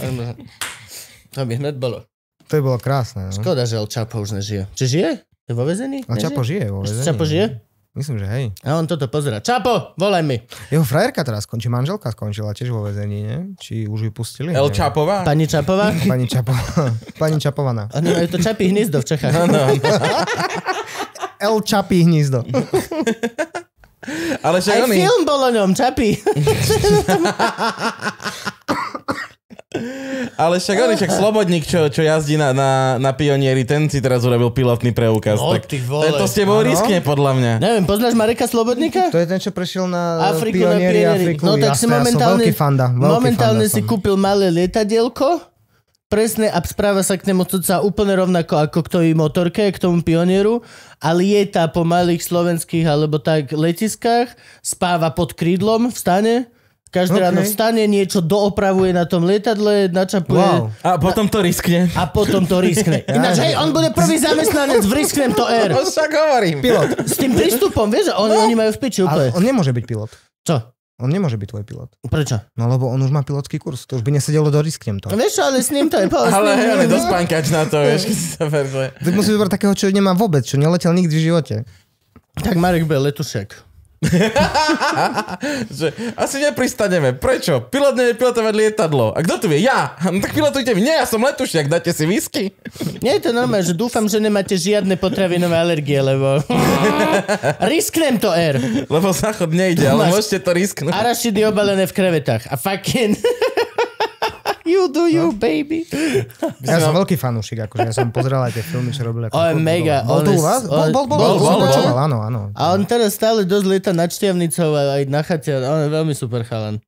To by hned bolo. To by bolo krásne. No? Škoda, že El Čapo už nežije. Čiže žije? Je vo vezení? El Čapo žije vo vezení. Čapo no. žije? Myslím, že hej. A on toto pozera. Čapo, volaj mi. Jeho frajerka teraz skončí, manželka skončila tiež vo väzení, nie? Či už ju pustili? El Čapová? Pani Čapová? Pani Čapová. Pani Čapovaná. Oni majú to Čapí hnízdo v Čechách. No, no. El Čapí hnízdo. Ale Aj oni... film bol o ňom, Čapí. Ale však však Slobodník, čo, čo jazdí na, na, na pionieri, ten si teraz urobil pilotný preukaz. No, tak ty vole. To s tebou riskne, podľa mňa. Neviem, poznáš Mareka Slobodníka? To je ten, čo prešiel na Afriku, pionieri, na pionieri. Afriku. No tak Jasne, si momentálne, ja fanda, momentálne fanda si som. kúpil malé lietadielko, presne a správa sa k nemu sa úplne rovnako ako k tej motorke, k tomu pionieru a lieta po malých slovenských alebo tak letiskách, spáva pod krídlom v stane Každé okay. ráno vstane, niečo doopravuje na tom lietadle, načapuje. Wow. A potom to riskne. A potom to riskne. Ináč, hej, on bude prvý zamestnanec v Risknem to R. To tak hovorím. Pilot. S tým prístupom, vieš, on, no. oni majú v piči úplne. Ale on nemôže byť pilot. Čo? On nemôže byť tvoj pilot. Prečo? No lebo on už má pilotský kurz, to už by nesedelo do risknem to. Vieš, ale s ním to je pohľad. ale, ale dosť pankač na to, vieš, keď sa verzuje. Ty musíš vybrať takého, čo nemá vôbec, čo neletel nikdy v živote. Tak Marek B, letušek. že asi nepristaneme. Prečo? Pilot nevie pilotovať lietadlo. A kto tu vie? Ja. No tak pilotujte mi. Nie, ja som letušiak. Dáte si whisky? Nie je to normálne, že dúfam, že nemáte žiadne potravinové alergie, lebo... Risknem to, R. Lebo záchod nejde, ale môžete to risknúť. Arašidy obalené v krevetách. A fucking... You do you, no. baby. Ja som veľký fanúšik, akože ja som pozeral aj tie filmy, čo robili. Ako on je mega. Bol, tu u vás? Bol, bol, bol, bol, bol, bol, áno, áno. A on teraz stále dosť lieta na Štiavnicou aj na chate. On je veľmi super chalan.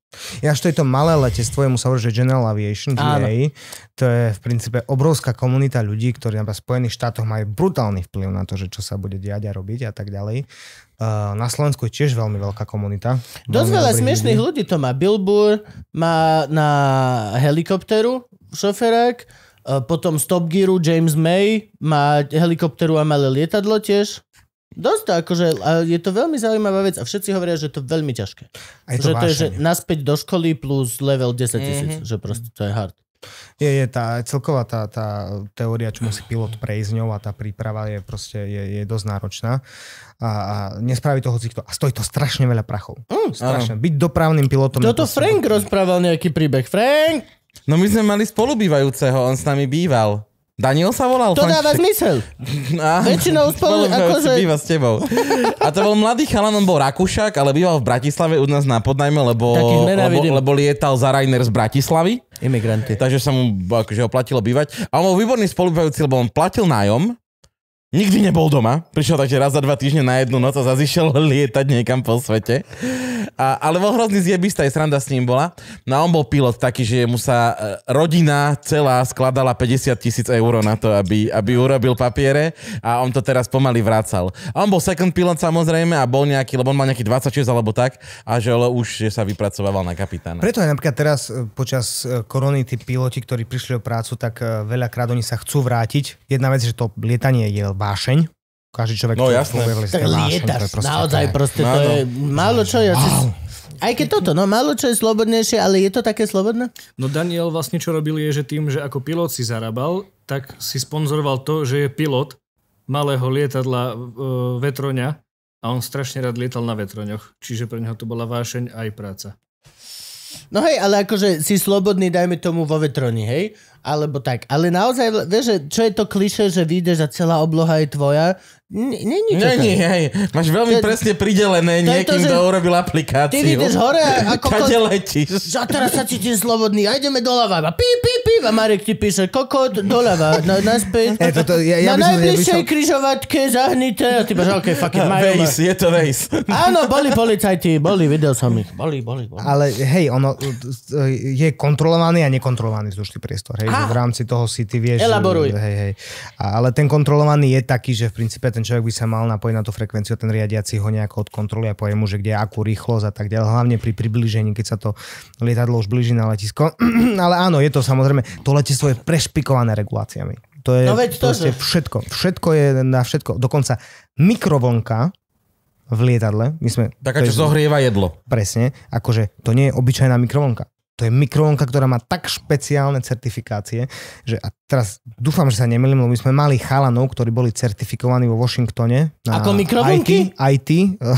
Ja, až to je to malé letectvo, je hovorí, že General Aviation, GA, to je v princípe obrovská komunita ľudí, ktorí na v Spojených štátoch majú brutálny vplyv na to, že čo sa bude diať a robiť a tak ďalej. Eh, na Slovensku je tiež veľmi veľká komunita. Dosť veľa smiešných ľudí. ľudí to má. Billboard má na helikopteru šoferák, eh, potom Stop Gearu James May má helikopteru a malé lietadlo tiež. Dosť to, akože, je to veľmi zaujímavá vec a všetci hovoria, že je to veľmi ťažké. Aj to že vášenie. to je, že naspäť do školy plus level 10 mhm. tisíc, mm-hmm. že proste to je hard. Je, je tá celková tá, tá teória, čo musí pilot prejsť ňou a tá príprava je proste je, je dosť náročná. A, a nespraví to hocikto. A stojí to strašne veľa prachov. Mm, strašne. Áno. Byť dopravným pilotom... Toto to Frank to... rozprával nejaký príbeh. Frank! No my sme mali spolubývajúceho, on s nami býval. Daniel sa volal? To dáva zmysel. A, Väčšinou spolu, akože... býva s tebou. A to bol mladý chalan, on bol Rakúšak, ale býval v Bratislave u nás na podnajme, lebo, lebo, lebo lietal za Rainer z Bratislavy. Imigranti. Takže sa mu akože platilo bývať. A on bol výborný spolubývajúci, lebo on platil nájom, Nikdy nebol doma, prišiel takže raz za dva týždne na jednu noc a zazišiel lietať niekam po svete. A, ale bol hrozný zjebista, aj sranda s ním bola. No a on bol pilot taký, že mu sa e, rodina celá skladala 50 tisíc eur na to, aby, aby urobil papiere a on to teraz pomaly vracal. A on bol second pilot samozrejme a bol nejaký, lebo on mal nejaký 26 alebo tak a že už že sa vypracoval na kapitána. Preto aj napríklad teraz e, počas e, korony tí piloti, ktorí prišli o prácu, tak veľakrát oni sa chcú vrátiť. Jedna vec, že to lietanie je vášeň. Každý človek, no, jasné. Povie, vášeň, to je proste, naozaj to proste, to je málo čo. Ja wow. Aj keď toto, no málo čo je slobodnejšie, ale je to také slobodné? No Daniel vlastne čo robil je, že tým, že ako pilot si zarábal, tak si sponzoroval to, že je pilot malého lietadla e, Vetroňa a on strašne rád lietal na Vetroňoch. Čiže pre neho to bola vášeň aj práca. No hej, ale akože si slobodný, dajme tomu vo vetroni, hej? Alebo tak. Ale naozaj, vieš, čo je to kliše, že vyjdeš a celá obloha je tvoja, Není to Není, hej. Máš veľmi presne pridelené niekým, to, kto urobil aplikáciu. Ty ideš hore a kokot. Kade letíš. A teraz sa cítim slobodný. A ideme doľava. A pí, pí, pí. A Marek ti píše koko, do lava. Na, naspäť. E, toto, ja, ja na najbližšej som... križovatke zahnite. A ty máš, OK, fuck it, majú Vejs, je to vejs. Áno, boli policajti. Boli, videl som ich. Boli, boli, boli. Ale hej, ono je kontrolovaný a nekontrolovaný vzdušný priestor. Hej, v rámci toho si ty vieš. Elaboruj. Hej, hej. Ale ten kontrolovaný je taký, že v princípe ten ten človek by sa mal napojiť na tú frekvenciu, ten riadiaci ho nejako odkontroluje a povie mu, že kde akú rýchlosť a tak ďalej. Hlavne pri približení, keď sa to lietadlo už blíži na letisko. Ale áno, je to samozrejme, to letisko je prešpikované reguláciami. To je no veď to, že... všetko. Všetko je na všetko. Dokonca mikrovlnka v lietadle. My sme, Taká, čo akože je, zohrieva jedlo. Presne. Akože to nie je obyčajná mikrovlnka. To je mikrovlnka, ktorá má tak špeciálne certifikácie, že a teraz dúfam, že sa nemýlim, lebo my sme mali chalanov, ktorí boli certifikovaní vo Washingtone. Na Ako mikrovlnky? IT, IT,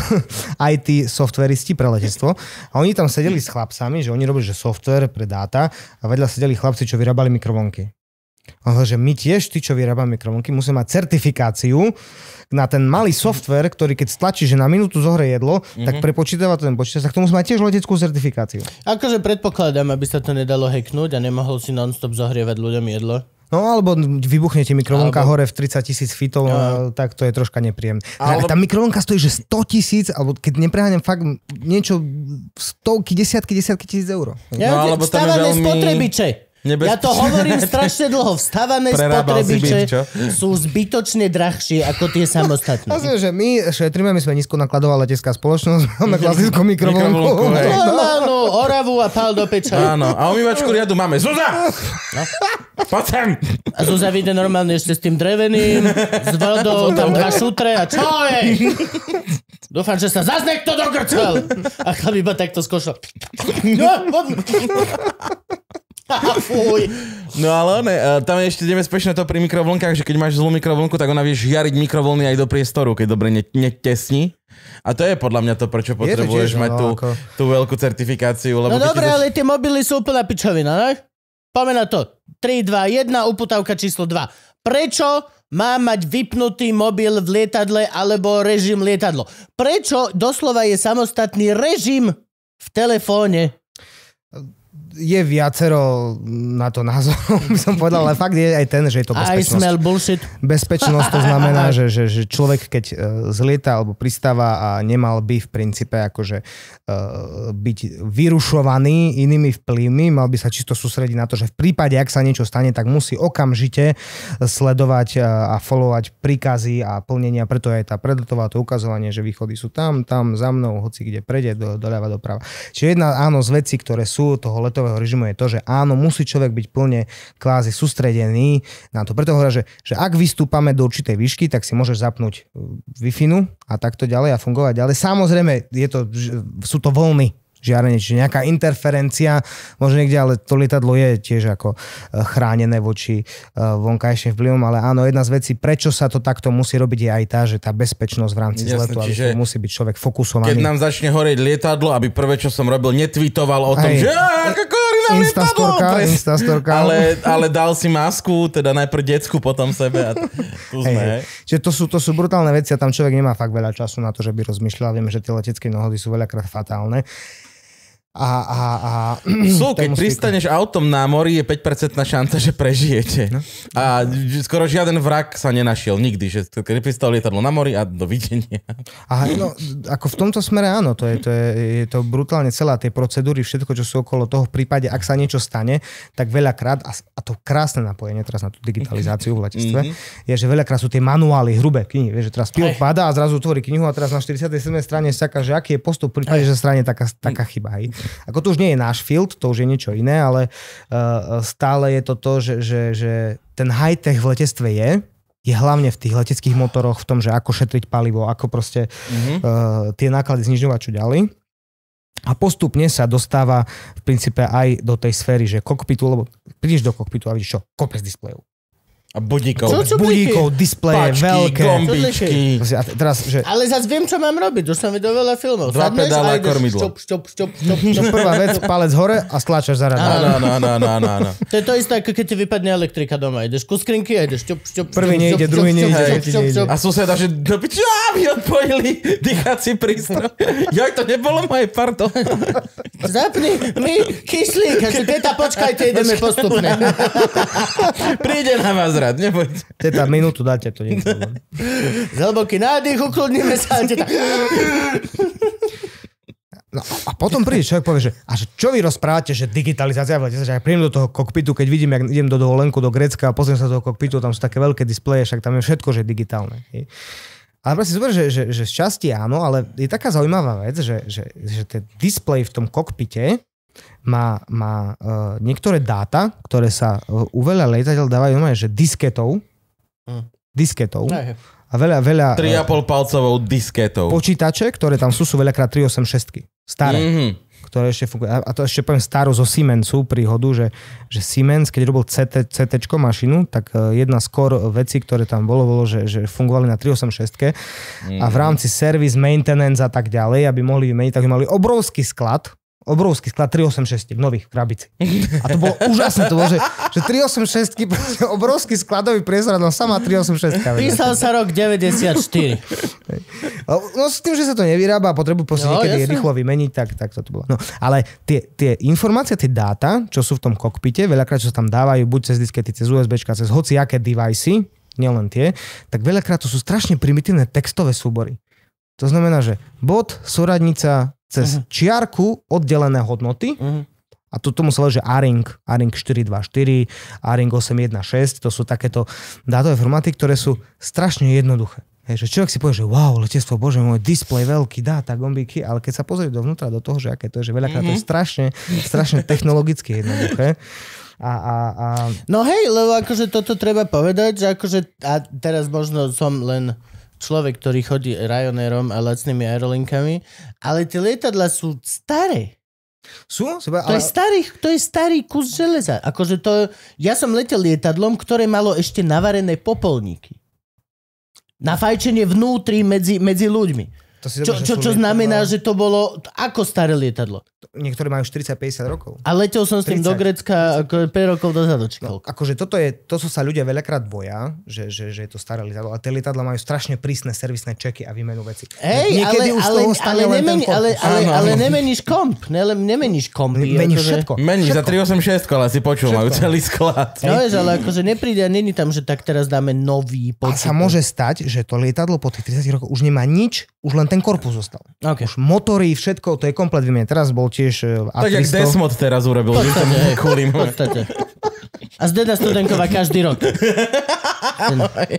IT softveristi pre letectvo. A oni tam sedeli s chlapcami, že oni robili že software pre dáta a vedľa sedeli chlapci, čo vyrábali mikrovlnky. On hovorí, že my tiež, ty čo vyrábame mikrovlnky, musíme mať certifikáciu na ten malý software, ktorý keď stlačí, že na minútu zohre jedlo, mm-hmm. tak mhm. prepočítava to ten počítač, tak to musí mať tiež leteckú certifikáciu. Akože predpokladám, aby sa to nedalo hacknúť a nemohol si non-stop zohrievať ľuďom jedlo. No alebo vybuchnete mikrovlnka alebo... hore v 30 tisíc fitov, no. tak to je troška nepríjemné. Alebo... Tá mikrovlnka stojí, že 100 tisíc, alebo keď nepreháňam fakt niečo stovky, desiatky, desiatky tisíc eur. No, alebo tam je veľmi... spotrebiče. Nebezpečné. Ja to hovorím strašne dlho. Vstávané spotrebiče byt, sú zbytočne drahšie ako tie no, samostatné. Ja že my šetríme, my sme nízko nakladová letecká spoločnosť, máme klasickú mikrovlnku. Normálnu no, no, oravu a pál do peča. Áno, a umývačku riadu máme. Zuzá! No. sem! A Zuzá vyjde normálne ešte s tým dreveným, s vodou, tam dva šutre a čo je? Dúfam, že sa zase niekto dogrcel. A chlap iba takto skošil. No, Fuj. No ale ne, tam je ešte nebezpečné to pri mikrovlnkách, že keď máš zlú mikrovlnku, tak ona vie žiariť mikrovlny aj do priestoru, keď dobre netesní. A to je podľa mňa to, prečo potrebuješ mať no, tú, tú veľkú certifikáciu. Lebo no dobre, ale tie mobily sú úplná pičovina, ne? Poďme na to. 3, 2, 1, uputavka číslo 2. Prečo má mať vypnutý mobil v lietadle alebo režim lietadlo? Prečo doslova je samostatný režim v telefóne? je viacero na to názor, by som povedal, ale fakt je aj ten, že je to bezpečnosť. I smell bullshit. Bezpečnosť to znamená, že, že, že človek, keď e, zlieta alebo pristáva a nemal by v princípe akože e, byť vyrušovaný inými vplyvmi, mal by sa čisto sústrediť na to, že v prípade, ak sa niečo stane, tak musí okamžite sledovať e, a followovať príkazy a plnenia, preto je tá predletová to ukazovanie, že východy sú tam, tam, za mnou, hoci kde prejde, do, doľava, doprava. Čiže jedna áno z vecí, ktoré sú toho letového stretového režimu je to, že áno, musí človek byť plne kvázi sústredený na to. Preto hovoria, že, že ak vystúpame do určitej výšky, tak si môžeš zapnúť e, wi a takto ďalej a fungovať ďalej. Samozrejme, je to, sú to voľny žiarenie, čiže nejaká interferencia, možno niekde, ale to lietadlo je tiež ako e, chránené voči e, vonkajším vplyvom, ale áno, jedna z vecí, prečo sa to takto musí robiť, je aj tá, že tá bezpečnosť v rámci Jasne, zletu, čiže musí byť človek fokusovaný. Keď nám začne horeť lietadlo, aby prvé, čo som robil, netvitoval o tom, aj, že ako horí lietadlo! Instastorka. Ale, ale dal si masku, teda najprv decku, potom sebe a tu sme. hey. čiže to sú, to sú brutálne veci a tam človek nemá fakt veľa času na to, že by rozmýšľal. Viem, že tie letecké nohody sú veľakrát fatálne. A, a, a, Sú, keď pristaneš autom na mori, je 5% šanca, že prežijete. No. A skoro žiaden vrak sa nenašiel nikdy, že keď pristal lietadlo na mori a dovidenia. A no, ako v tomto smere áno, to je, to je, je to brutálne celá tie procedúry, všetko, čo sú okolo toho, v prípade, ak sa niečo stane, tak veľakrát, a, a to krásne napojenie teraz na tú digitalizáciu v letectve, mm-hmm. je, že veľakrát sú tie manuály, hrubé knihy, vieš, že teraz pilot padá a zrazu otvorí knihu a teraz na 47. strane sa že aký je postup v prípade, že strane taká, taká chyba. Hej. Ako to už nie je náš field, to už je niečo iné, ale uh, stále je to to, že, že, že ten high-tech v letectve je, je hlavne v tých leteckých motoroch, v tom, že ako šetriť palivo, ako proste mm-hmm. uh, tie náklady znižovať čo ďalej. A postupne sa dostáva v princípe aj do tej sféry, že kokpitu, lebo prídeš do kokpitu a vidíš čo, kopec displejov. A budíkov. Co, budíkov, displeje, Pačky, veľké. gombičky. A teraz, že Ale zase viem, čo mám robiť. Už som videl veľa filmov. Dva Sadneš pedále a ideš Stop, stop, stop, stop, stop. No prvá vec, palec hore a stlačaš za rada. Áno, áno, áno, áno, áno, To je to isté, ako keď ti vypadne elektrika doma. Ideš ku skrinky a ideš stop, stop, Prvý nejde, druhý nejde, A suseda, že do piče, á, mi odpojili dýchací prístroj. Jak to nebolo moje, pardon. Zapni mi kyslík. A že teta, počkajte, ideme postupne. Príde na vás raz krát, nebojte. Teta, minútu dáte, to Niekto. je problém. nádych, ukludníme sa, teta. No a potom príde človek povie, že a že čo vy rozprávate, že digitalizácia, ale že ja príjem do toho kokpitu, keď vidím, jak idem do dovolenku do Grecka a pozriem sa do toho kokpitu, tam sú také veľké displeje, však tam je všetko, že je digitálne. Je. Ale proste super, že, že, že z časti áno, ale je taká zaujímavá vec, že, že, že ten displej v tom kokpite má, má uh, niektoré dáta, ktoré sa uh, u veľa lietadiel dávajú, má, že disketov, mm. disketov, ne. a veľa, veľa... 3,5 e, palcovou disketov. Počítače, ktoré tam sú, sú veľakrát 386 staré. Mm-hmm ktoré ešte fungujú. A to ešte poviem starú zo Siemensu príhodu, že, že Siemens, keď robil CT, CT mašinu, tak jedna z core vecí, ktoré tam bolo, bolo, že, že fungovali na 386 mm. a v rámci service, maintenance a tak ďalej, aby mohli vymeniť, tak mali obrovský sklad obrovský sklad 386 nových krabici. A to bolo úžasné, to bolo, že, že 386 obrovský skladový priestor, no sama 386. Písal sa rok 94. No s tým, že sa to nevyrába a potrebujú proste no, niekedy jasne. rýchlo vymeniť, tak, tak to, to bolo. No, ale tie, tie informácie, tie dáta, čo sú v tom kokpite, veľakrát, čo sa tam dávajú, buď cez diskety, cez USB, cez hociaké devicey, nielen tie, tak veľakrát to sú strašne primitívne textové súbory. To znamená, že bod, súradnica, cez uh-huh. čiarku oddelené hodnoty. Uh-huh. A to tomu sa že ARING, ARING 424, ARING 816, to sú takéto dátové formáty, ktoré sú strašne jednoduché. Hej, že človek si povie, že wow, letectvo, bože môj, displej veľký, dáta, gombíky, ale keď sa pozrie dovnútra do toho, že aké to je, že veľakrát to je mhm. strašne, strašne technologicky jednoduché. A, a, a... No hej, lebo akože toto treba povedať, že akože, a teraz možno som len človek, ktorý chodí Ryanairom a lacnými aerolinkami, ale tie lietadla sú staré. Sú? Seba, ale... to, je starý, to je starý kus železa. Akože to, ja som letel lietadlom, ktoré malo ešte navarené popolníky. Na fajčenie vnútri medzi, medzi ľuďmi. To si čo, čo, čo znamená, že to bolo ako staré lietadlo niektorí majú 40-50 rokov. A letel som 30, s tým do Grecka 5 rokov dozadu. No, akože toto je, to, čo sa ľudia veľakrát boja, že, že, že je to staré lietadlo. A tie lietadla majú strašne prísne servisné čeky a výmenu veci. Hej, ale, už ale, ale, nemeni, ale, ale, ale, ale, nemeníš komp. Ne, nemeníš komp. Meníš akože... všetko. Meníš za 386, ale si počul, všetko. majú celý sklad. No je, ale akože nepríde a není tam, že tak teraz dáme nový počet. A sa môže stať, že to lietadlo po tých 30 rokoch už nemá nič, už len ten korpus zostal. Okay. Už motory, všetko, to je komplet vymenené. Teraz bol tiež e, Tak jak Desmod teraz urobil, že to kvôli A Zdena Studenková každý rok.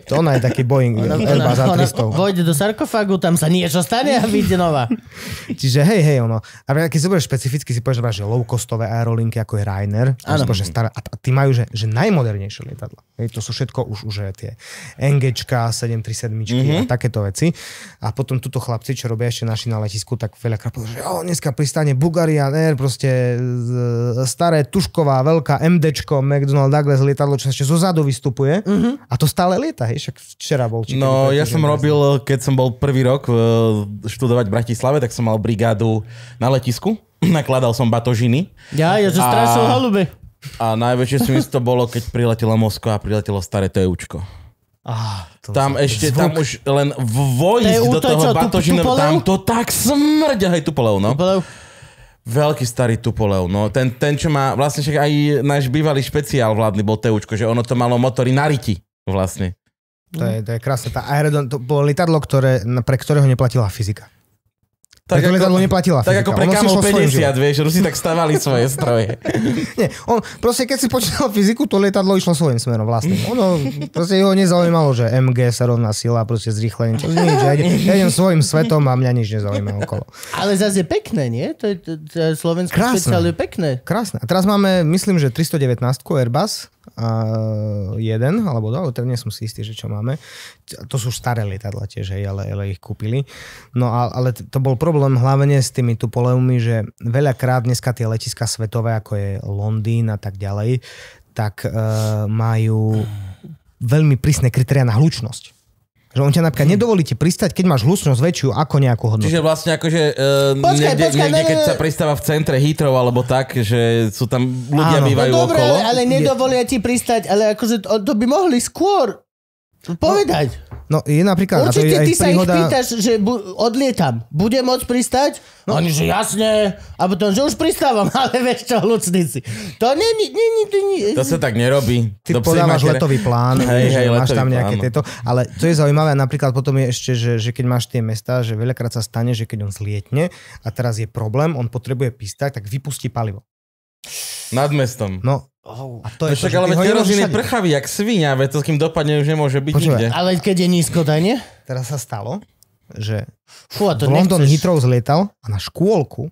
to ona je taký Boeing ona, Airbus no, A300. Vojde do sarkofagu, tam sa niečo stane a vyjde nová. Čiže hej, hej, ono. A keď si špecificky, si povieš, že low-costové aerolinky, ako je Ryanair, staré, a tí majú, že, že najmodernejšie lietadla. Hej, to sú všetko už, už tie NG, 737 mm-hmm. a takéto veci. A potom tuto chlapci, čo robia ešte naši na letisku, tak veľakrát povedal, že o, dneska pristane Bulgarian Air, proste e, e, staré, tušková, veľká MDčko, McDonald Douglas lietadlo, čo ešte zo zadu vystupuje. Mm-hmm. A a to stále lieta, hej? Však včera bol. Či no, ja som robil, keď som bol prvý rok eh, študovať v Bratislave, tak som mal brigádu na letisku. Nakladal som batožiny. Ja, ja som strásil a... holube. A najväčšie si to bolo, keď priletelo Moskva a priletelo staré TUčko. Ah, tam ešte, zvuk. tam už len vojsť do toho to, batožinu, tam to tak smrdia, hej, Tupolev, no. Tupolev. Veľký starý Tupolev, no. Ten, ten, čo má, vlastne však aj náš bývalý špeciál vládny bol TUčko, že ono to malo motory na riti vlastne. To je, to je krásne. Tá Aerodon, to bolo lietadlo, ktoré, pre ktorého neplatila fyzika. Tak ako, lietadlo neplatila fyzika. Tak ako pre Kamov 50, vieš, Rusi tak stavali svoje stroje. Nie, on proste keď si počítal fyziku, to lietadlo išlo svojím smerom vlastným. Ono proste jeho nezaujímalo, že MG sa rovná sila, proste zrýchlenie. Čo ja idem, ja idem svojim svetom a mňa nič nezaujíma okolo. Ale zase je pekné, nie? To je, to, to je slovenské špeciál je pekné. Krásne. A teraz máme, myslím, že 319 Airbus a jeden alebo dva, teda nie som si istý, že čo máme. To sú staré lietadla tiež, hej, ale, ale ich kúpili. No a, ale to bol problém hlavne s tými Tupoleumi, že veľakrát dneska tie letiska svetové, ako je Londýn a tak ďalej, tak e, majú veľmi prísne kritéria na hlučnosť. Že on ťa napríklad nedovolí hm. nedovolíte pristať, keď máš hlusnosť väčšiu ako nejakú hodnotu. Čiže vlastne akože uh, počkaj, niekde, počkaj, niekde, ne, keď sa pristáva v centre Hitrov alebo tak, že sú tam ľudia áno. bývajú no, dobré, okolo. Ale, ale nedovolia ti pristať, ale akože to by mohli skôr Povedať. No, je napríklad... Určite aj, ty sa príhoda... ich pýtaš, že bu- odlietam. bude môcť pristať? No. Oni, že jasne. A potom, že už pristávam, ale vieš čo, lucníci. To nie, nie, nie, nie, nie. To sa tak nerobí. Ty to podávaš máš letový plán, hej, hej, že máš tam nejaké plán. No. tieto. Ale to je zaujímavé, napríklad potom je ešte, že, že keď máš tie mesta, že veľakrát sa stane, že keď on zlietne a teraz je problém, on potrebuje pistať, tak vypustí palivo. Nad mestom. No, Oh, a to je no však, ale kerozín je prchavý, jak svinia, veď to s kým dopadne už nemôže byť Počúva, nikde. Ale keď je nízko danie? Teraz sa stalo, že Fú, a to v London nechceš... Heathrow zlietal a na škôlku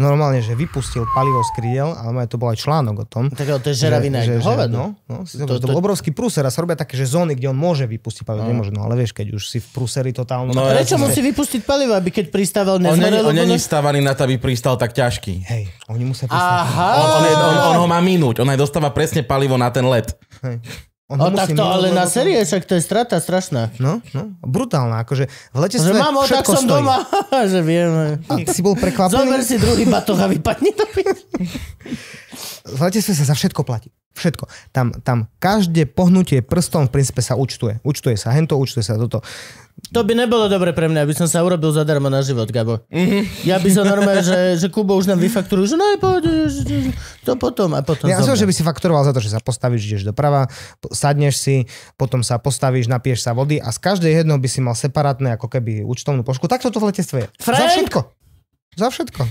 normálne, že vypustil palivo z krídel, ale to bol aj článok o tom. Tak to je žeravina, že, že, hovedno. No, no, to, to, to, bol obrovský prúser a sa robia také, že zóny, kde on môže vypustiť palivo, no. nemôže, no ale vieš, keď už si v prúseri totálno... No, prečo ja musí vypustiť palivo, aby keď pristával nezmerel? On není stávaný na to, aby pristal tak ťažký. Hej, oni musia pristávať. On, on, on, on, ho má minúť, on aj dostáva presne palivo na ten let. Hej. On o, tak to, ale na série, však to je strata strašná. No, no, brutálna, akože v lete že mamo, tak som stojí. doma, že viem. A si bol prekvapený? Zober si druhý batoh a vypadni to. v lete sa za všetko platí. Všetko. Tam, tam každé pohnutie prstom v princípe sa účtuje. Účtuje sa hento, účtuje sa toto. To by nebolo dobre pre mňa, aby som sa urobil zadarmo na život, Gabo. Mm-hmm. Ja by som normálne, že, že Kubo už nám vyfakturujú, že najpoď, to potom a potom. Ja som, že by si fakturoval za to, že sa postavíš, ideš doprava, sadneš si, potom sa postavíš, napiješ sa vody a z každej jednou by si mal separátne ako keby účtovnú pošku. tak toto v letectve je. Frank? Za všetko. Za všetko.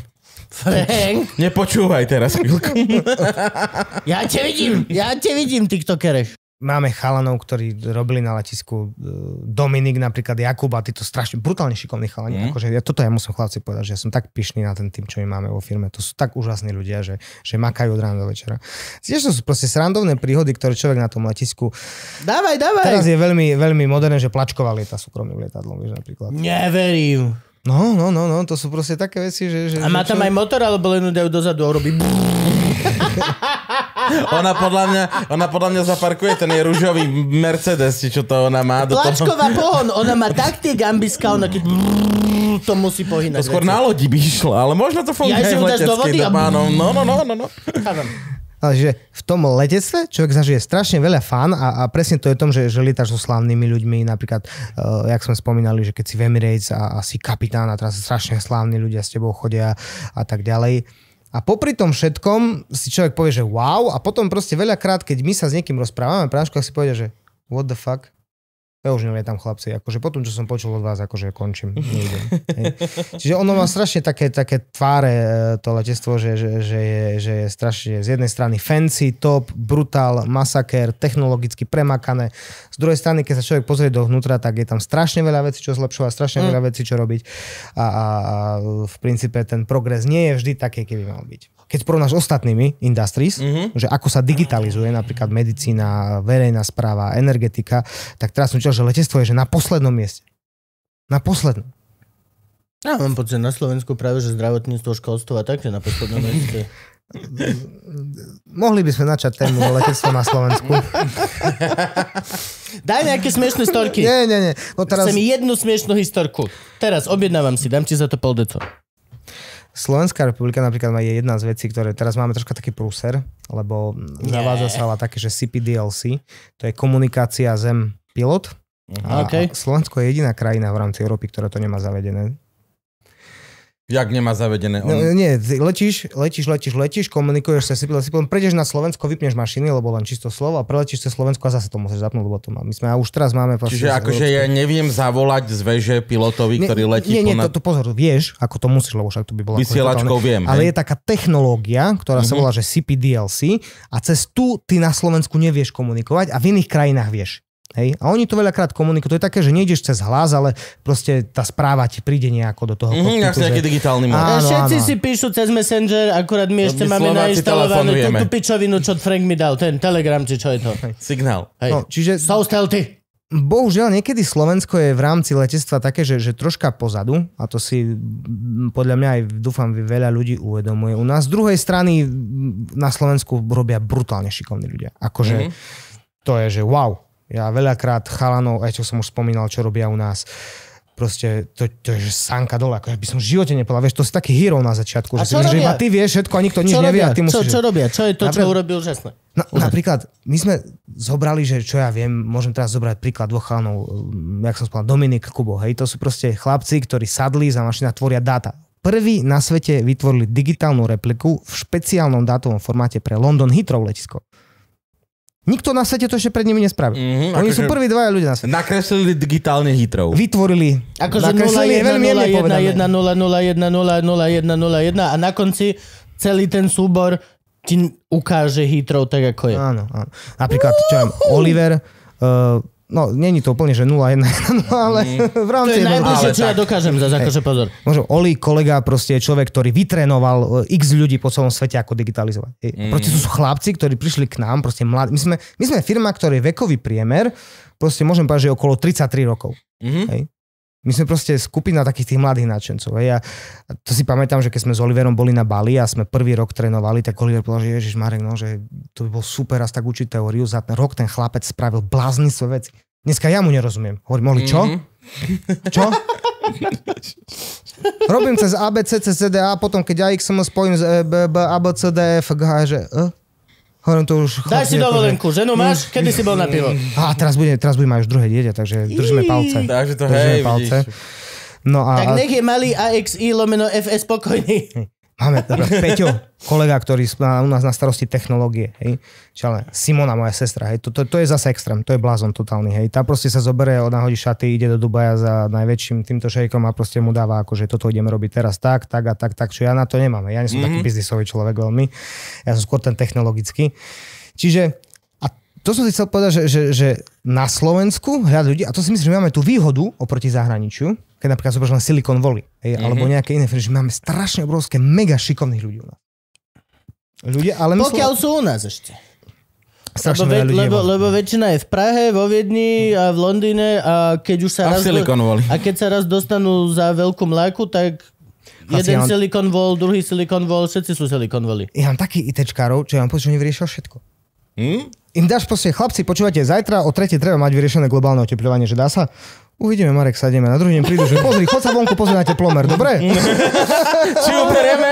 Frank. Nepočúvaj teraz chvíľku. ja te vidím, ja te vidím, tiktokereš. Máme chalanov, ktorí robili na letisku. E, Dominik napríklad, Jakuba, títo strašne brutálne šikovní chalani. Mm. Akože ja, toto ja musím chlapci povedať, že ja som tak pyšný na ten tým, čo my máme vo firme. To sú tak úžasní ľudia, že, že makajú od rána do večera. Tiež to sú proste srandovné príhody, ktoré človek na tom letisku... Dávaj, dávaj! Teraz je veľmi, veľmi moderné, že plačková tá súkromným lietadlom, vieš napríklad. Neverím. No, no, no, no, to sú proste také veci, že... že a má tam čo... aj motor, alebo len dajú dozadu a robí... ona, podľa mňa, ona podľa mňa zaparkuje ten jej rúžový Mercedes, čo to ona má. Tlačková toho... pohon, ona má tak tie gambiska, ona keď to musí pohynať. To skôr na lodi by išlo, ale možno to funguje ja aj v leteckej do vody a... no, no, no, no, no ale že v tom letectve človek zažije strašne veľa fan a, a presne to je tom, že, že lietáš so slávnymi ľuďmi, napríklad, uh, jak sme spomínali, že keď si v Emirates a, a si kapitán a teraz strašne slávni ľudia s tebou chodia a tak ďalej. A popri tom všetkom si človek povie, že wow, a potom proste veľakrát, keď my sa s niekým rozprávame, práškoch si povie, že what the fuck, ja už neviem, tam chlapci, akože potom, čo som počul od vás, akože končím. Nejdem, Čiže ono má strašne také, také tváre e, to letectvo, že, že, že, je, že je strašne z jednej strany fancy, top, brutál, masaker, technologicky premakané. Z druhej strany, keď sa človek pozrie dovnútra, tak je tam strašne veľa vecí, čo zlepšovať, strašne mm. veľa vecí, čo robiť. A, a, a v princípe ten progres nie je vždy taký, keby mal byť keď porovnáš ostatnými industries, mm-hmm. že ako sa digitalizuje napríklad medicína, verejná správa, energetika, tak teraz som čel, že letectvo je že na poslednom mieste. Na poslednom. Ja mám pocit, na Slovensku práve, že zdravotníctvo, školstvo a tak, že na poslednom mieste. Mohli by sme načať tému o letectvo na Slovensku. Daj nejaké smiešné storky. Nie, nie, nie. No teraz... Chcem jednu smiešnú historku. Teraz objednávam si, dám ti za to pol deco. Slovenská republika napríklad má jedna z vecí, ktoré teraz máme troška taký prúser, lebo Nie. zavádza sa ale také, že CPDLC, to je komunikácia zem pilot. Mhm. A okay. Slovensko je jediná krajina v rámci Európy, ktorá to nemá zavedené. Jak nemá zavedené? No, on... No, nie, letíš, letíš, letíš, letíš, komunikuješ sa si, si potom prejdeš na Slovensko, vypneš mašiny, lebo len čisto slovo a preletíš sa Slovensko a zase to musíš zapnúť, lebo to má. My sme a už teraz máme... Čiže akože ja neviem zavolať z veže pilotovi, ktorý letí nie, nie, ponad... to, to, pozor, vieš, ako to musíš, lebo však to by bolo... Vysielačkou viem. Ale hej? je taká technológia, ktorá mm-hmm. sa mhm. volá, že CPDLC a cez tu ty na Slovensku nevieš komunikovať a v iných krajinách vieš. Hej? A oni to veľakrát komunikujú. To je také, že nejdeš cez hlas, ale proste tá správa ti príde nejako do toho. Mm, hmm hmm nejaký digitálny áno, e, Všetci áno. si píšu cez Messenger, akurát my ešte my máme nainštalovanú tú pičovinu, čo Frank mi dal, ten Telegram, či čo je to. Signál. Hej. No, čiže... So stealthy. Bohužiaľ, niekedy Slovensko je v rámci letectva také, že, že troška pozadu, a to si mm, podľa mňa aj dúfam veľa ľudí uvedomuje u nás. Z druhej strany mm, na Slovensku robia brutálne šikovní ľudia. Akože mm-hmm. to je, že wow, ja veľakrát chalanov, aj čo som už spomínal, čo robia u nás, proste to, to je sanka dole, ja akože by som v živote nepovedal, vieš, to si taký hero na začiatku, a že, si, že iba ty vieš všetko a nikto nič nevie a ty musíš... Čo, čo robia? Čo je to, napríklad, čo urobil úžasné? Na, napríklad, my sme zobrali, že čo ja viem, môžem teraz zobrať príklad dvoch chalanov, mm, jak som spomínal, Dominik Kubo, hej, to sú proste chlapci, ktorí sadli za mašina, tvoria dáta. Prvý na svete vytvorili digitálnu repliku v špeciálnom dátovom formáte pre London Heathrow letisko. Nikto na svete to ešte pred nimi nespravil. Mm-hmm, Oni sú akože prví dvaja ľudia na svete. Nakreslili digitálne hitrov. Vytvorili. Akože 0, 1, 0, 1, 1, 0, 0, 1, 0, 0, 1, 0, 1 a na konci celý ten súbor ti ukáže hitrov tak, ako je. Áno, áno. Napríklad, čo Oliver, uh, No, není to úplne, že 0-1, no, ale mm. v rámci... To je najbližšie, čo ja dokážem za akože pozor. Možno Oli, kolega, proste je človek, ktorý vytrénoval e, x ľudí po celom svete, ako digitalizovať. Mm. Proste sú chlapci, ktorí prišli k nám, proste mladí. My sme, my sme firma, ktorý je vekový priemer, proste môžem povedať, že je okolo 33 rokov. Mm-hmm. Hej. My sme proste skupina takých tých mladých nadšencov. Ja to si pamätám, že keď sme s Oliverom boli na Bali a sme prvý rok trénovali, tak Oliver povedal, že Ježiš Marek, no, že to by bol super raz tak učiť teóriu. Za ten rok ten chlapec spravil svoje veci. Dneska ja mu nerozumiem. Hovorím, Oli, čo? Mm-hmm. Čo? Robím cez ABC, cez CDA, potom keď ja spojím z e ABCDF, e e, že... Uh? Hovorím to už... Daj si dovolenku, akože... ženu máš, mm. kedy si bol na pivo? A teraz bude, teraz bude mať už druhé dieťa, takže držíme palce. Takže to držíme hej, palce. No a, tak nech je malý AXI lomeno FS spokojný. Máme teda Peťo, kolega, ktorý má u nás na starosti technológie, hej. Čale, Simona, moja sestra, hej. To, to, to, je zase extrém, to je blázon totálny, hej. Tá proste sa zoberie, odnahodí šaty, ide do Dubaja za najväčším týmto šejkom a proste mu dáva ako, že toto ideme robiť teraz tak, tak a tak, tak, čo ja na to nemám. Ja nie som mm-hmm. taký mhm. biznisový človek veľmi. Ja som skôr ten technologický. Čiže to som si chcel povedať, že, že, že na Slovensku hľad ľudí, a to si myslím, že máme tú výhodu oproti zahraničiu, keď napríklad zoberieš len Silicon Valley, hej, mm-hmm. alebo nejaké iné firmy, že máme strašne obrovské, mega šikovných ľudí u nás. Ľudia, ale my Pokiaľ sú u nás ešte. Strašne lebo, veľa ľudí lebo, lebo väčšina je v Prahe, vo Viedni a v Londýne a keď už sa a raz... Valley. A keď sa raz dostanú za veľkú mláku, tak Jeden ja Silicon Wall, druhý Silicon Wall, všetci sú Silicon Valley. Ja mám taký ITčkárov, čo ja mám pocit, že všetko. Hm? Im dáš proste, chlapci, počúvate, zajtra o tretie treba mať vyriešené globálne oteplovanie, že dá sa? Uvidíme, Marek, sa ideme na druhý deň prídu, že pozri, chod sa vonku, pozri na teplomer, dobre? Či uberieme?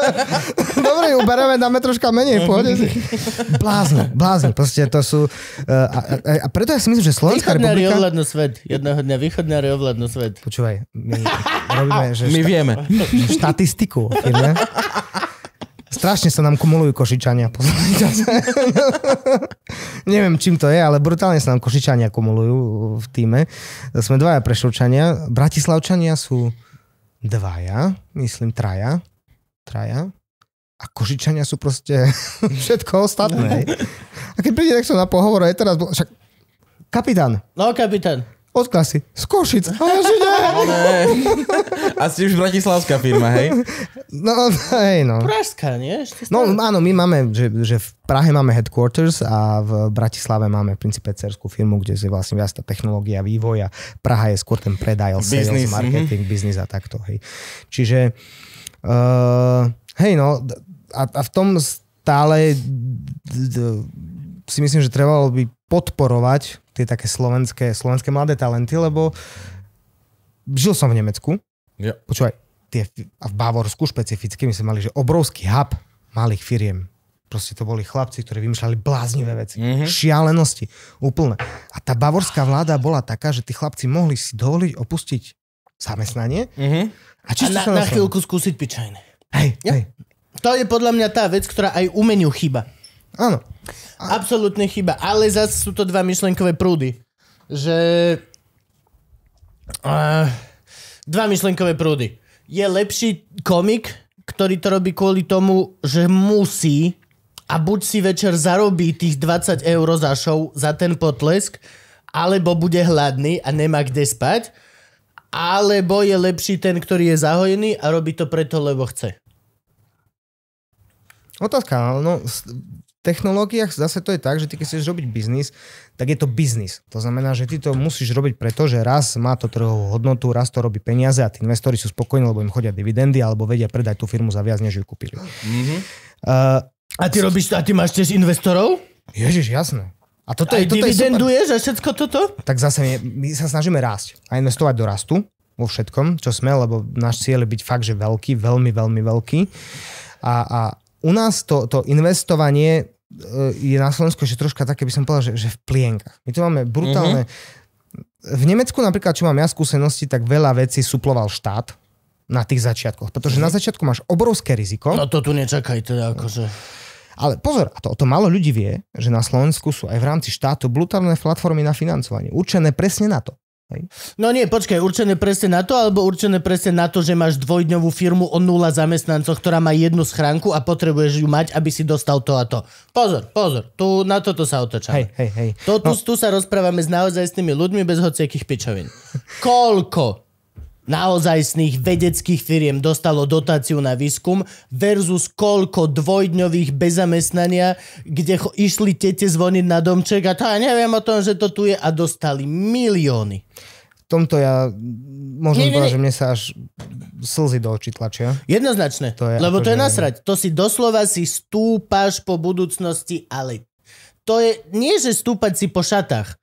dobre, uberieme, dáme troška menej, pohode si. Blázne, blázne, proste to sú... E, a, a, a preto ja si myslím, že Slovenská východná republika... Východná svet, jedného dňa východná riovladnú svet. Počúvaj, my robíme, že... My vieme. Štatistiku firme. Strašne sa nám kumulujú košičania. Neviem, čím to je, ale brutálne sa nám košičania kumulujú v týme. Sme dvaja prešovčania. Bratislavčania sú dvaja, myslím traja. Traja. A košičania sú proste všetko ostatné. No. A keď príde takto na pohovor, je teraz... Však... Kapitán. No, kapitán. Od klasy. Z Košic. A ja že nie. A ste už bratislavská firma, hej? No, hej, no. Pražská, nie? No, áno, my máme, že, že v Prahe máme headquarters a v Bratislave máme v princípe cerskú firmu, kde je vlastne viac tá technológia, vývoj a Praha je skôr ten predaj, sales, business, mhm. marketing, mm-hmm. biznis a takto, hej. Čiže, uh, hej, no, a, a v tom stále d, d, si myslím, že trebalo by podporovať tie také slovenské, slovenské mladé talenty, lebo žil som v Nemecku. Ja. Počúvaj, tie, a v bavorsku špecificky, my sme mali, že obrovský hub malých firiem. Proste to boli chlapci, ktorí vymýšľali bláznivé veci, mm-hmm. šialenosti, úplne. A tá bavorská vláda bola taká, že tí chlapci mohli si dovoliť opustiť zamestnanie mm-hmm. a, či a na, sa na chvíľku skúsiť pičajne. Hej, ja? hej. To je podľa mňa tá vec, ktorá aj umeniu chýba. Áno. A... Absolutne chyba. Ale zase sú to dva myšlenkové prúdy. Že... Uh, dva myšlenkové prúdy. Je lepší komik, ktorý to robí kvôli tomu, že musí a buď si večer zarobí tých 20 eur za show, za ten potlesk, alebo bude hladný a nemá kde spať, alebo je lepší ten, ktorý je zahojený a robí to preto, lebo chce. Otázka, no technológiách zase to je tak, že ty keď chceš robiť biznis, tak je to biznis. To znamená, že ty to musíš robiť preto, že raz má to trhovú hodnotu, raz to robí peniaze a tí investori sú spokojní, lebo im chodia dividendy alebo vedia predať tú firmu za viac, než ju kúpili. Mm-hmm. Uh, a ty robíš, a ty máš tiež investorov? Ježiš, jasné. A toto Aj je, toto dividenduje je super. všetko toto? Tak zase my, my sa snažíme rásť a investovať do rastu vo všetkom, čo sme, lebo náš cieľ je byť fakt, že veľký, veľmi, veľmi veľký. A, a u nás to, to investovanie e, je na Slovensku že troška také, by som povedal, že, že v plienkach. My tu máme brutálne... Mm-hmm. V Nemecku napríklad, čo mám ja skúsenosti, tak veľa vecí suploval štát na tých začiatkoch. Pretože mm-hmm. na mhm. začiatku máš obrovské riziko. No to tu nečakaj teda no. akože... Ale pozor, a to, to málo ľudí vie, že na Slovensku sú aj v rámci štátu brutálne platformy na financovanie, určené presne na to. Hej. No nie, počkaj, určené presne na to, alebo určené presne na to, že máš dvojdňovú firmu o nula zamestnancov, ktorá má jednu schránku a potrebuješ ju mať, aby si dostal to a to. Pozor, pozor, tu, na toto sa otočame. Hej, hej, hej. To, tu, no. tu sa rozprávame s naozaj s tými ľuďmi bez hociakých pičovin. Koľko naozajstných vedeckých firiem dostalo dotáciu na výskum versus koľko dvojdňových bez zamestnania, kde cho- išli tete zvoniť na domček a ja neviem o tom, že to tu je a dostali milióny. V tomto ja možno povedať, že mne sa až slzy do očí tlačia. Jednoznačne, to je lebo to je nasrať. Akože- nasrať. To si doslova si stúpaš po budúcnosti, ale to je nie, že stúpať si po šatách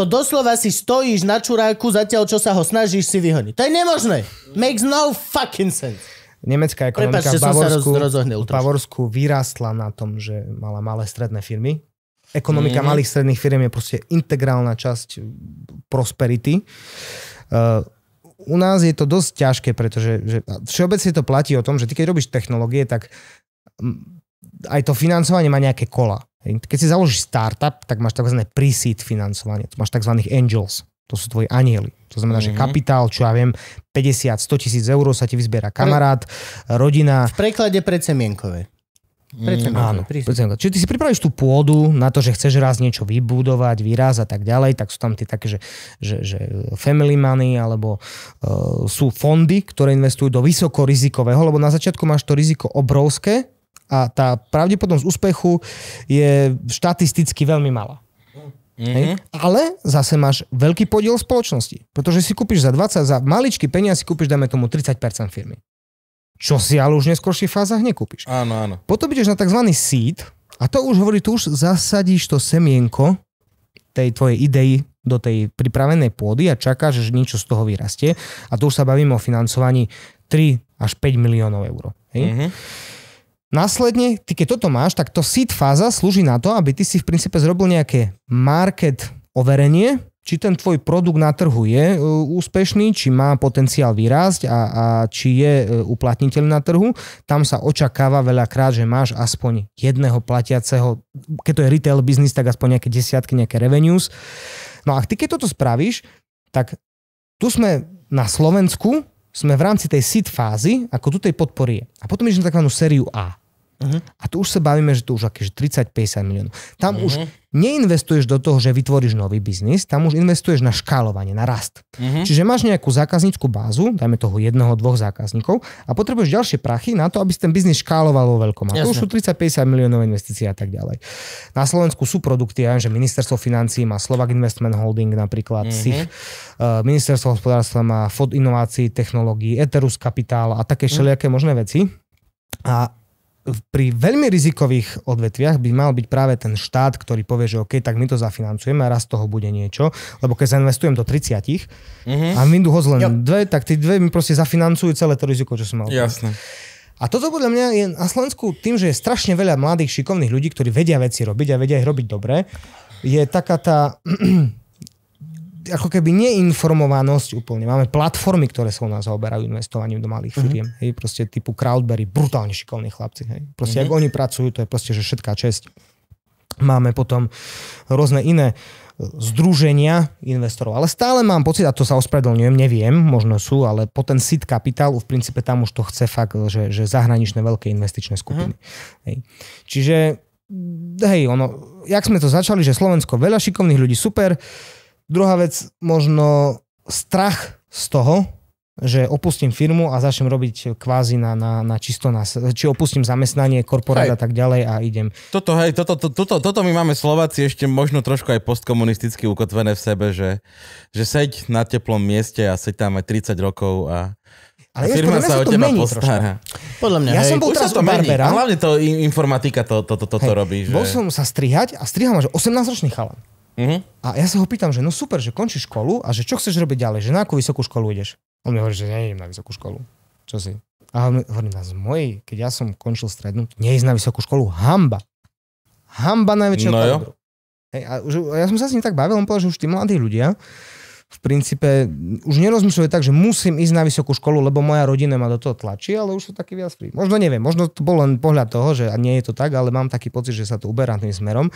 to doslova si stojíš na čuráku zatiaľ, čo sa ho snažíš si vyhoniť. To je nemožné. Makes no fucking sense. Nemecká ekonomika Prepačte, v Bavorsku, roz, v Bavorsku vyrástla na tom, že mala malé stredné firmy. Ekonomika mm. malých stredných firm je proste integrálna časť prosperity. Uh, u nás je to dosť ťažké, pretože že všeobecne to platí o tom, že ty keď robíš technológie, tak mm, aj to financovanie má nejaké kola. Keď si založíš startup, tak máš tzv. pre-seed financovanie. To máš tzv. angels. To sú tvoji anieli. To znamená, mm-hmm. že mhm. kapitál, čo ja viem, 50, 100 tisíc eur sa ti vyzbiera kamarát, rodina. V preklade predsemienkové. Predtým, mm, áno, Čiže ty si pripravíš tú pôdu na to, že chceš raz niečo vybudovať, výraz a tak ďalej, tak sú tam tie také, že, že, že family money alebo uh, sú fondy, ktoré investujú do vysokorizikového, lebo na začiatku máš to riziko obrovské, a tá pravdepodobnosť úspechu je štatisticky veľmi malá. Mm-hmm. Ale zase máš veľký podiel v spoločnosti, pretože si kúpiš za 20, za maličky peniaz si kúpiš, dajme tomu, 30% firmy. Čo si ale už v neskôrších fázach nekúpiš. Áno, áno. Potom ideš na tzv. seed a to už hovorí, tu už zasadíš to semienko tej tvojej idei do tej pripravenej pôdy a čakáš, že niečo z toho vyrastie. A tu už sa bavíme o financovaní 3 až 5 miliónov eur. Hej? Mm-hmm. Následne, ty keď toto máš, tak to seed fáza slúži na to, aby ty si v princípe zrobil nejaké market overenie, či ten tvoj produkt na trhu je e, úspešný, či má potenciál vyrásť a, a či je e, uplatniteľ na trhu. Tam sa očakáva veľakrát, že máš aspoň jedného platiaceho, keď to je retail business, tak aspoň nejaké desiatky, nejaké revenues. No a ty keď toto spravíš, tak tu sme na Slovensku, sme v rámci tej sit fázy, ako tu tej podpory je. A potom ideš na takzvanú sériu A. Uh-huh. A tu už sa bavíme, že to už akéže 30-50 miliónov. Tam uh-huh. už mhm neinvestuješ do toho, že vytvoríš nový biznis, tam už investuješ na škálovanie, na rast. Uh-huh. Čiže máš nejakú zákaznícku bázu, dajme toho jedného, dvoch zákazníkov a potrebuješ ďalšie prachy na to, aby si ten biznis škáloval vo veľkom. A to už sú 30-50 miliónov investícií a tak ďalej. Na Slovensku sú produkty, ja že ministerstvo financí má Slovak Investment Holding napríklad, uh-huh. SIF, eh, ministerstvo hospodárstva má FOD inovácií, technológií, Eterus Kapitál a také mhm. všelijaké možné veci. A pri veľmi rizikových odvetviach by mal byť práve ten štát, ktorý povie, že OK, tak my to zafinancujeme a raz toho bude niečo, lebo keď zainvestujem do 30 mm-hmm. a mi hozť len dve, tak tie dve mi proste zafinancujú celé to riziko, čo som mal. Jasné. A toto podľa mňa je na Slovensku tým, že je strašne veľa mladých šikovných ľudí, ktorí vedia veci robiť a vedia ich robiť dobre, je taká tá ako keby neinformovanosť úplne. Máme platformy, ktoré sa u nás zaoberajú investovaním do malých mhm. firiem. Mm-hmm. Hej, proste typu Crowdberry, brutálne šikovní chlapci. Hej. Proste mm-hmm. ak oni pracujú, to je proste, že všetká česť. Máme potom rôzne iné e, združenia investorov. Ale stále mám pocit, a to sa ospravedlňujem, neviem, možno sú, ale po ten sit kapitálu v princípe tam už to chce fakt, e, že, že zahraničné veľké investičné mhm. skupiny. Mm-hmm. Hej. Čiže hej, ono, jak sme to začali, že Slovensko veľa šikovných ľudí, super, Druhá vec, možno strach z toho, že opustím firmu a začnem robiť kvázi na, na, na čisto na, či opustím zamestnanie, korporát a tak ďalej a idem. Toto, hej, toto, to, toto, toto my máme Slováci ešte možno trošku aj postkomunisticky ukotvené v sebe, že, že seď na teplom mieste a seď tam aj 30 rokov a ale a firma sa, o teba postará. Podľa mňa, ja hej. som bol Už teraz to barbera. Mení. A hlavne to informatika to, to, to, toto to robí. Že... Bol som sa strihať a strihal ma, že 18-ročný chalan. Mm-hmm. A ja sa ho pýtam, že no super, že končíš školu a že čo chceš robiť ďalej, že na akú vysokú školu ideš? On mi hovorí, že nejdem na vysokú školu. Čo si? A hovorím, na z mojej, keď ja som končil strednú, neísť na vysokú školu, hamba. Hamba najväčšieho no Hej, a, už, a ja som sa s ním tak bavil, on povedal, že už tí mladí ľudia v princípe už nerozmýšľajú tak, že musím ísť na vysokú školu, lebo moja rodina ma do toho tlačí, ale už sú taký viac pri. Možno neviem, možno to bol len pohľad toho, že nie je to tak, ale mám taký pocit, že sa to uberá tým smerom.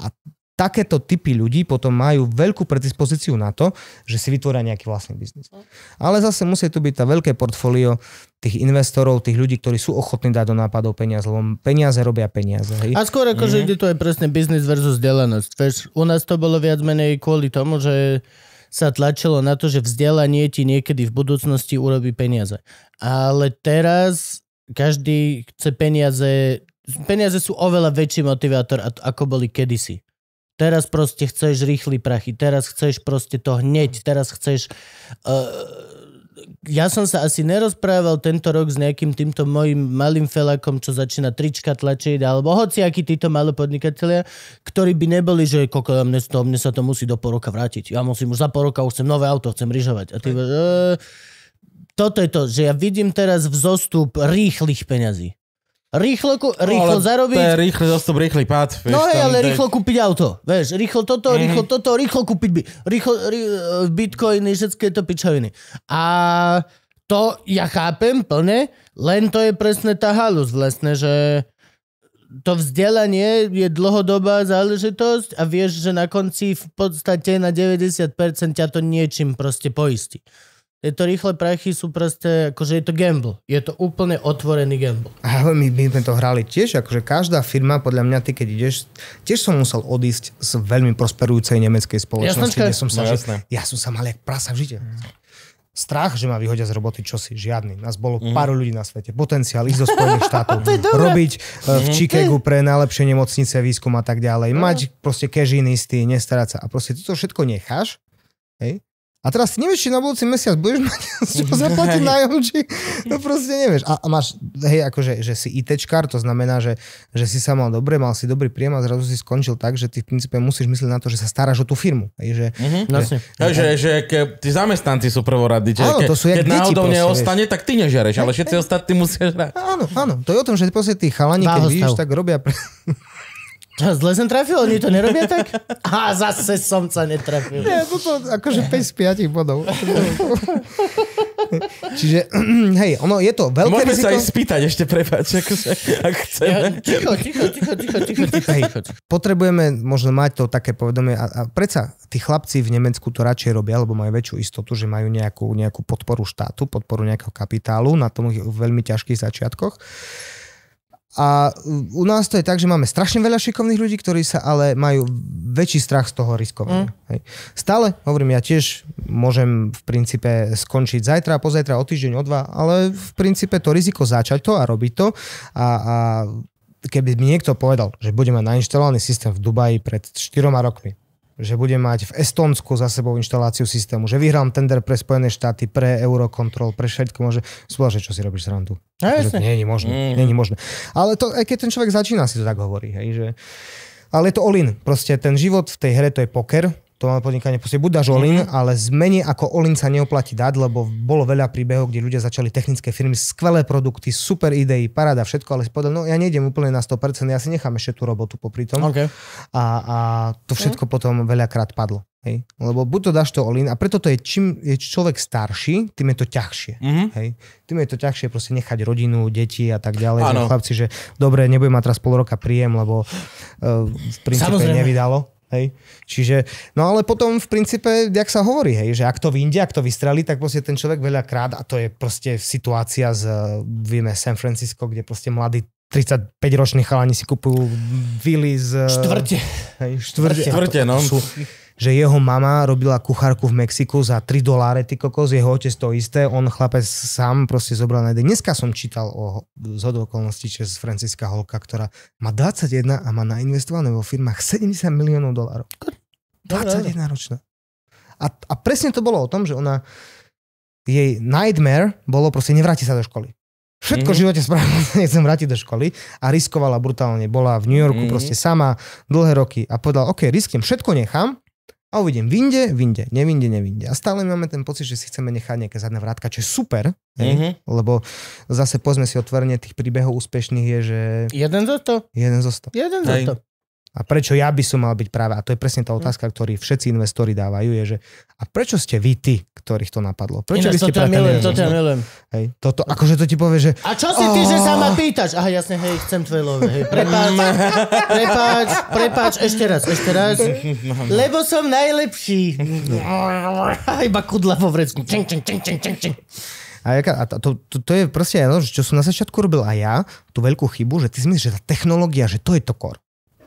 A takéto typy ľudí potom majú veľkú predispozíciu na to, že si vytvoria nejaký vlastný biznis. Mhm. Ale zase musí tu byť tá veľké portfólio tých investorov, tých ľudí, ktorí sú ochotní dať do nápadov peniaze, lebo peniaze robia peniaze. Hej. A skôr akože mm. ide to aj presne biznis versus vzdelanosť. Veš, u nás to bolo viac menej kvôli tomu, že sa tlačilo na to, že vzdelanie ti niekedy v budúcnosti urobí peniaze. Ale teraz každý chce peniaze, peniaze sú oveľa väčší motivátor ako boli kedysi. Teraz proste chceš rýchly prachy, teraz chceš proste to hneď, teraz chceš... Uh, ja som sa asi nerozprával tento rok s nejakým týmto mojim malým felakom, čo začína trička tlačiť, alebo hociakí títo malé podnikatelia, ktorí by neboli, že koko, mne, to, mne sa to musí do pol roka vrátiť. Ja musím už za pol roka, už chcem nové auto, chcem ryžovať. A ty, uh, toto je to, že ja vidím teraz vzostup rýchlych peňazí. Rýchlo, ku, no, rýchlo no, ale zarobiť. To je rýchly dostup, rýchly pád. Vieš, no hej, ale tak... rýchlo kúpiť auto. Vieš, rýchlo toto, mm-hmm. rýchlo toto, rýchlo kúpiť by, rýchlo, rý, e, bitcoiny, všetky to pičoviny. A to ja chápem plne, len to je presne tá halus vlastne, že to vzdelanie je dlhodobá záležitosť a vieš, že na konci v podstate na 90% ťa to niečím proste poistí. Tieto rýchle prachy sú proste, akože je to gamble. Je to úplne otvorený gamble. Ale my, my sme to hrali tiež, akože každá firma, podľa mňa, ty keď ideš, tiež som musel odísť z veľmi prosperujúcej nemeckej spoločnosti, Jasnočka. kde som sa, no, že, ja som sa mal jak prasa v žite. Mm strach, že ma vyhodia z roboty čosi. Žiadny. Nás bolo mm. pár ľudí na svete. Potenciál ísť do Spojených štátov. robiť eh, v mhm. Chicagu pre najlepšie nemocnice, výskum a tak ďalej. Mhm. Mať proste cash istý, nestarať sa. A proste toto to všetko necháš. Hej? A teraz si nevieš, či na budúci mesiac budeš mať čo zaplatiť nájom, či to proste nevieš. A, a máš, hej, akože, že si ITčkar, to znamená, že, že si sa mal dobre, mal si dobrý príjem a zrazu si skončil tak, že ty v princípe musíš myslieť na to, že sa staráš o tú firmu. Hej, že, mm-hmm, že, vlastne. že, že, že ke, tí zamestnanci sú prvoradí. Áno, ke, to sú keď náhodou neostane, tak ty nežereš, ale všetci ostatní musia žrať. Áno, áno, to je o tom, že proste tí chalani, keď vidíš, tak robia... Pre... Čo, zle som trafil? Oni to nerobia tak? A zase som sa netrafil. Nie, no to akože 5 z 5 bodov. Čiže, hej, ono je to veľké Môžeme riziko. sa aj spýtať ešte, prepáč, ako sa, ak chceme. Ja, ticho, ticho, ticho, ticho, ticho, ticho, hej, ticho. Potrebujeme možno mať to také povedomie a, a predsa tí chlapci v Nemecku to radšej robia, lebo majú väčšiu istotu, že majú nejakú, nejakú podporu štátu, podporu nejakého kapitálu na tom veľmi ťažkých začiatkoch. A u nás to je tak, že máme strašne veľa šikovných ľudí, ktorí sa ale majú väčší strach z toho riskovania. Mm. Hej. Stále, hovorím, ja tiež môžem v princípe skončiť zajtra, pozajtra, o týždeň, o dva, ale v princípe to riziko začať to a robiť to a, a keby mi niekto povedal, že budeme mať nainštalovaný systém v Dubaji pred 4 rokmi, že budem mať v Estonsku za sebou inštaláciu systému, že vyhrám tender pre Spojené štáty, pre Eurocontrol, pre všetko môže. Spôl, že čo si robíš srandu? No, že to nie je možné. Mm. Nie je možné. Ale to, aj keď ten človek začína, si to tak hovorí. Hej, že... Ale je to olin. Proste ten život v tej hre to je poker to máme podnikanie, proste buď dáš Olin, mm-hmm. ale zmeni ako Olin sa neoplatí dať, lebo bolo veľa príbehov, kde ľudia začali technické firmy, skvelé produkty, super idei, paráda, všetko, ale si povedal, no ja nejdem úplne na 100%, ja si nechám ešte tú robotu popri tom. Okay. A, a to mhm. všetko mm-hmm. potom veľakrát padlo. Hej? Lebo buď to dáš to olin a preto to je, čím je človek starší, tým je to ťažšie. Mm-hmm. Hej? Tým je to ťažšie proste nechať rodinu, deti a tak ďalej. Chlapci, že dobre, nebudem mať teraz pol roka príjem, lebo uh, v princípe Samozrejme. nevydalo. Hej. Čiže, no ale potom v princípe, jak sa hovorí, hej, že ak to vyjde, ak to vystrelí, tak proste ten človek veľakrát, a to je proste situácia z, vieme, San Francisco, kde proste mladí 35-roční chalani si kupujú vily z... Štvrte. Hej, štvrte. Štvrte, no. Sú, že jeho mama robila kuchárku v Mexiku za 3 doláre, ty kokos, jeho otec to isté, on chlapec sám proste zobral na Dneska som čítal o zhodu okolností čes Franciska Holka, ktorá má 21 a má nainvestované vo firmách 70 miliónov dolárov. 21 ročná. A, a presne to bolo o tom, že ona jej nightmare bolo proste nevráti sa do školy. Všetko mm-hmm. v mhm. živote spravila, nechcem vrátiť do školy a riskovala brutálne. Bola v New Yorku mm-hmm. proste sama dlhé roky a povedala, OK, riskujem, všetko nechám, a uvidím, vinde, vinde, nevinde, nevinde. A stále máme ten pocit, že si chceme nechať nejaké zadné vrátka, čo je super, mm-hmm. lebo zase pozme si otvorene tých príbehov úspešných je, že... Jeden zo sto. Jeden zo sto. Jeden zo sto. A prečo ja by som mal byť práve, a to je presne tá hm. otázka, ktorú všetci investori dávajú, je, že a prečo ste vy tí, ktorých to napadlo? Prečo Ináč, by ste práve milujem, to ťa milujem. Hej, toto, akože to ti povie, že... A čo si ty, že sa ma pýtaš? Aha, jasne, hej, chcem tvoje love, hej, prepáč, prepáč, prepáč, ešte raz, ešte raz. Lebo som najlepší. iba kudla vo vrecku. A, jaká, a to, to, to je proste, čo som na začiatku robil aj ja, tú veľkú chybu, že ty si myslíš, že tá technológia, že to je to kor.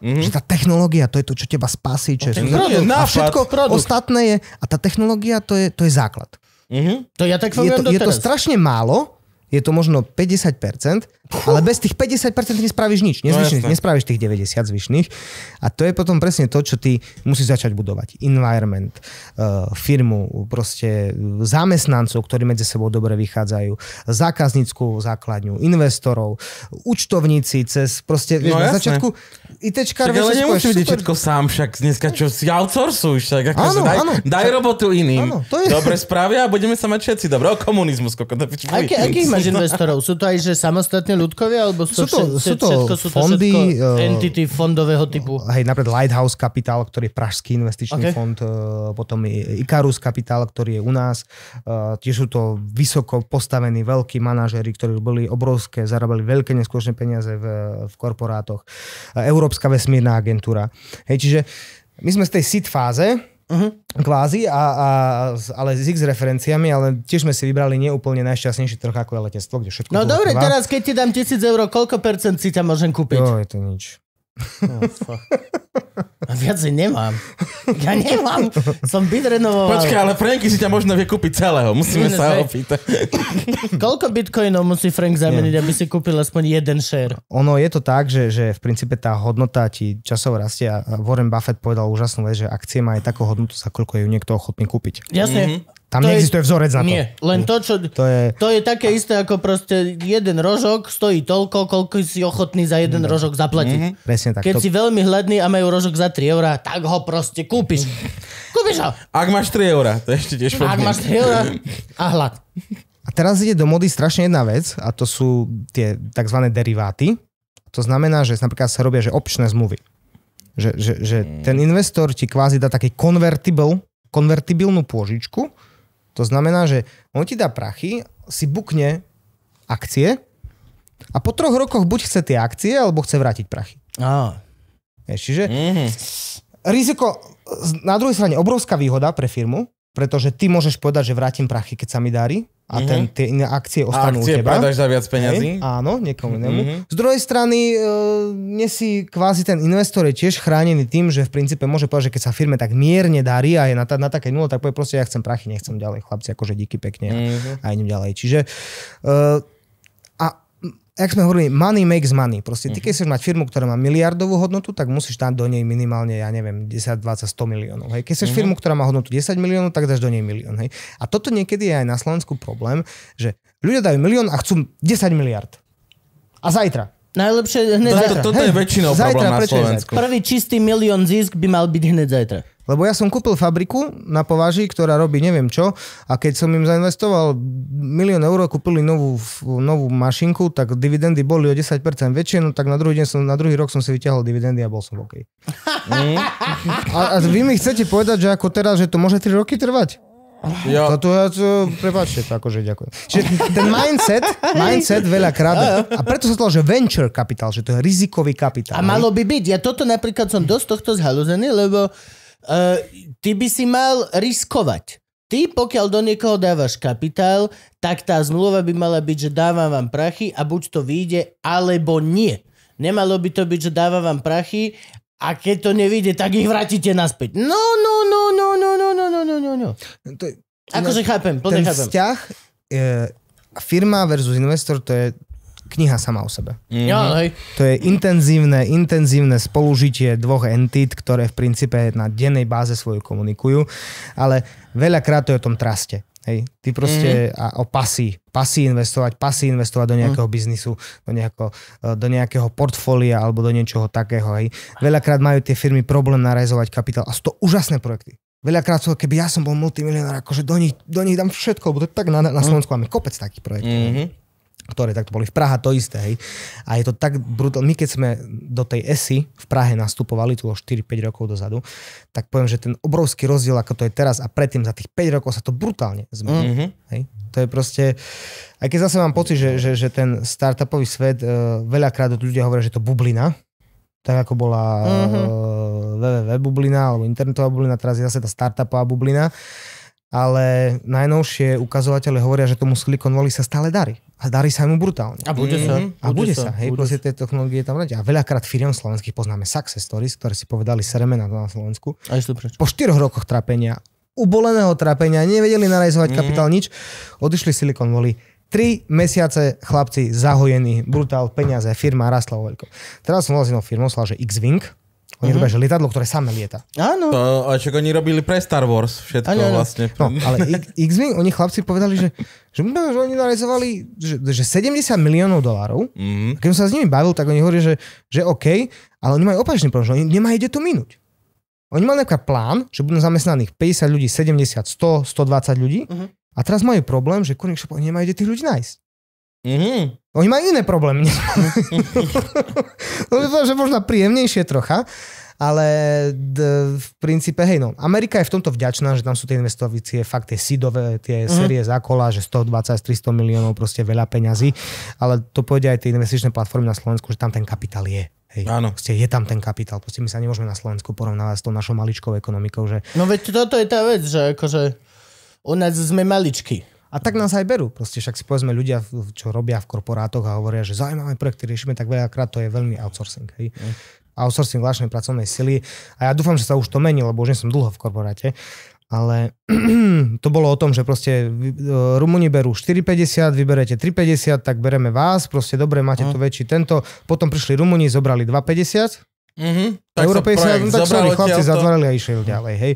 Mm-hmm. Že tá technológia, to je to, čo teba spasí. Čo je, produkt, a všetko produkt. ostatné je... A tá technológia, to je, to je základ. Mm-hmm. To ja tak je to, je to strašne málo, je to možno 50%, ale bez tých 50% nespravíš nič. no nespravíš tých 90 zvyšných. A to je potom presne to, čo ty musíš začať budovať. Environment, eh, firmu, proste zamestnancov, ktorí medzi sebou dobre vychádzajú, zákaznícku základňu, investorov, účtovníci cez proste... Vieš, no na jasné. začiatku ITčkár vieš... ale nemusíš vidieť všetko sám, však dneska čo si outsourcuješ, tak ako áno, daj, áno. daj robotu iným. Áno, to je... Dobre spravia a budeme sa mať všetci. Dobre, o komunizmus, koko to Aký, aký máš investorov? Sú to aj že samostatné ľudkovia, alebo sú, sú to, všetko, sú to všetko, sú to fondy, všetko uh, entity fondového typu? Hej, napríklad Lighthouse Capital, ktorý je pražský investičný okay. fond, uh, potom Icarus Capital, ktorý je u nás. Uh, tiež sú to vysoko postavení veľkí manažéri, ktorí boli obrovské, zarábali veľké neskôršie peniaze v, v korporátoch. Uh, Európska vesmírna agentúra. Hej, čiže my sme z tej SIT fáze, Uh-huh. Kvázi, a, a, ale s X referenciami, ale tiež sme si vybrali neúplne najšťastnejší trh ako je letectvo, kde všetko No dobre, teraz keď ti dám 1000 eur, koľko percent si tam môžem kúpiť? No, je to nič. Oh, fuck. A viacej nemám. Ja nemám. Som byt renovoval. Počkaj, ale Franky si ťa možno vie kúpiť celého. Musíme sa sa opýtať. Koľko bitcoinov musí Frank zameniť, aby si kúpil aspoň jeden share? Ono je to tak, že, že v princípe tá hodnota ti časov rastie a Warren Buffett povedal úžasnú vec, že akcie má aj takú hodnotu, za koľko je ju niekto ochotný kúpiť. Jasne. Mm-hmm. Tam to neexistuje je, vzorec na to. Nie, len to, čo... To je, to je také isté, ako proste jeden rožok stojí toľko, koľko si ochotný za jeden no. rožok zaplatiť. Mm-hmm. Presne tak. Keď to... si veľmi hladný a majú rožok za 3 eurá, tak ho proste kúpiš. Mhm. Kúpiš ho. Ak máš 3 eurá, to ešte tiež Ak máš 3 eurá a hlad. A teraz ide do mody strašne jedna vec a to sú tie tzv. deriváty. To znamená, že napríklad sa robia že opčné zmluvy. Že, že, že mhm. ten investor ti kvázi dá taký konvertibilnú pôžičku, to znamená, že on ti dá prachy, si bukne akcie a po troch rokoch buď chce tie akcie, alebo chce vrátiť prachy. Á. Vieš, čiže mm. riziko, na druhej strane obrovská výhoda pre firmu, pretože ty môžeš povedať, že vrátim prachy, keď sa mi darí, a mm-hmm. tie iné akcie ostanú akcie u teba. Akcie za viac peniazy. Hej, áno, niekomu inému. Mm-hmm. Z druhej strany, e, nie si kvázi ten investor je tiež chránený tým, že v princípe môže povedať, že keď sa firme tak mierne darí a je na, ta, na také nulo, tak povie proste, ja chcem prachy, nechcem ďalej, chlapci, akože díky pekne mm-hmm. a idem ďalej. Čiže e, jak sme hovorili, money makes money. Proste ty, keď mhm. chceš mať firmu, ktorá má miliardovú hodnotu, tak musíš dať do nej minimálne, ja neviem, 10, 20, 100 miliónov. Hej. Keď chceš mm-hmm. firmu, ktorá má hodnotu 10 miliónov, tak dáš do nej milión. Hej. A toto niekedy je aj na Slovensku problém, že ľudia dajú milión a chcú 10 miliard. A zajtra. Najlepšie hneď to, zajtra. Toto, toto je väčšinou zajtra, problém na Slovensku. Prvý čistý milión zisk by mal byť hneď zajtra. Lebo ja som kúpil fabriku na považi, ktorá robí neviem čo a keď som im zainvestoval milión eur, kúpili novú, novú mašinku, tak dividendy boli o 10% väčšie, no tak na druhý, deň som, na druhý rok som si vyťahol dividendy a bol som OK. Mm. A, a vy mi chcete povedať, že ako teraz, že to môže 3 roky trvať? Ja. Toto ja to, prepáčte, to akože ďakujem. Čiže ten mindset, mindset krát. a preto sa to že venture kapitál, že to je rizikový kapitál. A malo by byť. Ja toto napríklad som dosť tohto zhalúzený, lebo Eh, ty by si mal riskovať. Ty, pokiaľ do niekoho dávaš kapitál, tak tá zmluva by mala byť, že dávam vám prachy a buď to vyjde, alebo nie. Nemalo by to byť, že dávam vám prachy a keď to nevyjde, tak ich vrátite naspäť. No, no, no, no, no, no, no, no, no, no, no. Akože chápem, plne ten vzťah e, firma versus investor, to je kniha sama o sebe. Mm-hmm. Ja, hej. To je intenzívne, intenzívne spolužitie dvoch entít, ktoré v princípe na dennej báze svoju komunikujú, ale veľakrát to je o tom traste. Hej, ty proste mm. a o pasy, pasy investovať, pasy investovať do mhm. nejakého mm. biznisu, do, nejako, e, do nejakého portfólia alebo do niečoho takého. Hej. Veľakrát majú tie firmy problém narezovať kapitál a sú to úžasné projekty. Veľakrát sú, keby ja som bol multimilionár, akože do nich, do nich dám všetko, bo to tak na, na Slovensku máme kopec takých projektov. Mm-hmm ktoré takto boli. V Praha to isté, hej. A je to tak brutálne. My keď sme do tej ESI v Prahe nastupovali, tu 4-5 rokov dozadu, tak poviem, že ten obrovský rozdiel, ako to je teraz a predtým za tých 5 rokov sa to brutálne zmenilo. Mm-hmm. Hej. To je proste... Aj keď zase mám pocit, že, že, že ten startupový svet, e, veľakrát ľudia hovoria, že to bublina, tak ako bola mm-hmm. e, www bublina alebo internetová bublina, teraz je zase tá startupová bublina ale najnovšie ukazovatele hovoria, že tomu Silicon Valley sa stále darí a darí sa mu brutálne. A bude sa. Mhm. A bude, sa, hej, bude proste tie technológie tam radi. A veľakrát firiem slovenských poznáme success stories, ktoré si povedali seremena na Slovensku. A prečo? Po štyroch rokoch trapenia, uboleného trapenia, nevedeli narejzovať mm kapitál, nič, odišli Silicon Valley, Tri mesiace chlapci zahojení, brutál, peniaze, firma rastla veľkom. Teraz som vlastne firmou, že X-Wing, oni mm-hmm. robia, že lietadlo, ktoré samé lieta. Áno. To, a čo oni robili pre Star Wars všetko ano, ano. vlastne. No, ale X-Wing, oni chlapci povedali, že, že, že oni narezovali že, že 70 miliónov dolárov. Mm-hmm. A keď som sa s nimi bavil, tak oni hovorili, že, že OK, ale oni majú opačný problém, že oni nemajú kde to minúť. Oni mali nejaký plán, že budú zamestnaných 50 ľudí, 70, 100, 120 ľudí. Mm-hmm. A teraz majú problém, že konečne nemajú kde tých ľudí nájsť. Mm-hmm. Oni majú iné problémy. no, je možno príjemnejšie trocha, ale d- v princípe, hej, no, Amerika je v tomto vďačná, že tam sú tie investovície fakt tie sidové, tie mm-hmm. série za kola, že 120 300 miliónov, proste veľa peňazí, ale to povedia aj tie investičné platformy na Slovensku, že tam ten kapitál je. Hej, Áno. Proste je tam ten kapitál. Proste my sa nemôžeme na Slovensku porovnávať s tou našou maličkou ekonomikou. Že... No veď toto je tá vec, že akože u nás sme maličky. A tak nás aj berú. Proste však si povedzme ľudia, čo robia v korporátoch a hovoria, že zaujímavé projekty riešime, tak veľakrát to je veľmi outsourcing. Hej? Mm. Outsourcing vlastnej pracovnej sily. A ja dúfam, že sa už to mení, lebo už nie som dlho v korporáte. Ale to bolo o tom, že proste e, Rumúni berú 4,50, vyberete 3,50, tak bereme vás, proste dobre, máte mm. to väčší tento. Potom prišli Rumúni, zobrali 2,50 Mm-hmm. Tak Európej sa no, tak sorry, chlapci to... zatvorili a išiel ďalej. Hej.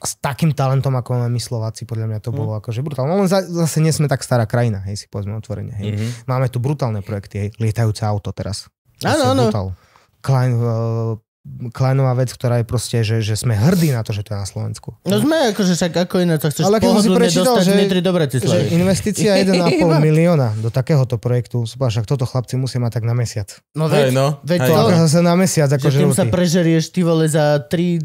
S takým talentom, ako máme my Slováci, podľa mňa to mhm. bolo akože brutálne. No, Len zase nie sme tak stará krajina, hej, si povedzme otvorene. Hej. Mm-hmm. Máme tu brutálne projekty, hej. lietajúce auto teraz. Áno, áno. Klein, uh, Kleinová vec, ktorá je proste, že, že sme hrdí na to, že to je na Slovensku. No sme, akože však ako iné, to chceš Ale keď si prečítal, že, že investícia 1,5 milióna do takéhoto projektu, super, však toto chlapci musia mať tak na mesiac. No veď, no. veď to, no. zase na mesiac, ako že akože sa prežerieš, ty vole, za tri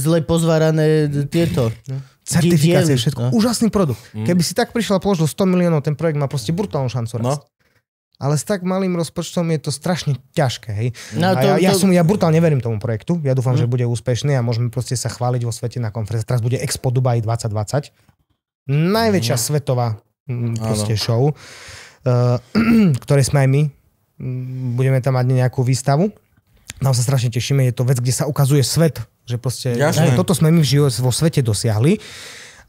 zle pozvárané tieto. No. Certifikácie, všetko. No. Úžasný produkt. Mm. Keby si tak prišiel a položil 100 miliónov, ten projekt má proste brutálnu šancu No, ale s tak malým rozpočtom je to strašne ťažké. Hej. No, to, ja, ja, som, ja brutálne verím tomu projektu, ja dúfam, mm. že mhm. bude úspešný a môžeme proste sa chváliť vo svete na konferencii. Teraz bude Expo Dubai 2020, najväčšia mhm. mm. svetová proste show, uh, eh, ktoré sme aj my, mm, budeme tam mať nejakú výstavu. Nám sa strašne tešíme, je to vec, kde sa ukazuje svet, že proste Jasné. toto sme my v živote vo svete dosiahli.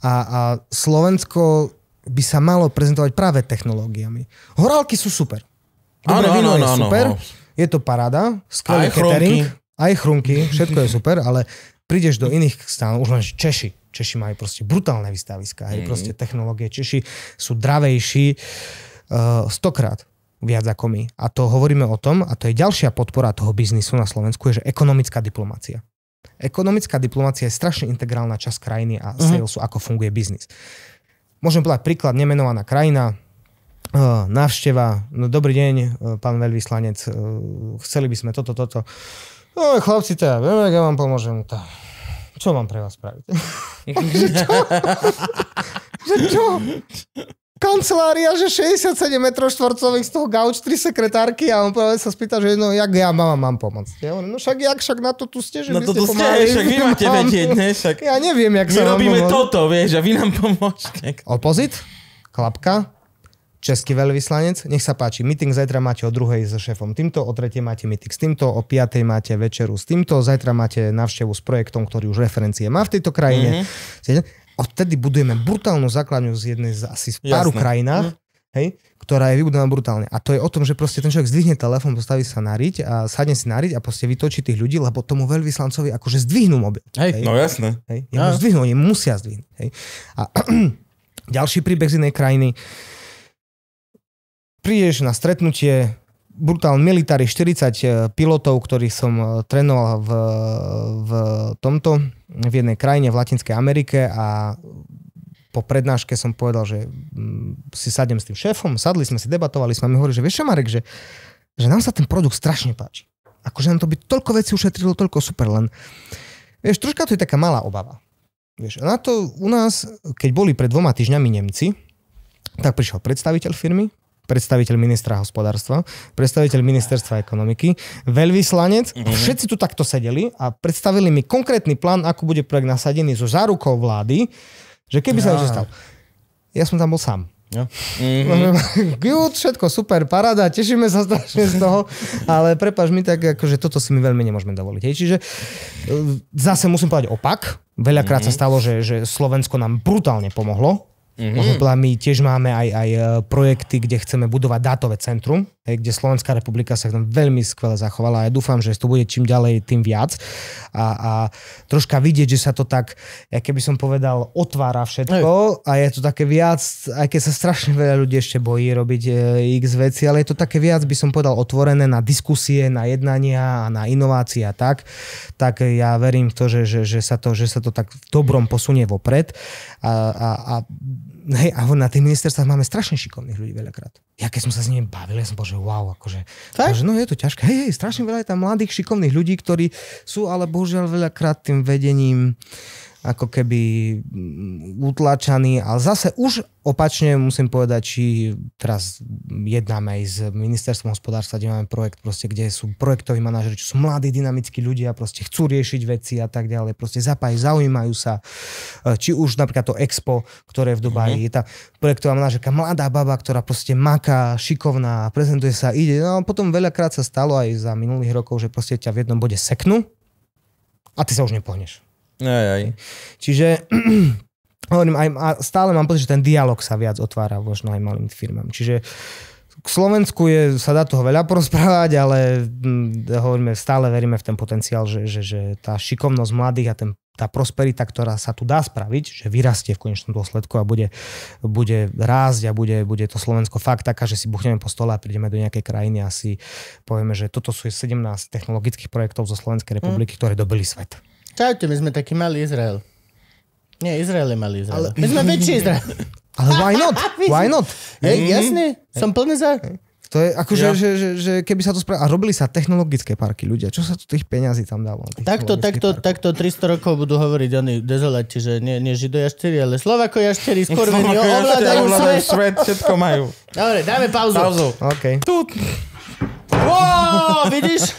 A, a Slovensko by sa malo prezentovať práve technológiami. Horálky sú super. Dobre, ano, víno je ano, super, Ano. je to paráda, skvelý aj catering, aj chrunky. všetko je super, ale prídeš do iných stánov, už len Češi. Češi majú proste brutálne vystaviska, hej, mm. proste technológie. Češi sú dravejší uh, stokrát viac ako my. A to hovoríme o tom, a to je ďalšia podpora toho biznisu na Slovensku, je, že ekonomická diplomácia. Ekonomická diplomácia je strašne integrálna časť krajiny a uh-huh. salesu, ako funguje biznis. Môžem povedať príklad, nemenovaná krajina, e, návšteva, no dobrý deň, e, pán veľvyslanec, e, chceli by sme toto, toto. No, chlapci, teda, ja vám pomôžem. Tá. Čo mám pre vás spraviť? že čo? že čo? kancelária, že 67 m štvorcových, z toho gauč, tri sekretárky a on práve sa spýta, že no, jak ja mama mám pomôcť. Ja hovorím, no však jak, však na to tu ste, že no, vy ste pomáhali. Ste, však vy máte no, vedieť, ne? Však... Ja neviem, jak my sa robíme vám toto, vieš, a vy nám pomôžete. Opozit, klapka, český veľvyslanec. Nech sa páči, meeting zajtra máte o druhej so šéfom týmto, o tretej máte meeting s týmto, o piatej máte večeru s týmto, zajtra máte návštevu s projektom, ktorý už referencie má v tejto krajine. Mm-hmm odtedy budujeme brutálnu základňu z jednej z asi z páru Jasné. krajinách, mm. hej, ktorá je vybudovaná brutálne. A to je o tom, že proste ten človek zdvihne telefón, postaví sa na riť a sadne si na riť a proste vytočí tých ľudí, lebo tomu veľvyslancovi akože zdvihnú mobil. Hej, hej. no jasné. Hej, ja ja. No. zdvihnú, oni musia zdvihnúť. Hej. A ďalší príbeh z inej krajiny. Prídeš na stretnutie, brutál militári, 40 e, pilotov, ktorých som e, trénoval v, v tomto, v jednej krajine v Latinskej Amerike a po prednáške som povedal, že mm, si sadnem s tým šéfom, sadli sme si, debatovali sme a mi hovorí, že vieš čo Marek, že, že nám sa ten produkt strašne páči. Akože nám to by toľko vecí ušetrilo, toľko super, len vieš, troška to je taká malá obava. Vieš, na to u nás, keď boli pred dvoma týždňami Nemci, tak prišiel predstaviteľ firmy, predstaviteľ ministra hospodárstva, predstaviteľ ministerstva ekonomiky, veľvyslanec, mm-hmm. všetci tu takto sedeli a predstavili mi konkrétny plán, ako bude projekt nasadený so zárukou vlády, že keby ja. sa no. niečo stalo. Ja som tam bol sám. Ja. No. Mm-hmm. Mhm. Good, všetko super, parada, tešíme sa strašne z toho, ale prepaž mi tak, akože toto si my veľmi nemôžeme dovoliť. Hej. Čiže e, zase musím povedať opak. Veľakrát mm-hmm. sa mhm. stalo, že, že Slovensko nám brutálne pomohlo Mm-hmm. my tiež máme aj, aj e, projekty, kde chceme budovať dátové centrum hej, kde Slovenská republika sa tam veľmi skvele zachovala a ja dúfam, že to bude čím ďalej, tým viac. A, a troška vidieť, že sa to tak, ja keby som povedal, otvára všetko hej. a je to také viac, aj keď sa strašne veľa ľudí ešte bojí robiť e, x veci, ale je to také viac, by som povedal, otvorené na diskusie, na jednania a na inovácie a tak, tak ja verím v to, že, že, že, sa, to, že sa to tak v dobrom posunie vopred a, a, a hej, a na tých ministerstvách máme strašne šikovných ľudí veľakrát. Ja keď som sa s nimi bavil, ja som bol, že wow, akože, akože no je to ťažké. Hej, hej, strašne veľa je tam mladých šikovných ľudí, ktorí sú ale bohužiaľ veľakrát tým vedením ako keby mm, utlačaný, ale zase už opačne musím povedať, či teraz jednáme aj s ministerstvom hospodárstva, kde máme projekt, proste, kde sú projektoví manažeri, čo sú mladí, dynamickí ľudia, proste chcú riešiť veci a tak ďalej, proste zapájajú, zaujímajú sa. Eh, či už napríklad to Expo, ktoré v Dubaji, mm-hmm. je tá projektová manažerka, mladá baba, ktorá proste maká, šikovná, prezentuje sa, ide. No potom veľakrát sa stalo aj za minulých rokov, že proste ťa v jednom bode seknú a ty sa už nepohneš. Aj, aj. Čiže hovorím, aj, a stále mám pocit, že ten dialog sa viac otvára možno aj malým firmám. Čiže k Slovensku je, sa dá toho veľa porozprávať, ale hm, hovoríme, stále veríme v ten potenciál, že, že, že tá šikovnosť mladých a ten, tá prosperita, ktorá sa tu dá spraviť, že vyrastie v konečnom dôsledku a bude, bude rásť a bude, bude to Slovensko fakt taká, že si buchneme po stole a prídeme do nejakej krajiny a si povieme, že toto sú 17 technologických projektov zo Slovenskej mhm. republiky, mm. ktoré dobili svet. Čaute, my sme taký malý Izrael. Nie, Izrael je malý Izrael. Ale... My sme väčší Izrael. Ale why not? Why not? Hej, mm. jasne, som plný za. To je akože, ja. že, že, že keby sa to spravilo. A robili sa technologické parky ľudia. Čo sa tu tých peňazí tam dalo? Takto, takto, parkov. takto 300 rokov budú hovoriť oni dezolati, že nie, nie Židoja 4, ale Slovakoja skôr skorvení ovládajú svet. svet. Všetko majú. Dobre, dáme pauzu. Pauzu. Okay. Tu. Wow, vidíš?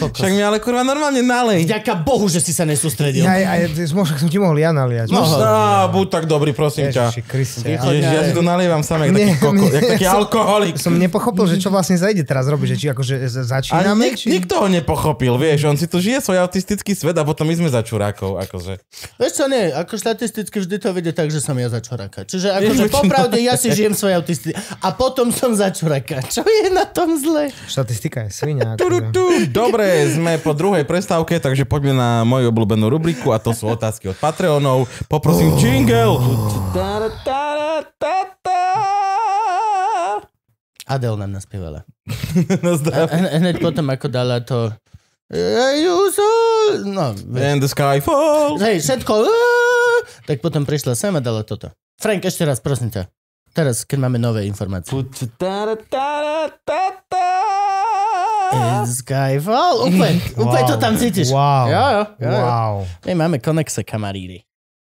Však mi ale kurva normálne nalej. Ďaká Bohu, že si sa nesústredil. Ja, ja, ja, možno som ti mohol ja naliať. No, no buď tak dobrý, prosím ťa. Ježiši ja si to nalievam sám, jak taký, koko, jak taký som, alkoholik. Som nepochopil, že čo vlastne zajde teraz robiť, že či akože začíname. nik, či... Nikto ho nepochopil, vieš, on si tu žije svoj autistický svet a potom my sme za čurákov, akože. Vieš čo, nie, ako štatisticky vždy to vidie, tak, že som ja za čuráka. Čiže akože popravde ja si žijem svoj autistický a potom som za čuráka. Čo je na tom zle? Štatistika je svinia. Akože. Dobre, dobre, sme po druhej prestávke, takže poďme na moju obľúbenú rubriku a to sú otázky od Patreonov. Poprosím oh. jingle. Adel nám naspievala. no, Hneď potom, ako dala to No, And the sky falls. Hej, všetko. Tak potom prišla sem a dala toto. Frank, ešte raz, prosím ťa. Teraz, keď máme nové informácie. In Skyfall. Úplne, úplne wow. to tam cítiš. Wow. Ja, ja, ja, wow. My máme konexe kamaríry.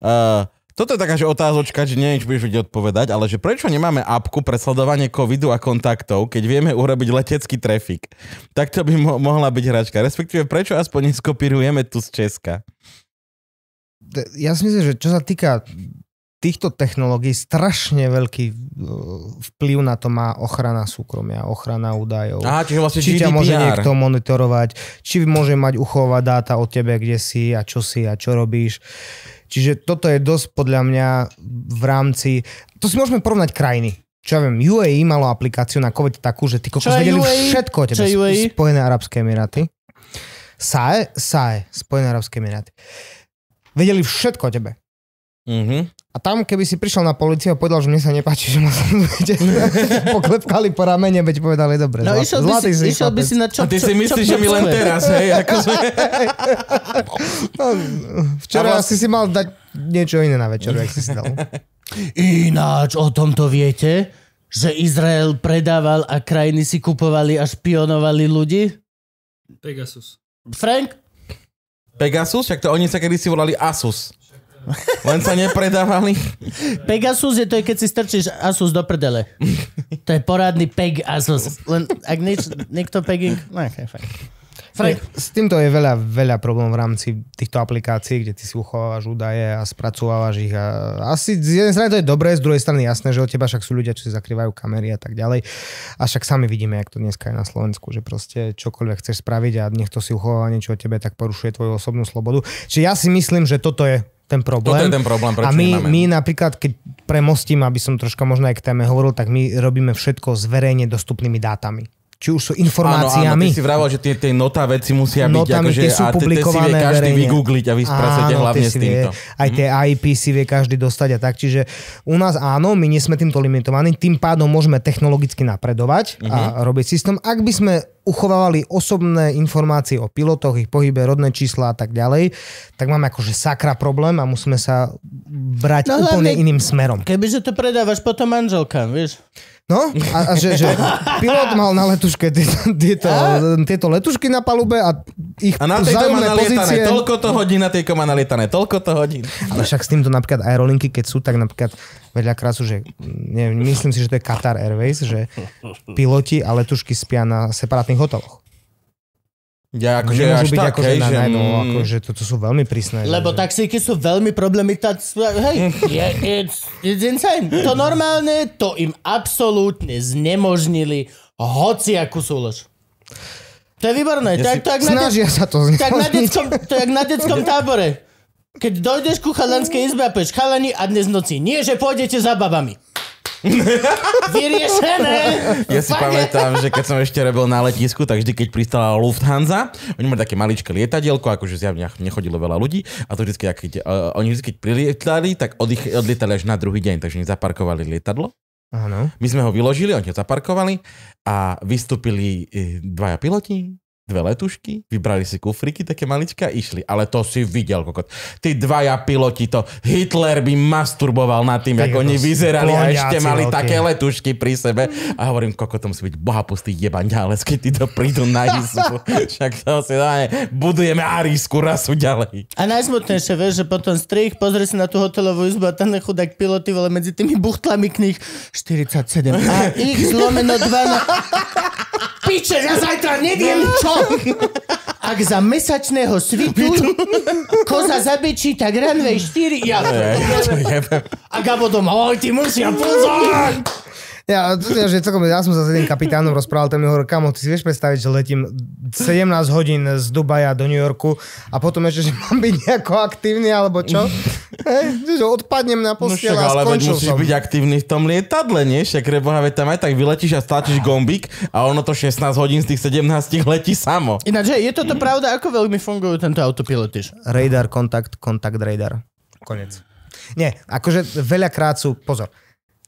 Uh, toto je taká že otázočka, že nie budeš vedieť odpovedať, ale že prečo nemáme apku pre sledovanie covidu a kontaktov, keď vieme urobiť letecký trafik? Tak to by mo- mohla byť hračka. Respektíve, prečo aspoň neskopírujeme tu z Česka? Ja si myslím, že čo sa týka týchto technológií strašne veľký e, vplyv na to má ochrana súkromia, ochrana údajov. Aha, čiže vlastne či GDPR. ťa môže niekto monitorovať, či môže mať uchovať dáta o tebe, kde si a čo si a čo robíš. Čiže toto je dosť podľa mňa v rámci... To si môžeme porovnať krajiny. Čo ja viem, UAE malo aplikáciu na COVID takú, že ty kokos vedeli UAE? všetko o tebe. E? Spojené Arabské Emiráty. SAE? SAE. Spojené Arabské Emiráty. Vedeli všetko o tebe. Mm-hmm. A tam, keby si prišiel na policiu a povedal, že mne sa nepáči, že ma sledujete, poklepkali po ramene, veď povedali, dobre, no, zlatý, išiel zlatý by si, išiel by si na čo, A ty čo, si myslíš, čo, čo, že mi len teraz, hej? sme... Akože- no, včera vás... asi si mal dať niečo iné na večer, ak si si dal. Ináč, o tomto viete? Že Izrael predával a krajiny si kupovali a špionovali ľudí? Pegasus. Frank? Pegasus? Však to oni sa kedy si volali Asus. Len sa nepredávali. Pegasus je to, keď si strčíš Asus do prdele. To je porádny Peg Asus. Len ak nič, niekto pegging... No, okay, Frank. S týmto je veľa, veľa problém v rámci týchto aplikácií, kde ty si uchovávaš údaje a spracovávaš ich. A asi z jednej strany to je dobré, z druhej strany jasné, že od teba však sú ľudia, čo si zakrývajú kamery a tak ďalej. A však sami vidíme, jak to dneska je na Slovensku, že proste čokoľvek chceš spraviť a niekto si uchováva niečo o tebe, tak porušuje tvoju osobnú slobodu. Čiže ja si myslím, že toto je ten problém. Toto no je ten problém, prečo A my, my napríklad, keď premostím, aby som troška možno aj k téme hovoril, tak my robíme všetko s verejne dostupnými dátami či už sú informáciami. Áno, áno, ty si vravel, že tie, tie nota veci musia byť, akože, sú a publikované tie, tie si vie každý verejne. vygoogliť a vy hlavne s týmto. Vie, aj mhm. tie IP si vie každý dostať a tak, čiže u nás áno, my nie sme týmto limitovaní, tým pádom môžeme technologicky napredovať mm-hmm. a mhm. robiť systém. Ak by sme uchovávali osobné informácie o pilotoch, ich pohybe, rodné čísla a tak ďalej, tak máme akože sakra problém a musíme sa brať no, úplne hlavne, iným smerom. Keby sa to predávaš potom manželkám, vieš? No, a, a že, že pilot mal na letuške tieto, tieto letušky na palube a ich a na tejto pozície... toľko to hodín, na tejko má nalietané toľko to hodín. Ale však s týmto napríklad aerolinky, keď sú, tak napríklad veľakrát krásu, že neviem, myslím si, že to je Qatar Airways, že piloti a letušky spia na separátnych hoteloch. Ja akože až byť tak, akože hej, na že... Najednou, mm. akože toto sú veľmi prísne. Lebo že... taxíky sú veľmi problémy, hej, yeah, it's, it's insane. To normálne, to im absolútne znemožnili hoci akú súlož. To je výborné. Ja tak, si... to, Snažia na, de- sa to znemožniť. Tak na detskom, to je na detskom tábore. Keď dojdeš ku chalanskej izbe a povieš, chalani a dnes noci, nie, že pôjdete za babami. Vyriešené! Ja si pamätám, že keď som ešte robil na letisku, tak vždy, keď pristala Lufthansa, oni mali také maličké lietadielko, akože zjavne nechodilo veľa ľudí, a to vždy, keď, uh, oni vždy, keď prilietali, tak odich, odlietali až na druhý deň, takže nezaparkovali lietadlo. Áno. My sme ho vyložili, oni ho zaparkovali a vystúpili e, dvaja piloti, dve letušky, vybrali si kufriky také malička a išli. Ale to si videl, kokot. Tí dvaja piloti to, Hitler by masturboval nad tým, ako oni vyzerali a ešte mali okay. také letušky pri sebe. A hovorím, kokot, to musí byť bohapustý jebaň, ale keď títo prídu na izbu, však to si dáme, budujeme arísku rasu ďalej. A najsmutnejšie, vieš, že potom strich, pozri si na tú hotelovú izbu a ten chudák piloty, vole, medzi tými buchtlami kníh 47 a ich zlomeno 12. Piče, ja zajtra neviem no. čo Ak za mesačného svitu koza zabečí, tak ranvej 4 ja. A Gabo doma, oj, ty musia pozor! Ja, to, ja, že celkom, ja som sa s jedným kapitánom rozprával, ten mi hovoril, kamo, ty si vieš predstaviť, že letím 17 hodín z Dubaja do New Yorku a potom ešte, že mám byť nejako aktívny alebo čo? Hej, že odpadnem na postiel no a skončil ale musíš som. byť aktívny v tom lietadle, nie? Však reboha, tam aj tak vyletíš a stáčiš gombík a ono to 16 hodín z tých 17 letí samo. Ináč, je toto pravda, ako veľmi fungujú tento autopilotiš? Radar, kontakt, kontakt, radar. Konec. Nie, akože veľakrát sú, pozor,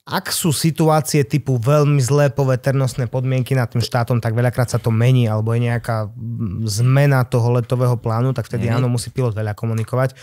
ak sú situácie typu veľmi zlé poveternostné podmienky nad tým štátom, tak veľakrát sa to mení, alebo je nejaká mm, zmena toho letového plánu, tak vtedy mm-hmm. áno, musí pilot veľa komunikovať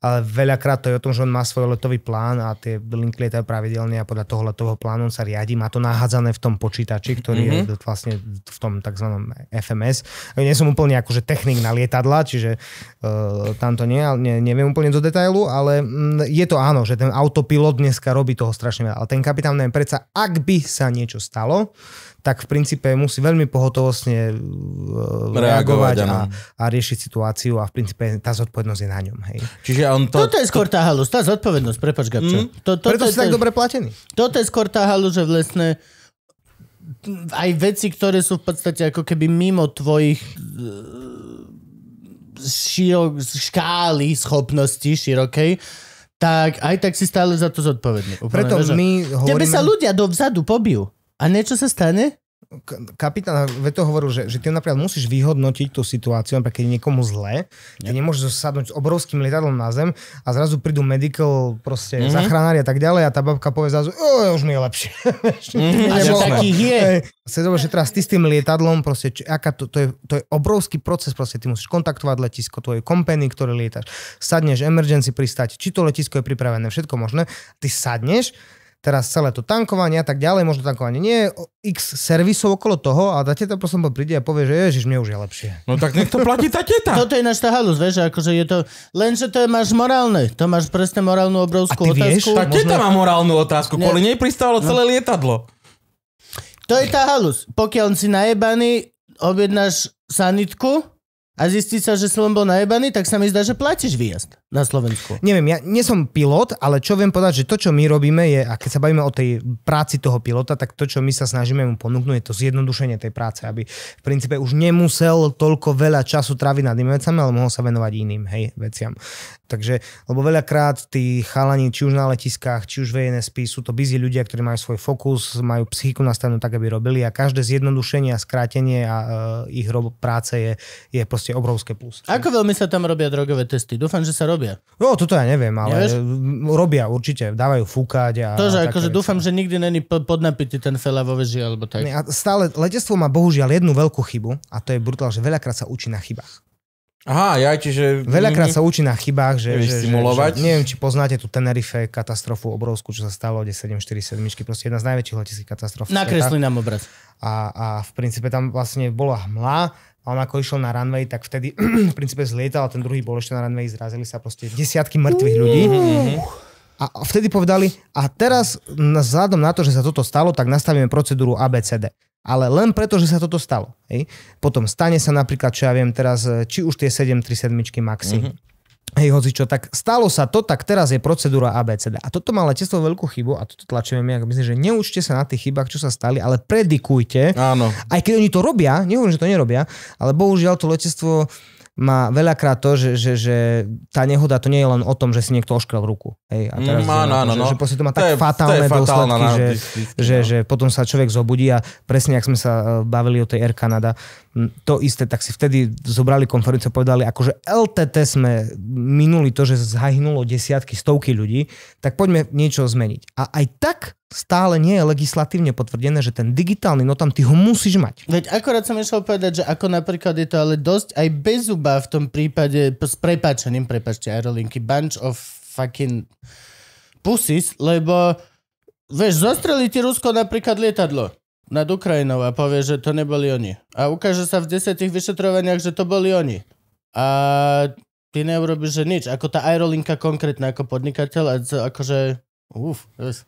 ale veľakrát to je o tom, že on má svoj letový plán a tie linky lietajú pravidelne a podľa toho letového plánu on sa riadi, má to nahádzané v tom počítači, ktorý mm-hmm. je mhm. vlastne v tom tzv. FMS. Nie som úplne akože technik na lietadla, čiže uh, tam to nie, ne, neviem úplne do detailu, ale mm, je to áno, že ten autopilot dneska robí toho strašne veľa, ale ten kapitán, neviem, predsa, ak by sa niečo stalo, tak v princípe musí veľmi pohotovostne e, reagovať, reagovať a, a riešiť situáciu a v princípe tá zodpovednosť je na ňom. Hej. Čiže on to... Toto je skôr tá halus, tá zodpovednosť, prepač Gabčo. Mm. To, to, Preto to, si to, tak dobre platený. Toto je skôr tá halus, že vlastne aj veci, ktoré sú v podstate ako keby mimo tvojich e, širok, škály schopností širokej, tak aj tak si stále za to zodpovedný. Preto my hovoríme... Tebe sa ľudia dovzadu pobijú. A niečo sa stane? kapitán ve to hovoril, že, že ty napríklad musíš vyhodnotiť tú situáciu, napríklad keď je niekomu zle, ty nemôžeš sadnúť s obrovským lietadlom na zem a zrazu prídu medical, proste mm-hmm. zachránari a tak ďalej a tá babka povie zrazu, už mi je lepšie. Mm-hmm. a je. Sedobre, že teraz ty s tým lietadlom, proste, či, aká to, to, je, to je obrovský proces, proste ty musíš kontaktovať letisko, tvoje kompany, ktoré lietaš, sadneš, emergency pristať, či to letisko je pripravené, všetko možné, ty sadneš, teraz celé to tankovanie a tak ďalej, možno tankovanie nie x servisov okolo toho a tá teta potom príde a povie, že ježiš, mne už je lepšie. No tak nech to platí tá teta. Toto je naša halus, vieš, akože je to, lenže to je, máš morálne, to máš presne morálnu obrovskú a ty otázku. Vieš? Tá možno... teta má morálnu otázku, nie. kvôli nej pristávalo no. celé lietadlo. To je tá halus. Pokiaľ si najebaný, objednáš sanitku, a zistí sa, že si len bol najebaný, tak sa mi zdá, že platíš výjazd na Slovensku. Neviem, ja nie som pilot, ale čo viem povedať, že to, čo my robíme je, a keď sa bavíme o tej práci toho pilota, tak to, čo my sa snažíme mu ponúknuť, je to zjednodušenie tej práce, aby v princípe už nemusel toľko veľa času tráviť nad inými vecami, ale mohol sa venovať iným hej, veciam. Takže, lebo veľakrát tí chalani, či už na letiskách, či už v NSP, sú to busy ľudia, ktorí majú svoj fokus, majú psychiku nastavenú tak, aby robili a každé zjednodušenie a skrátenie a, uh, ich rob- práce je, je proste proste obrovské plus. Ako veľmi sa tam robia drogové testy? Dúfam, že sa robia. No, toto ja neviem, ale Nevieš? robia určite, dávajú fúkať. A to, že akože dúfam, že nikdy není podnapitý ten fela vo veži, alebo tak. A stále letectvo má bohužiaľ jednu veľkú chybu a to je brutál, že veľakrát sa učí na chybách. Aha, ja, čiže... Veľakrát sa učí na chybách, že, že, stimulovať. že, že neviem, či poznáte tú Tenerife katastrofu obrovskú, čo sa stalo 1747, proste jedna z najväčších leteckých katastrof. Nakresli nám obraz. A, a v princípe tam vlastne bola hmla a on ako išiel na runway, tak vtedy v princípe zlietal a ten druhý bol ešte na runway, zrazili sa proste desiatky mŕtvych ľudí. A vtedy povedali, a teraz vzhľadom na to, že sa toto stalo, tak nastavíme procedúru ABCD. Ale len preto, že sa toto stalo. Hej? Potom stane sa napríklad, čo ja viem teraz, či už tie 737 Maxi, mm-hmm hej, hoci čo, tak stalo sa to, tak teraz je procedúra ABCD. A toto má letectvo veľkú chybu, a toto tlačíme my, ak myslím, že neučte sa na tých chybách, čo sa stali, ale predikujte. Áno. Aj keď oni to robia, nehovorím, že to nerobia, ale bohužiaľ to letectvo má veľakrát to, že, že, že tá nehoda to nie je len o tom, že si niekto oškrel ruku. Hej, a teraz mm, áno, áno, že, no. že to má tak to je, fatálne to je dôsledky, že, že, no. že potom sa človek zobudí a presne, ak sme sa e, bavili o tej Air Canada, to isté, tak si vtedy zobrali konferenciu a povedali, akože LTT sme minuli to, že zahynulo desiatky, stovky ľudí, tak poďme niečo zmeniť. A aj tak stále nie je legislatívne potvrdené, že ten digitálny no tam ty ho musíš mať. Veď akorát som išiel povedať, že ako napríklad je to ale dosť aj bez zuba v tom prípade s prepáčením, prepačte aerolinky, bunch of fucking pussies, lebo vieš, zostreli ti Rusko napríklad lietadlo nad Ukrajinou a povie, že to neboli oni. A ukáže sa v desiatich vyšetrovaniach, že to boli oni. A ty neurobiš, že nič. Ako tá aerolinka konkrétna, ako podnikateľ, a akože... Uf, yes.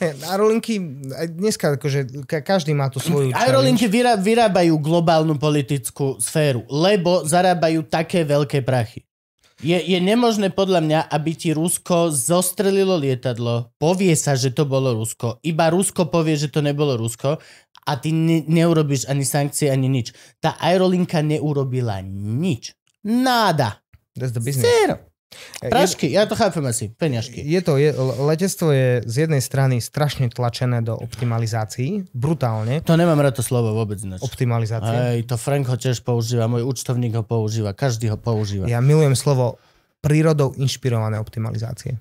Hey, aerolinky, aj dneska akože každý má tu svoju... Challenge. Aerolinky vyrábajú globálnu politickú sféru, lebo zarábajú také veľké prachy. Je, je nemožné podľa mňa, aby ti Rusko zostrelilo lietadlo, povie sa, že to bolo Rusko, iba Rusko povie, že to nebolo Rusko a ty ne, neurobiš ani sankcie, ani nič. Tá aerolinka neurobila nič. Náda. That's the business. Zero. Prašky, ja to chápem asi, peňažky. Je to, je, letectvo je z jednej strany strašne tlačené do optimalizácií, brutálne. To nemám rád to slovo vôbec. Neč. Optimalizácia. Hej, to Frank ho tiež používa, môj účtovník ho používa, každý ho používa. Ja milujem slovo prírodou inšpirované optimalizácie.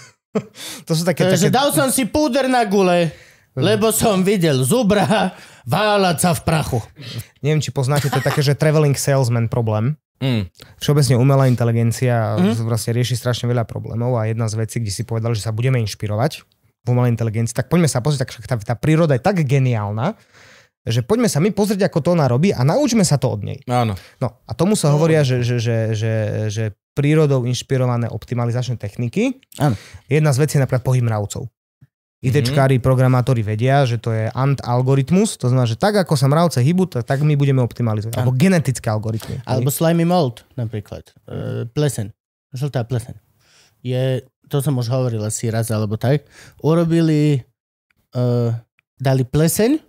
to sú také... Takže také... dal som si púder na gule, lebo som videl zubra váľať sa v prachu. Neviem, či poznáte, to je také, že traveling salesman problém. Mm. Všeobecne umelá inteligencia mm. vlastne rieši strašne veľa problémov a jedna z vecí, kde si povedal, že sa budeme inšpirovať v umelej inteligencii, tak poďme sa pozrieť, tak tá, tá príroda je tak geniálna, že poďme sa my pozrieť, ako to ona robí a naučme sa to od nej. Áno. No a tomu sa hovoria, že, že, že, že, že prírodou inšpirované optimalizačné techniky. Áno. Jedna z vecí je napríklad pohyb mravcov. Mhm. IDčkári, mm-hmm. programátori vedia, že to je ant-algoritmus, to znamená, že tak ako sa mravce hýbu, tak my budeme optimalizovať. Alebo genetické algoritmy. Alebo slimy mold napríklad. E, plesen. Žltá plesen. Je, to som už hovoril asi raz alebo tak. Urobili, uh, dali pleseň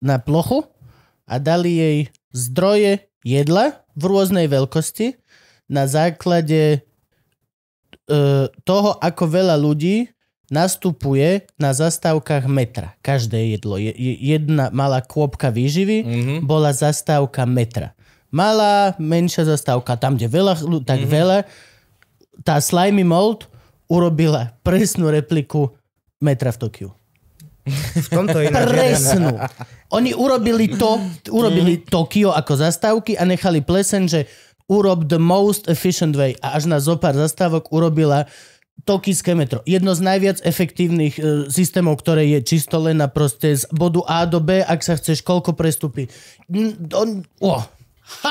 na plochu a dali jej zdroje jedla v rôznej veľkosti na základe e, toho, ako veľa ľudí nastupuje na zastávkach metra. Každé jedlo. Jedna malá kôpka výživy mm-hmm. bola zastávka metra. Malá, menšia zastávka, tam, kde veľa, tak mm-hmm. veľa. Tá Slimy Mold urobila presnú repliku metra v Tokiu. V tomto inak. Presnú. Oni urobili to, urobili mm-hmm. Tokio ako zastávky a nechali plesen, že urob the most efficient way. A až na zopár zastávok urobila Tokijské metro. Jedno z najviac efektívnych e, systémov, ktoré je čisto len na proste z bodu A do B, ak sa chceš koľko prestúpiť. On, oh.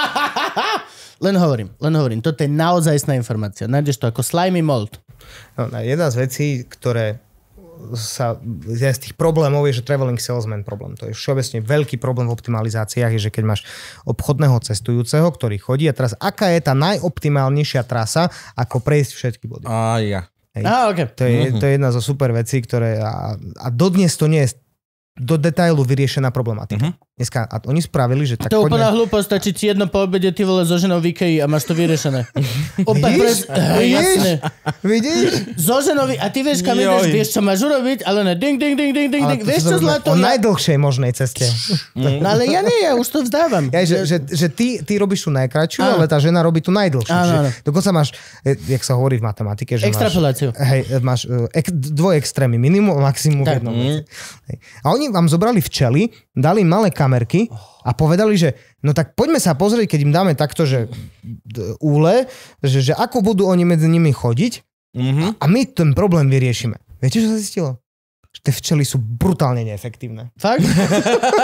len hovorím, len hovorím. Toto je naozajstná informácia. Nájdeš to ako slimy mold. No, jedna z vecí, ktoré sa, jeden z tých problémov je, že traveling salesman problém. To je všeobecne veľký problém v optimalizáciách, je, že keď máš obchodného cestujúceho, ktorý chodí a teraz aká je tá najoptimálnejšia trasa, ako prejsť všetky body. A ja. Hej. Ah, okay. to, je, mm-hmm. to je jedna zo super vecí, ktoré... A, a dodnes to nie je do detailu vyriešená problematika. Uh-huh. Dneska, a oni spravili, že tak... To je úplná hlúposť, stačí ti jedno po obede, ty vole so ženou v Ikei a máš to vyriešené. Opa, mhm. vidíš? Pres... Vidíš? vidíš? So ženou, a ty vieš, kam ideš, vieš, čo máš urobiť, ale ne, ding, ding, ding, ding, ding, ding, vieš, čo to... O najdlhšej možnej ceste. Mhm. no ale ja nie, ja už to vzdávam. Ja, že, že, že ty, ty robíš tú najkračšiu, ale tá žena robí tú najdlhšiu. Áno, áno. Dokonca máš, e, jak sa hovorí v matematike, že Máš, hej, e, máš e, ek, dvoje extrémy, minimum a maximum v jednom. A oni vám zobrali včely, dali malé kamerky a povedali, že no tak poďme sa pozrieť, keď im dáme takto, že úle, že, že ako budú oni medzi nimi chodiť mm-hmm. a, a my ten problém vyriešime. Viete, čo sa zistilo? tie včely sú brutálne neefektívne. Fakt?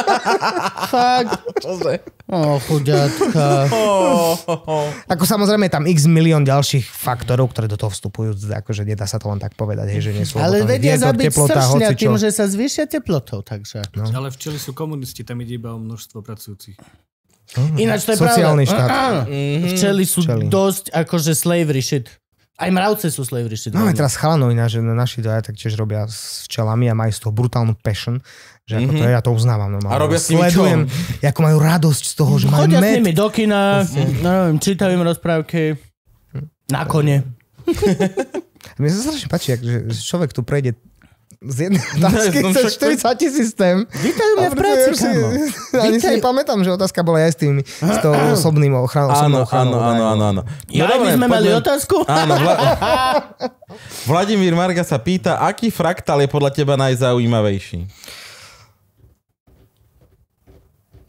Fakt? Čože? O, oh, Oh, oh, Ako samozrejme tam x milión ďalších faktorov, ktoré do toho vstupujú, akože nedá sa to len tak povedať, hej, že nie sú Ale vedia vietor, zabiť teplota, sršňa tým, že sa zvýšia teplotou, takže. No. Ale včely sú komunisti, tam ide iba o množstvo pracujúcich. Mhm. Ináč to je Sociálny pravda. štát. Mhm. Včeli sú Včeli. dosť akože slavery shit. Aj mravce sú slave No, Máme teraz chalanov iná, že naši dvaja tak tiež robia s včelami a majú z toho brutálnu passion. Že mm-hmm. to mhm. ja to uznávam. No, a robia s Sledujem, ako majú radosť z toho, že majú Chodia med. s nimi do kina, no, čítajú im rozprávky. Na kone. Mne sa strašne páči, že človek tu prejde z jednej otázky no, cez 40 tisíc systém. Vítajú mňa v práci, si, Ani si nepamätám, že otázka bola aj s tým, s tou osobným ochranou. Áno, áno, áno, no. áno, áno. Ja, no, dobre, my sme poďme. mali otázku? Áno, vla... Vladimír Marga sa pýta, aký fraktál je podľa teba najzaujímavejší?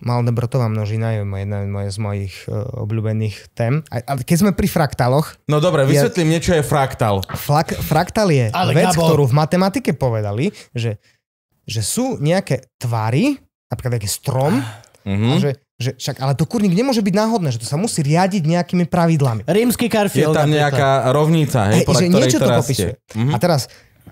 malnebrotová množina je jedna z mojich e, obľúbených tém. A, keď sme pri fraktáloch... No dobre, vysvetlím ja, niečo je fraktál. Flak, fraktál je Ale vec, Gabo. ktorú v matematike povedali, že, že sú nejaké tvary, napríklad nejaký strom, mm-hmm. že že však, ale to kurník nemôže byť náhodné, že to sa musí riadiť nejakými pravidlami. Rímsky Garfield. Je tam nejaká rovnica, hej, hej podľa že niečo to popíše. popisuje. Mm-hmm. A teraz,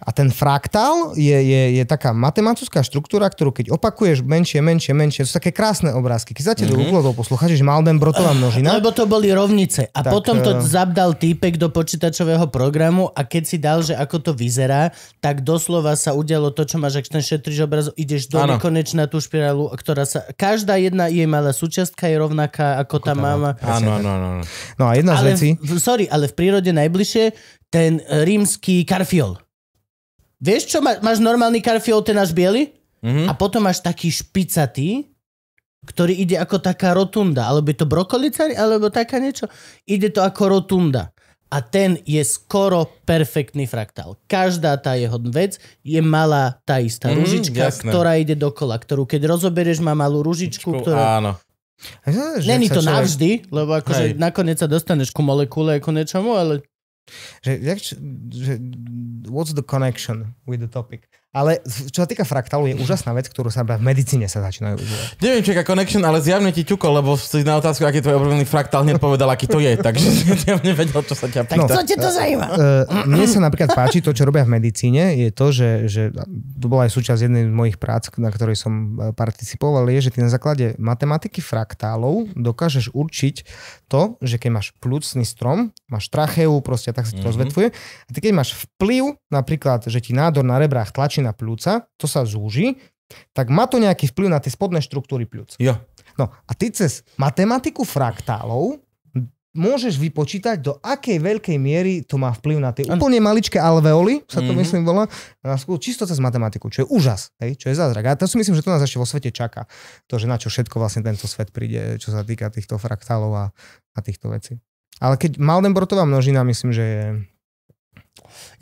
a ten fraktál je, je, je taká matematická štruktúra, ktorú keď opakuješ menšie, menšie, menšie, sú také krásne obrázky. Keď zatiaľ mm-hmm. do mhm. posluchaš, že poslucháč, ah, že množina. Lebo to boli rovnice. A tak, potom to eh. zabdal týpek do počítačového programu a keď si dal, že ako to vyzerá, tak doslova sa udialo to, čo máš, ak ten šetriš obraz, ideš do áno. nekonečna tú špirálu, ktorá sa... Každá jedna jej malá súčiastka je rovnaká ako, ako tá máma. Áno, áno, áno. No a jedna ale z vecí... sorry, ale v prírode najbližšie ten eh, rímsky karfiol. Vieš čo, má, máš normálny karfiol, ten náš biely? Mm-hmm. A potom máš taký špicatý, ktorý ide ako taká rotunda. Alebo je to brokolica, alebo taká niečo. Ide to ako rotunda. A ten je skoro perfektný fraktál. Každá tá jeho vec je malá tá istá mm, ružička, jasné. ktorá ide dokola, ktorú keď rozoberieš, má malú ružičku, Ručku, ktorá... Áno. Není to človek... navždy, lebo akože nakoniec sa dostaneš ku molekule ako niečomu, ale What's the connection with the topic? Ale čo sa týka fraktálu, je úžasná vec, ktorú sa v medicíne sa začínajú užívať. Neviem, či je connection, ale zjavne ti ťuko, lebo si na otázku, aký je tvoj obľúbený fraktál, hneď povedal, aký to je, takže ja nevedel, čo sa ťa pýta. No, čo to zaujíma? Uh, e, mne sa napríklad páči to, čo robia v medicíne, je to, že, že to bola aj súčasť jednej z mojich prác, na ktorej som e, participoval, je, že ty na základe matematiky fraktálov dokážeš určiť to, že keď máš plúcný strom, máš tracheu, proste tak sa to mm-hmm. rozvetvuje, a ty keď máš vplyv, napríklad, že ti nádor na rebrách tlačí väčšina pľúca, to sa zúži, tak má to nejaký vplyv na tie spodné štruktúry pľúc. Jo. No a ty cez matematiku fraktálov môžeš vypočítať, do akej veľkej miery to má vplyv na tie úplne maličké alveoly, sa to mm-hmm. myslím volá, na skôr, čisto cez matematiku, čo je úžas, hej, čo je zázrak. A to si myslím, že to nás ešte vo svete čaká. To, že na čo všetko vlastne tento svet príde, čo sa týka týchto fraktálov a, a týchto vecí. Ale keď Maldenbrotová množina, myslím, že je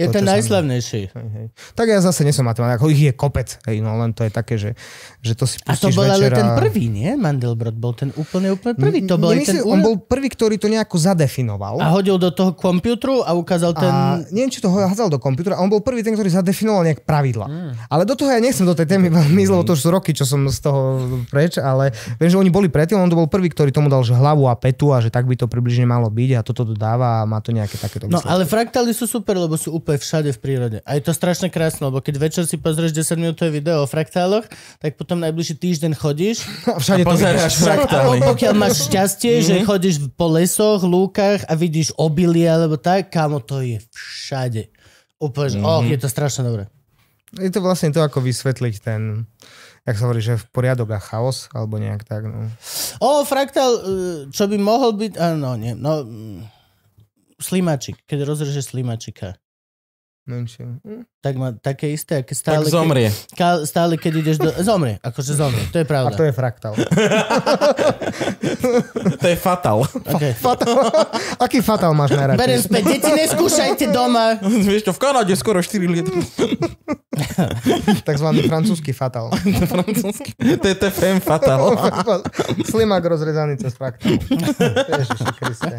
je to, ten najslavnejší. Hej, hej. Tak ja zase nesom matematik, ich je kopec, hej, no len to je také, že, že to si A to bol večera... ale ten prvý, nie? Mandelbrot bol ten úplne, úplne prvý. To bol Nemyslím, ten... On bol prvý, ktorý to nejako zadefinoval. A hodil do toho kompútru a ukázal ten... A neviem, či to hádzal do kompútra, on bol prvý ten, ktorý zadefinoval nejak pravidla. Mm. Ale do toho ja nechcem do tej témy veľmi mm. to už sú roky, čo som z toho preč, ale viem, že oni boli predtým, on to bol prvý, ktorý tomu dal že hlavu a petu a že tak by to približne malo byť a toto dodáva a má to nejaké takéto No ale fraktály sú super, lebo sú úplne úplne všade v prírode. A je to strašne krásne, lebo keď večer si pozrieš 10 minútové video o fraktáloch, tak potom najbližší týždeň chodíš a všade a pozeráš fraktály. A pokiaľ máš šťastie, mm-hmm. že mhm. chodíš po lesoch, lúkach a vidíš obilie alebo tak, kámo, to je všade. Úplne, mm-hmm. oh, je to strašne dobré. Je to vlastne to, ako vysvetliť ten jak sa hovorí, že v poriadok a chaos, alebo nejak tak. No. O, fraktál, e, čo by mohol byť, áno, nie, no, slimačik, keď rozrežeš slimačika menšie. Hm? Tak má také isté, aké stále... Tak zomrie. Ke, stále, keď ideš do... Zomrie, akože zomrie, to je pravda. A to je fraktál. to je fatál. Okay. Fatál. Aký fatál máš najradšej? Berem späť, deti, neskúšajte doma. Vieš čo, v Kanade skoro 4 litry. Takzvaný francúzsky fatál. francúzsky. To je TFM fatál. Slimák rozrezaný cez fraktál. Ježiši Kriste.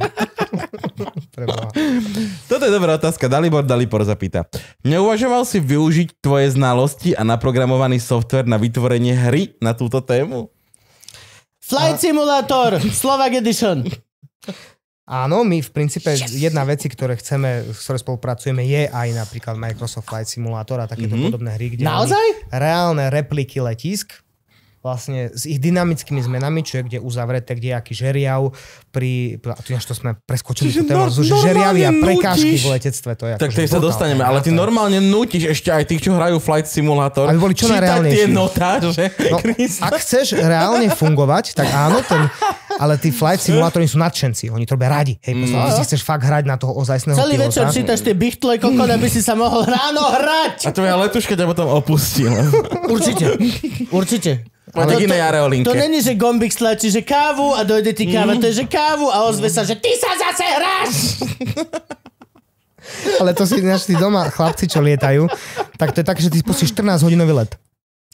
Toto je dobrá otázka. Dalibor Dalipor zapýta. Neuvažoval si využiť tvoje znalosti a naprogramovaný software na vytvorenie hry na túto tému? Flight a... Simulator Slovak Edition. Áno, my v princípe yes. jedna veci, ktoré chceme, s ktoré spolupracujeme, je aj napríklad Microsoft Flight Simulator a takéto mm-hmm. podobné hry, kde Naozaj? reálne repliky letisk vlastne s ich dynamickými zmenami, čo je kde uzavreté, kde je aký žeriav, pri, a tu to sme preskočili Čiže tú tému, no, že žeriavy a prekážky nutíš. v letectve, to je Tak akože tej sa dostaneme, ale ty normálne nutíš ešte aj tých, čo hrajú Flight Simulator, aby boli čo tie notá, že no, Ak chceš reálne fungovať, tak áno, ten, ale tí Flight Simulatory sú nadšenci, oni to robia radi. Hej, mm. si chceš fakt hrať na toho ozajstného Celý pilota. večer čítaš tie bichtle, kokot, aby si sa mohol ráno hrať. A ja letuška ťa potom opustil. Určite, určite. Ale to, areolinke. To není, že gombik stlačí, že kávu a dojde ti káva, mm. to je, že kávu a ozve sa, že ty sa zase hráš! Ale to si našli doma, chlapci, čo lietajú, tak to je tak, že ty spustíš 14 hodinový let.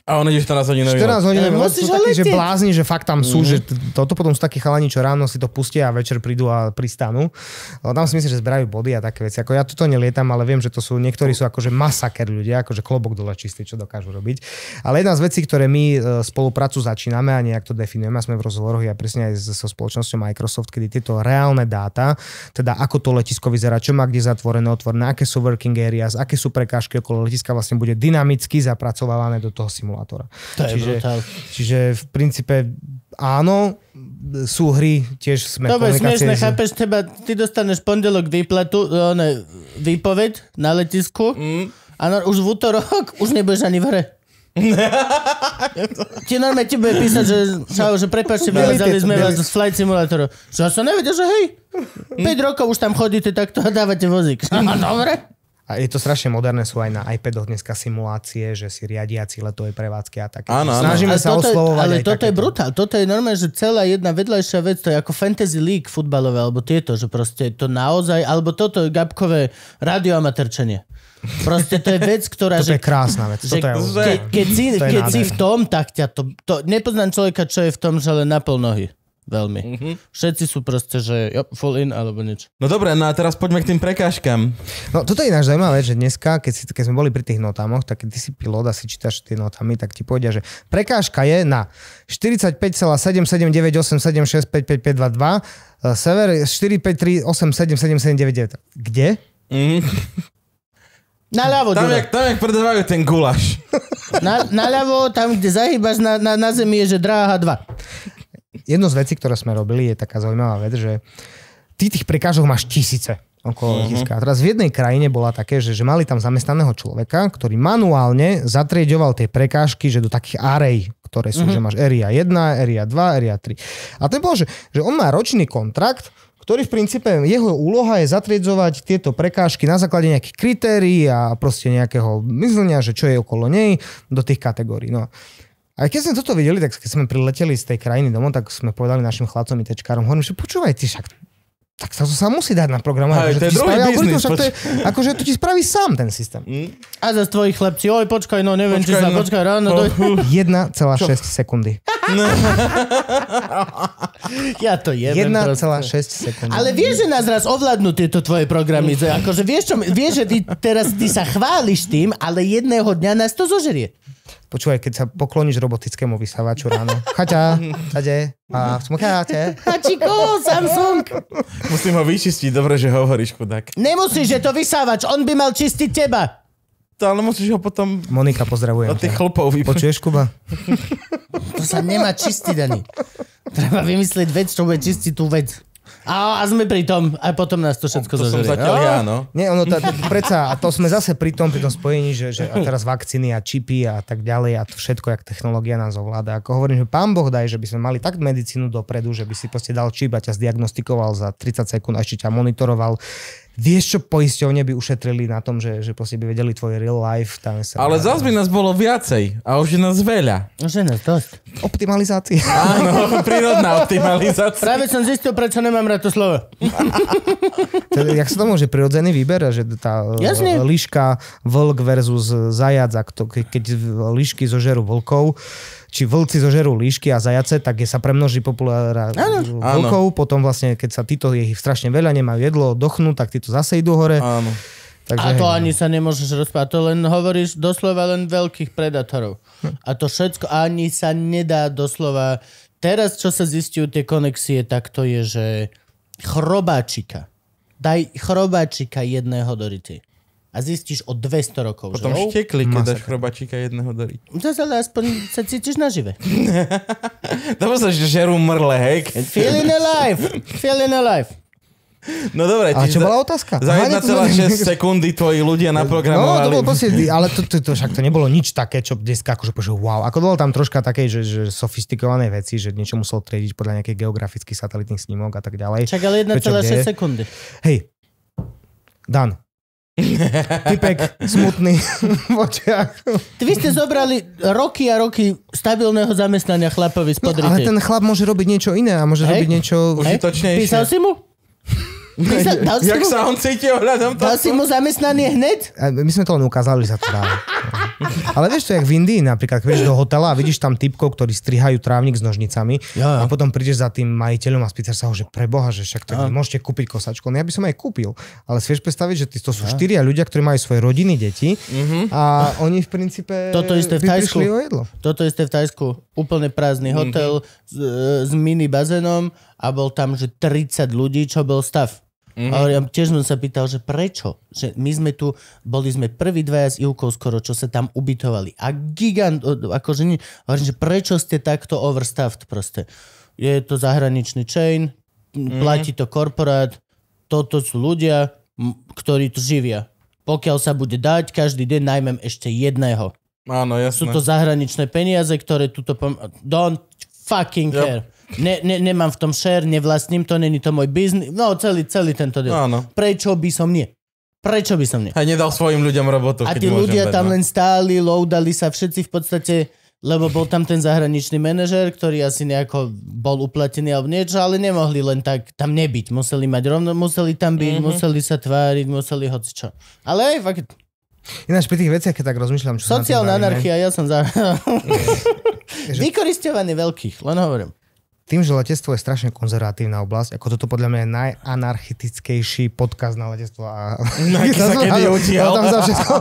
A oni 14 hodín 14 hodín Ja, Musíš sú takí, že blázni, že fakt tam sú, mm že toto potom sú takí chalani, čo ráno si to pustia a večer prídu a pristanú. Ale tam si myslím, že zbrajú body a také veci. Ako ja toto nelietam, ale viem, že to sú, niektorí sú akože masaker ľudia, akože klobok dole čistý, čo dokážu robiť. Ale jedna z vecí, ktoré my e, spoluprácu začíname a nejak to definujeme, a sme v rozhovoroch ja presne aj so spoločnosťou Microsoft, kedy tieto reálne dáta, teda ako to letisko vyzerá, čo má kde zatvorené, otvorené, aké sú working areas, aké sú prekážky okolo letiska, vlastne bude dynamicky zapracovávané do toho simulátora simulátora. To čiže, je čiže v princípe áno, sú hry, tiež sme Dobre, komunikácie... Dobre, smiešne, že... chápeš, teba, ty dostaneš pondelok výplatu, e, ne, výpoveď na letisku mm. a no, už v útorok už nebudeš ani v hre. Ti normálne ti bude písať, že, čau, že prepáčte, vylezali sme vás z Flight simulátoru. Čo ja som nevedel, že hej, 5 rokov už tam chodíte takto a dávate vozík. dobre. A je to strašne moderné, sú aj na iPadoch dneska simulácie, že si riadia letové prevádzky a také. Áno, áno. Snažíme ale sa toto, oslovovať Ale toto je brutál. Toto je normálne, že celá jedna vedľajšia vec, to je ako Fantasy League futbalové, alebo tieto, že proste to naozaj, alebo toto je Gabkové radioamaterčenie. Proste to je vec, ktorá... Toto že, je krásna vec. Že, toto je, ke, keď si, to je keď si v tom, tak ťa to, to... Nepoznám človeka, čo je v tom, že len na pol nohy. Veľmi. Mm-hmm. Všetci sú proste, že jo, full in alebo nič. No dobre, no a teraz poďme k tým prekážkam. No toto je ináč zaujímavé, že dneska, keď, si, keď sme boli pri tých notámoch, tak keď ty si pilot a si čítaš tie notami, tak ti povedia, že prekážka je na 45,7798765552, e, sever 453877799. Kde? Mm. Na ľavo, tam, jak, tam, jak predávajú ten gulaš. Na, na ľavo, tam, kde zahýbaš na, na, na zemi, je, že dráha 2 jedno z vecí, ktoré sme robili, je taká zaujímavá vec, že ty tých prekážok máš tisíce okolo letiska. Mhm. uh teraz v jednej krajine bola také, že, že mali tam zamestnaného človeka, ktorý manuálne zatrieďoval tie prekážky, že do takých arej, ktoré sú, mm-hmm. že máš area 1, area 2, area 3. A ten bol, že, že on má ročný kontrakt, ktorý v princípe, jeho úloha je zatriedzovať tieto prekážky na základe nejakých kritérií a proste nejakého myslenia, že čo je okolo nej do tých kategórií. No. A keď sme toto videli, tak keď sme prileteli z tej krajiny domov, tak sme povedali našim chlapcom ITčkárom, hovorím, že počúvaj, ty však tak sa to sa musí dať na program. Aj, akože to je druhý biznis. to je, akože to ti spraví sám ten systém. Mm. A za tvojich chlapci, oj, počkaj, no neviem, počkaj, či sa, no. počkaj, ráno. Oh. Do... 1,6 sekundy. No. ja to jem. 1,6 sekundy. Ale vieš, že nás raz ovládnu tieto tvoje programy. Akože vieš, čo, vieš že ty, teraz ty sa chváliš tým, ale jedného dňa nás to zožerie. Počúvaj, keď sa pokloníš robotickému vysávaču ráno. Chaťa, tade. A smkáte. Chačiko, Samsung. Musím ho vyčistiť, dobre, že hovoríš, chudák. Nemusíš, že to vysávač, on by mal čistiť teba. To, ale musíš ho potom... Monika, pozdravujem. Od tých chlopov vyp... Počuješ, Kuba? to sa nemá čistiť ani. Treba vymyslieť vec, čo bude čistiť tú vec. A, a sme pri tom, a potom nás to všetko to som zatiaľ ja, no. Nie, ono, tá, predsa, a to sme zase pri tom, pri tom spojení, že, že a teraz vakcíny a čipy a tak ďalej a to všetko, jak technológia nás ovláda. Ako hovorím, že pán Boh daj, že by sme mali tak medicínu dopredu, že by si proste dal čip a ťa zdiagnostikoval za 30 sekúnd a ešte ťa monitoroval vieš čo, poisťovne by ušetrili na tom, že, že proste by vedeli tvoj real life. Tam sa Ale zase by nás bolo viacej a už je nás veľa. Už je nás dosť. Optimalizácia. Áno, prírodná optimalizácia. Práve som zistil, prečo nemám rád to slovo. teda, jak sa to môže, prirodzený výber, že tá Jasne. liška, vlk versus zajac, a kto, keď lišky zožerú vlkov, či vlci zožerú líšky a zajace, tak je sa premnoží populára vlkov, potom vlastne, keď sa títo je ich strašne veľa, nemajú jedlo, dochnú, tak títo zase idú hore. Áno. Takže, a to hej, no. ani sa nemôžeš rozprávať, to len hovoríš doslova len veľkých predátorov. Hm. A to všetko ani sa nedá doslova... Teraz, čo sa zistiu tie konexie, tak to je, že chrobáčika. Daj chrobáčika jedného do ryty a zistíš o 200 rokov. Potom že, štekli, keď dáš chrobačíka jedného do rýk. sa ale aspoň sa cítiš nažive. To sa, že žerú mrle, hej? Feeling alive! Feeling alive! No dobre. A čo za, bola otázka? Za 1,6 sekundy tvoji ľudia naprogramovali. No, to bolo posledný, ale to, to, to, však to nebolo nič také, čo dneska akože pože, wow. Ako bolo tam troška také, že, že sofistikované veci, že niečo muselo triediť podľa nejakých geografických satelitných snímok a tak ďalej. Čak ale 1,6 sekundy. Hej, Dan, Typek smutný v očiach. Vy ste zobrali roky a roky stabilného zamestnania chlapovi z no, Ale ten chlap môže robiť niečo iné a môže Hej. robiť niečo... Hej. Písal si mu? sa, dal Jak mu, sa on cíti ohľadom toho? Dal si mu zamestnanie hneď? My sme to len ukázali, že sa to dá. Ale vieš to, jak v Indii napríklad, keď do hotela a vidíš tam typkov, ktorí strihajú trávnik s nožnicami ja, ja. a potom prídeš za tým majiteľom a spýtaš sa ho, že preboha, že však to ja. môžete kúpiť kosačku. No ja by som aj kúpil, ale si vieš predstaviť, že to sú ja. štyria ľudia, ktorí majú svoje rodiny, deti mhm. a oni v princípe Toto isté v Tajsku. o jedlo. Toto isté v Tajsku. Úplne prázdny mhm. hotel mm-hmm. s, e, s mini bazénom a bol tam, že 30 ľudí, čo bol stav. Mm-hmm. Ale ja tiež som sa pýtal, že prečo? Že my sme tu, boli sme prví dvaja z Ivkou skoro, čo sa tam ubytovali. A gigant, akože nie, hovorím, že prečo ste takto overstaffed proste? Je to zahraničný chain, mm-hmm. platí to korporát, toto sú ľudia, ktorí tu živia. Pokiaľ sa bude dať, každý deň najmem ešte jedného. Áno, jasné. Sú to zahraničné peniaze, ktoré tuto... Pom- Don't fucking yep. care. Ne, ne, nemám v tom share, nevlastním to, není to môj biznis. No celý, celý tento deal. Áno. Prečo by som nie? Prečo by som nie? A nedal svojim ľuďom robotu. A tí ľudia tam no. len stáli, loudali sa, všetci v podstate, lebo bol tam ten zahraničný manažer, ktorý asi nejako bol uplatený alebo niečo, ale nemohli len tak tam nebyť. Museli mať rovno, museli tam byť, mm-hmm. museli sa tváriť, museli hoci čo. Ale aj fakt... Ináč pri tých veciach, keď tak rozmýšľam, čo Sociálna anarchia, ja som za... Vykoristovaný veľkých, len hovorím tým, že letectvo je strašne konzervatívna oblasť, ako toto podľa mňa je najanarchitickejší podkaz na letectvo. A... No, sa kedy Tam sa všetko,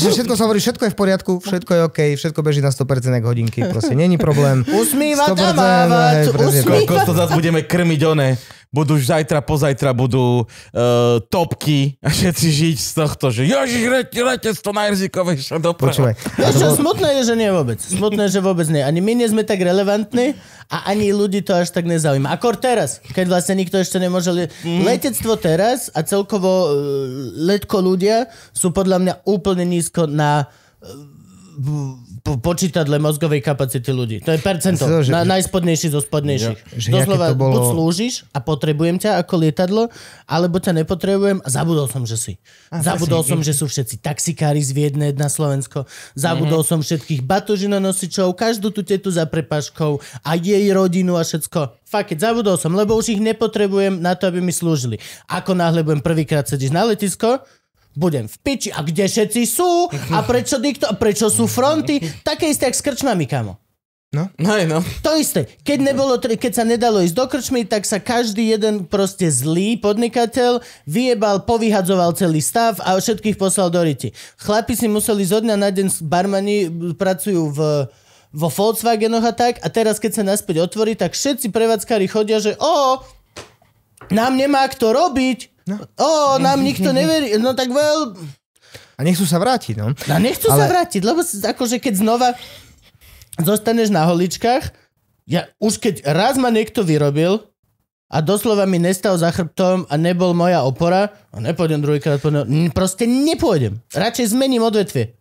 že všetko sa hovorí, všetko je v poriadku, všetko je OK, všetko beží na 100% hodinky, proste není problém. Usmívať a mávať, usmívať. Koľko to zase budeme krmiť one budú zajtra, pozajtra budú uh, topky a všetci žiť z tohto, že Ježiš, letec re, to najrizikovejšia do Počúvaj. Vieš čo, smutné je, že nie vôbec. Smutné je, že vôbec nie. Ani my nie sme tak relevantní a ani ľudí to až tak nezaujíma. Akor teraz, keď vlastne nikto ešte nemôže... Li... mm. Letectvo teraz a celkovo e, letko ľudia sú podľa mňa úplne nízko na e, po, počítadle mozgovej kapacity ľudí. To je percento. To, že, na, najspodnejší zo spodnejších. Že, Doslova, to bolo... buď slúžiš a potrebujem ťa ako lietadlo, alebo ťa nepotrebujem a zabudol som, že si. A zabudol presne, som, je. že sú všetci taxikári z Viedne na Slovensko. Zabudol mm-hmm. som všetkých batožinonosičov, každú tú tetu za prepaškou a jej rodinu a všetko. Fakt, zabudol som, lebo už ich nepotrebujem na to, aby mi slúžili. Ako náhle budem prvýkrát sedieť na letisko, budem v piči. A kde všetci sú? A prečo, dikto- a prečo sú fronty? Také isté, jak s krčmami, kamo. No? no, no. To isté. Keď, nebolo, keď sa nedalo ísť do krčmy, tak sa každý jeden proste zlý podnikateľ vyjebal, povyhadzoval celý stav a všetkých poslal do riti. Chlapi si museli zo dňa na deň, barmani pracujú v vo Volkswagenoch a tak, a teraz keď sa naspäť otvorí, tak všetci prevádzkári chodia, že o, nám nemá kto robiť, No. O, nám nikto neverí. No tak veľ... A nechcú sa vrátiť, no. A nechcú Ale... sa vrátiť, lebo akože keď znova zostaneš na holičkách, ja, už keď raz ma niekto vyrobil, a doslova mi nestal za chrbtom a nebol moja opora a nepôjdem druhýkrát, pôjdem, proste nepôjdem. Radšej zmením odvetvie.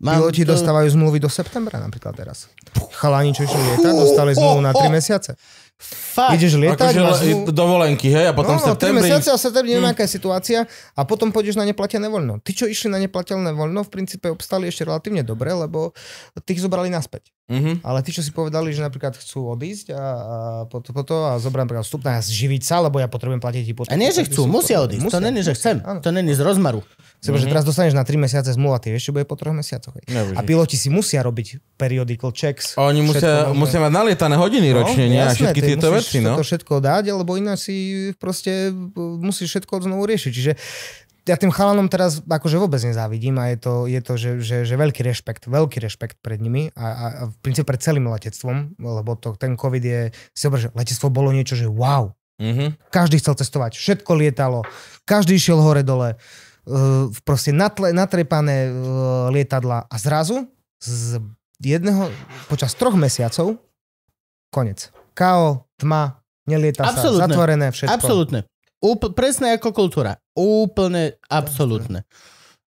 Mám Piloti to... dostávajú zmluvy do septembra napríklad teraz. Chalani, čo išli lietať, dostali zmluvu na 3 mesiace. Fakt. Ideš lietať? Akože máš... dovolenky, hej, a potom no, v no, septembri... 3 mesiace a septembrí hmm. nejaká situácia a potom pôjdeš na neplatené voľno. Tí, čo išli na neplatené voľno, v princípe obstali ešte relatívne dobre, lebo tých zobrali naspäť. Mm-hmm. Ale tí, čo si povedali, že napríklad chcú odísť a, a potom po a zobrám napríklad vstup na živiť sa, lebo ja potrebujem platiť hypotéku. A nie, že chcú, musia odísť. Musia. To není, že chcem. Ano. To není z rozmaru. Seba, mm-hmm. že mhm. teraz dostaneš na 3 mesiace zmluva, tie ešte bude po 3 mesiacoch. A piloti si musia robiť periodical checks. Oni musia, musia mať nalietané hodiny no, ročne, nie? Jasné, a všetky tieto musíš veci, no. to všetko dať, alebo iná si proste e, musíš všetko znovu riešiť. Čiže ja tým chalanom teraz akože vôbec nezávidím a je to, je to že, že, že veľký rešpekt, veľký rešpekt pred nimi a, a, a v princípe pred celým letectvom, lebo to, ten COVID je, si obrži, letectvo bolo niečo, že wow. Mm-hmm. Každý chcel cestovať, všetko lietalo, každý išiel hore-dole, uh, e, proste natle, natrepané uh, lietadla a zrazu z jedného, počas troch mesiacov, konec. Kao, tma, nelieta absolutne. sa, zatvorené všetko. Absolutne. Úpl- presne ako kultúra. Úplne absolútne.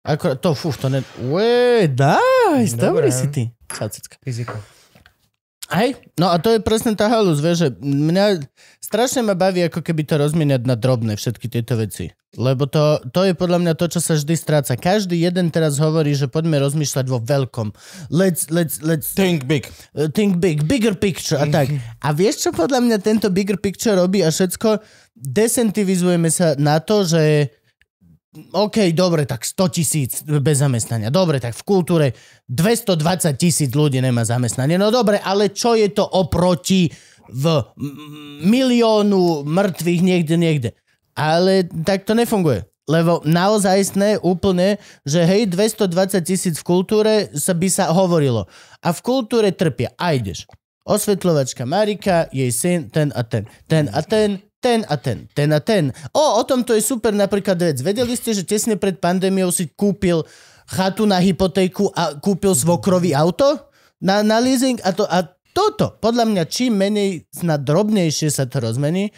Ako, to, fú, to ne... Ué, daj, nice, si ty. Cacicka. Fyzika. Hej, no a to je presne tá halus, vieš, že mňa strašne ma baví ako keby to rozmieniať na drobné všetky tieto veci. Lebo to, to je podľa mňa to, čo sa vždy stráca. Každý jeden teraz hovorí, že poďme rozmýšľať vo veľkom. Let's, let's, let's... Think big. Eh, think big, bigger picture a tak. A vieš, čo podľa mňa tento bigger picture robí a všetko? Desentivizujeme sa na to, že OK, dobre, tak 100 tisíc bez zamestnania. Dobre, tak v kultúre 220 tisíc ľudí nemá zamestnanie. No dobre, ale čo je to oproti v miliónu mŕtvych niekde, niekde? Ale tak to nefunguje. Lebo naozaj naozajstné úplne, že hej, 220 tisíc v kultúre sa by sa hovorilo. A v kultúre trpia. A ideš. Osvetľovačka Marika, jej syn, ten a ten. Ten a ten, ten a ten, ten a ten. O, o tom to je super napríklad vec. Vedeli ste, že tesne pred pandémiou si kúpil chatu na hypotéku a kúpil svokrový auto na, na leasing a, to, a toto, podľa mňa, čím menej na drobnejšie sa to rozmení,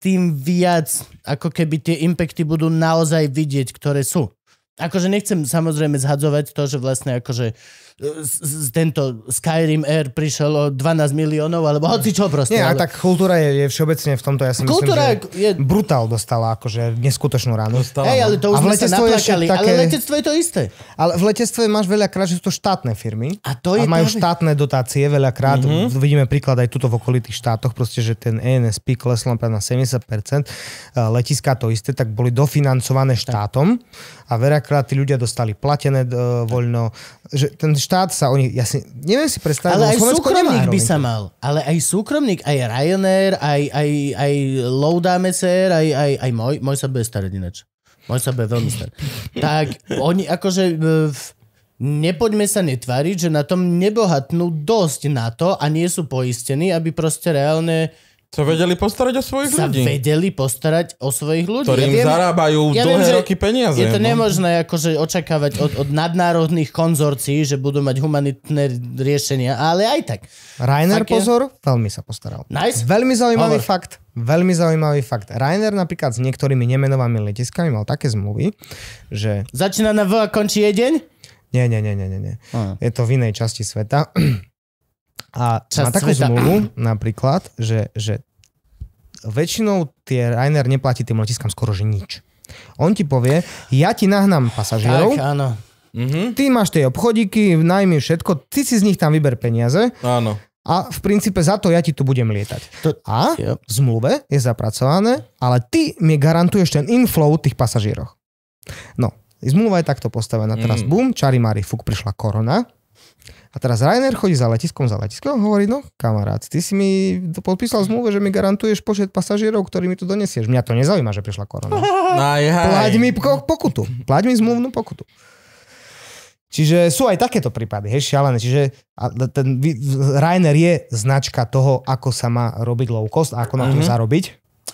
tým viac ako keby tie impacty budú naozaj vidieť, ktoré sú. Akože nechcem samozrejme zhadzovať to, že vlastne akože uh, z tento Skyrim Air prišiel o 12 miliónov, alebo hoci čo proste. Nie, ale... tak kultúra je, je všeobecne v tomto, ja si kultúra myslím, že je... brutál dostala akože neskutočnú ránu. Dostala, Hej, no. ale to už a v sme sa naplakali, také... ale letectvo je to isté. Ale v letectve máš veľakrát, že sú to štátne firmy. A to je a majú práve... štátne dotácie veľakrát. Mm-hmm. Vidíme príklad aj tuto v okolitých štátoch, proste, že ten ENSP klesol na 70%, letiska to isté, tak boli dofinancované štátom a veľakrát tí ľudia dostali platené e, voľno. Že ten štát sa oni, ja si, neviem si predstaviť, ale aj Slovensko súkromník by sa mal, ale aj súkromník, aj Ryanair, aj, aj, aj Lowda aj, aj, aj môj, môj sa bude starať ináč. Môj sa bude veľmi starý. tak oni akože e, v, nepoďme sa netváriť, že na tom nebohatnú dosť na to a nie sú poistení, aby proste reálne sa vedeli postarať o svojich sa ľudí. vedeli postarať o svojich ľudí. Ktorým ja viem, zarábajú ja viem, dlhé roky peniaze. Je to no. nemožné akože očakávať od, od nadnárodných konzorcií, že budú mať humanitné riešenia, ale aj tak. Rainer, tak pozor, je... veľmi sa postaral. Nice. Veľmi zaujímavý Over. fakt. Veľmi zaujímavý fakt. Rainer napríklad s niektorými nemenovanými letiskami mal také zmluvy, že... Začína na V a končí jeden? Nie, nie, nie, nie, nie. nie. Je to v inej časti sveta. A Čas má takú sveta. zmluvu napríklad, že, že väčšinou tie Ryanair neplatí tým letiskám skoro že nič. On ti povie, ja ti nahnám pasažierov, tak, áno. Mm-hmm. Ty máš tie obchodíky, najmä všetko, ty si z nich tam vyber peniaze. Áno. A v princípe za to ja ti tu budem lietať. To, a v zmluve je zapracované, ale ty mi garantuješ ten inflow tých pasažieroch. No, zmluva je takto postavená. Teraz mm. bum, čari mari, fuk, prišla korona. A teraz Rainer chodí za letiskom, za letiskom a hovorí, no kamarát, ty si mi podpísal zmluvu, že mi garantuješ počet pasažierov, ktorý mi tu donesieš. Mňa to nezaujíma, že prišla korona. Plaď mi pokutu. Plaď mi zmluvnú pokutu. Čiže sú aj takéto prípady, hej, šialené. Čiže ten Rainer je značka toho, ako sa má robiť low cost a ako na mm-hmm. zarobiť.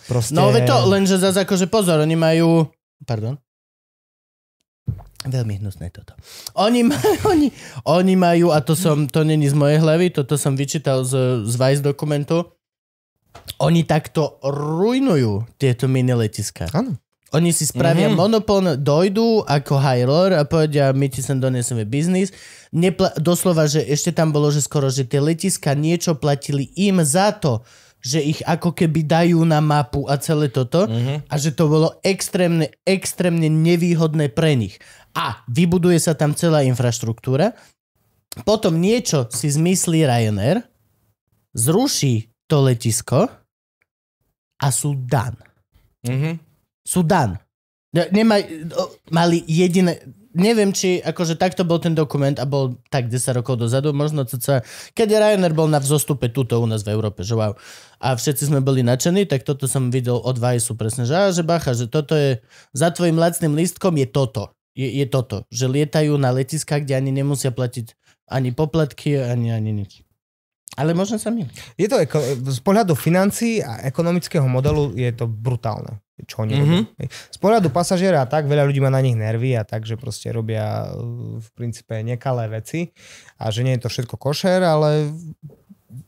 Proste... No ale to, lenže zase akože pozor, oni majú... Pardon. Veľmi hnusné toto. Oni, majú, oni, oni majú, a to, som, to není z mojej hlavy, toto som vyčítal z, z Vice dokumentu, oni takto rujnujú tieto mini letiska. Áno. Oni si spravia mm-hmm. monopol, dojdú ako hajlor a povedia, my ti sem donesieme biznis. Nepla- doslova, že ešte tam bolo, že skoro, že tie letiska niečo platili im za to, že ich ako keby dajú na mapu a celé toto mm-hmm. a že to bolo extrémne, extrémne nevýhodné pre nich a vybuduje sa tam celá infraštruktúra. Potom niečo si zmyslí Ryanair, zruší to letisko a sú dan. Mm-hmm. Sú dan. Nemaj, mali jediné, neviem, či akože takto bol ten dokument a bol tak 10 rokov dozadu, možno to sa, keď Ryanair bol na vzostupe tuto u nás v Európe, že wow. A všetci sme boli nadšení, tak toto som videl od Vajsu presne, že, á, že bacha, že toto je, za tvojim lacným lístkom je toto je, je toto, že lietajú na letiska, kde ani nemusia platiť ani poplatky, ani, ani nič. Ale možno sa mi. Je to eko- z pohľadu financií a ekonomického modelu je to brutálne, čo oni mm-hmm. robia. Mhm. Z pohľadu pasažiera a tak veľa ľudí má na nich nervy a tak, že proste robia v princípe nekalé veci a že nie je to všetko košer, ale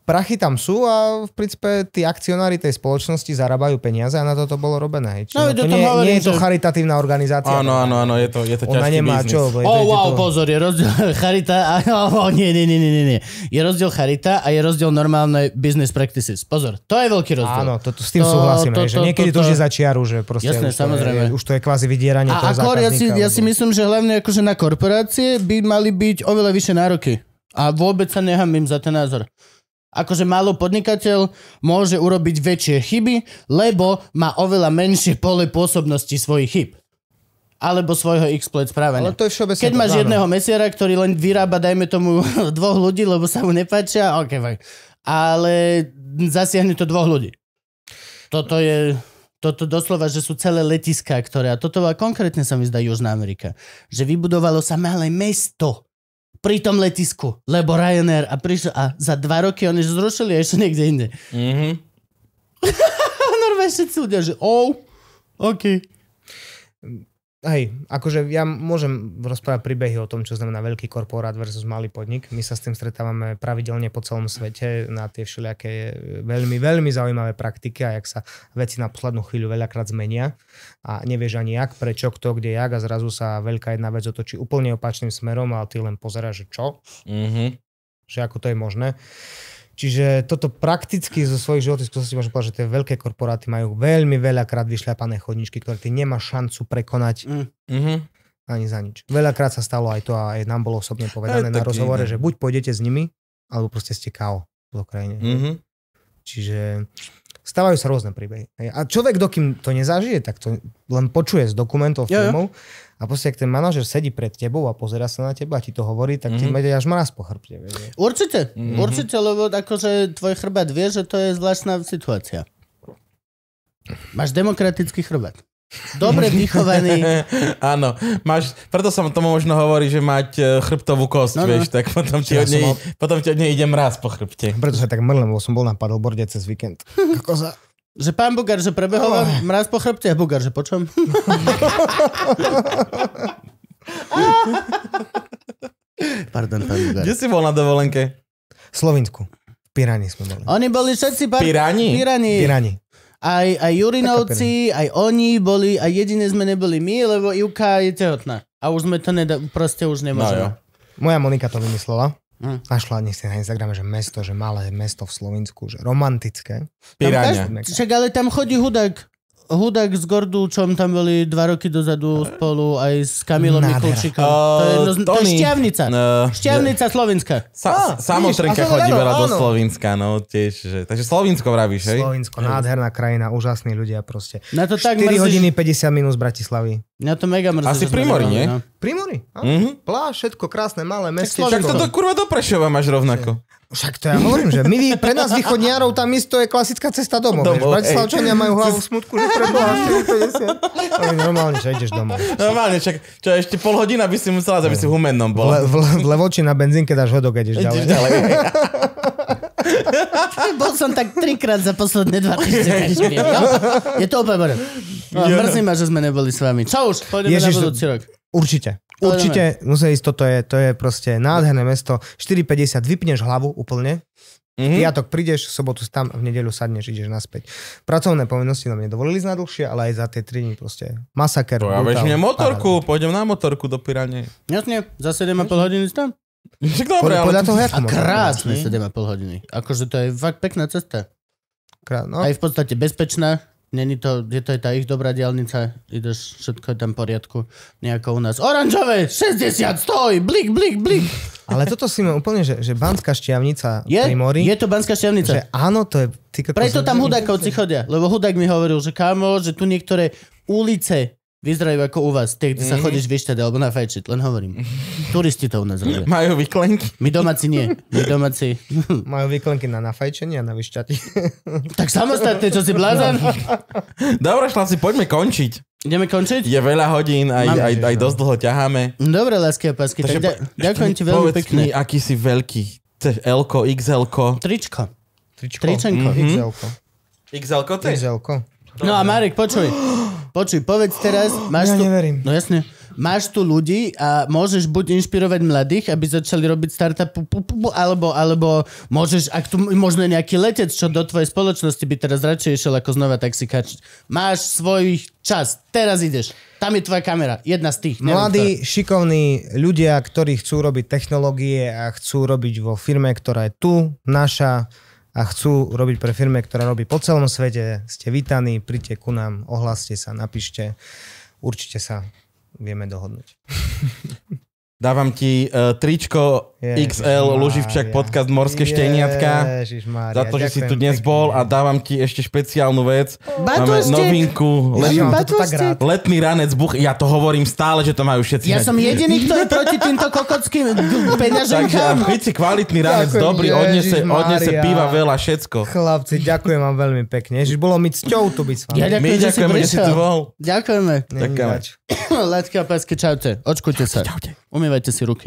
prachy tam sú a v princípe tí akcionári tej spoločnosti zarábajú peniaze a na toto bolo robené. Čiže no, to nie, hovorím, nie je to že... charitatívna organizácia. Áno, áno, áno, je to, je to ťažký nemá biznis. čo. Oh, je, wow, to... pozor, je rozdiel charita a... Oh, nie, nie, nie, nie, nie. Je rozdiel charita a je rozdiel normálne business practices. Pozor, to je veľký rozdiel. Áno, to, to, s tým to, súhlasím. To, to, že niekedy to, to, to, už je začiaru, že proste jasné, už, to samozrejme. Je, už to je kvázi vydieranie a toho akor, ja si, ja si myslím, že hlavne akože na korporácie by mali byť oveľa vyššie nároky. A vôbec sa nehambím za ten názor. Akože malý podnikateľ môže urobiť väčšie chyby, lebo má oveľa menšie pole pôsobnosti svojich chyb. Alebo svojho exploit správania. Ale to je Keď máš áno. jedného mesiera, ktorý len vyrába, dajme tomu, dvoch ľudí, lebo sa mu nepáčia, ok, vaj. Ale zasiahne to dvoch ľudí. Toto je toto doslova, že sú celé letiská, ktoré, a toto a konkrétne sa mi zdá Južná Amerika, že vybudovalo sa malé mesto pri tom letisku, lebo Ryanair a prišiel a za dva roky oni zrušili a ešte niekde inde. Mm-hmm. Normálne všetci ľudia, že oh, OK. Mm. Hej, akože ja môžem rozprávať príbehy o tom, čo znamená veľký korporát versus malý podnik. My sa s tým stretávame pravidelne po celom svete na tie všelijaké e, veľmi, veľmi zaujímavé praktiky a jak sa veci na poslednú chvíľu veľakrát zmenia a nevieš ani jak, prečo, kto, kde, jak a zrazu sa veľká jedna vec otočí úplne opačným smerom a ty len pozeráš, že čo? Mm-hmm. Že ako to je možné. Čiže toto prakticky zo svojich životných skúseností môžem povedať, že tie veľké korporáty majú veľmi veľakrát vyšľapané chodničky, ktoré ty nemá šancu prekonať. Mm-hmm. Ani za nič. Veľakrát sa stalo aj to a aj nám bolo osobne povedané aj, na rozhovore, že buď pôjdete s nimi, alebo proste ste kao v Ukrajine. Mm-hmm. Čiže stávajú sa rôzne príbehy. A človek, dokým to nezažije, tak to len počuje z dokumentov, filmov. Yeah. A proste, ak ten manažer sedí pred tebou a pozera sa na teba a ti to hovorí, tak mm-hmm. ti mhm. až mraz po chrbte. Určite, mm-hmm. určite, lebo akože tvoj chrbát vie, že to je zvláštna situácia. Máš demokratický chrbát. Dobre vychovaný. Áno, máš, preto som tomu možno hovorí, že mať e, chrbtovú kosť, no, no. vieš, tak potom ti, od nej, mal... potom ti od nej idem raz po chrbte. Preto sa tak mrlím, lebo som bol na padlborde cez víkend. Kokoza. Že pán Bugar, že prebehol oh. mraz po chrbte a bugar že počom? Pardon, pán Bugar. Kde si bol na dovolenke? Slovinsku. Slovensku. V Pirani sme boli. Oni boli všetci... pár... Pirani? Pirani. Pirani. Aj, aj Jurinovci, aj oni boli, a jediné sme neboli my, lebo Juka je tehotná. A už sme to neda... proste už nemôžeme. No, Moja Monika to vymyslela. Mm. Hm. Našla nech si na Instagrame, že mesto, že malé mesto v Slovensku, že romantické. Piráňa. Však ale tam chodí hudák. Hudák s Gordulčom tam boli dva roky dozadu spolu aj s Kamilom Mikulčíkom. Uh, to, je to je šťavnica. Uh, šťavnica Slovenska. Sa, ah, Samotrenka chodí áno, veľa do Slovinska, no tiež. Že, takže Slovinsko vravíš, hej? Slovinsko, nádherná krajina, úžasní ľudia proste. Na to tak 4 mrzí, hodiny 50 minút z Bratislavy. Na to mega mrzí. Asi primori. Primory, nie? No. Primory, áno. Mhm. Plá, všetko krásne, malé mesto. Slovensko. Tak toto kurva do Prešova máš rovnako. Však to ja hovorím, že my, pre nás východniarov tam isto je klasická cesta domov. domov Bratislavčania majú hlavu v smutku, že preboha 450. Ale normálne, že ideš domov. Normálne, čak, čo ešte pol hodina by si musela, aby si v humennom bol. Le, v, v levoči na benzínke dáš hodok ideš ďalej. Ideš ďalej. bol som tak trikrát za posledné dva týždne. Je to úplne no. Mrzí ma, že sme neboli s vami. Čau už, pôjdeme Ježiš, na budúci rok. Určite. Určite musím ísť, toto je, to je proste nádherné mesto. 4,50, vypneš hlavu úplne. Mm-hmm. Piatok prídeš, v sobotu tam, v nedeľu sadneš, ideš naspäť. Pracovné povinnosti nám nedovolili ísť na dlhšie, ale aj za tie 3 dní proste masaker. To ja vežme motorku, paráda. pôjdem na motorku do Piranie. Jasne, za 7,5 hodiny tam. Však dobre, ale... To... a krásne 7,5 hodiny. Akože to je fakt pekná cesta. Krá... No. Aj v podstate bezpečná. Není to, je to je tá ich dobrá diálnica, ideš, všetko je tam v poriadku, nejako u nás. Oranžové, 60, stoj, blik, blik, blik. Ale toto si ma úplne, že, že Banská šťavnica je, pri mori. Je to Banská šťavnica. Že áno, to je... Ty, Preto tam hudákovci chodia, lebo hudák mi hovoril, že kámo, že tu niektoré ulice Vyzerajú ako u vás, tie, kde sa mhm. chodíš vyštať teda, alebo na fajčiť, len hovorím. Turisti to u nás robia. Majú vyklenky? My domáci nie, my domáci. Majú vyklenky na nafajčenie a na vyšťatie. Tak samostatne, čo si blázan? Dobre, chlapci, poďme končiť. Ideme končiť? Je veľa hodín, aj, Mám, aj, aj dosť dlho ťaháme. Dobre, lásky a pásky, Takže tak da, ďakujem ti veľmi pekne. Mi, aký si veľký. Chceš L-ko, XL-ko? Tričko. Tričko. Tričenko. Mm-hmm. XL-ko. XL-ko ty? XL-ko. No a Marek, počuj. Počuj, povedz teraz, máš ja tu... neverím. No jasne. Máš tu ľudí a môžeš buď inšpirovať mladých, aby začali robiť startup, alebo, alebo môžeš, ak tu možno nejaký letec, čo do tvojej spoločnosti by teraz radšej išiel ako znova taxikáč. Máš svoj čas, teraz ideš. Tam je tvoja kamera, jedna z tých. Neviem, Mladí, šikovní ľudia, ktorí chcú robiť technológie a chcú robiť vo firme, ktorá je tu, naša, a chcú robiť pre firme, ktorá robí po celom svete, ste vítaní, príďte ku nám, ohláste sa, napíšte, určite sa vieme dohodnúť. Dávam ti uh, tričko Ježiš XL Luživčak podcast Morské šteniatka za to, že si tu dnes bol a dávam ti ešte špeciálnu vec. Batustiek. Máme novinku. Letný, rád. letný ranec buch. Ja to hovorím stále, že to majú všetci. Ja som jediný, kto je proti týmto kokockým peňažom. Takže si kvalitný ranec, ďakujem, dobrý, odnese, odnese píva veľa, všetko. Chlapci, ďakujem vám veľmi pekne. Ježiš, bolo mi cťou tu byť s vami. Ja ďakujem, My že ďakujeme, že si tu bol. Ďakujeme. Ďakujeme. Letka, pesky, čaute. Očkujte sa. Čaute. Umývajte si ruky.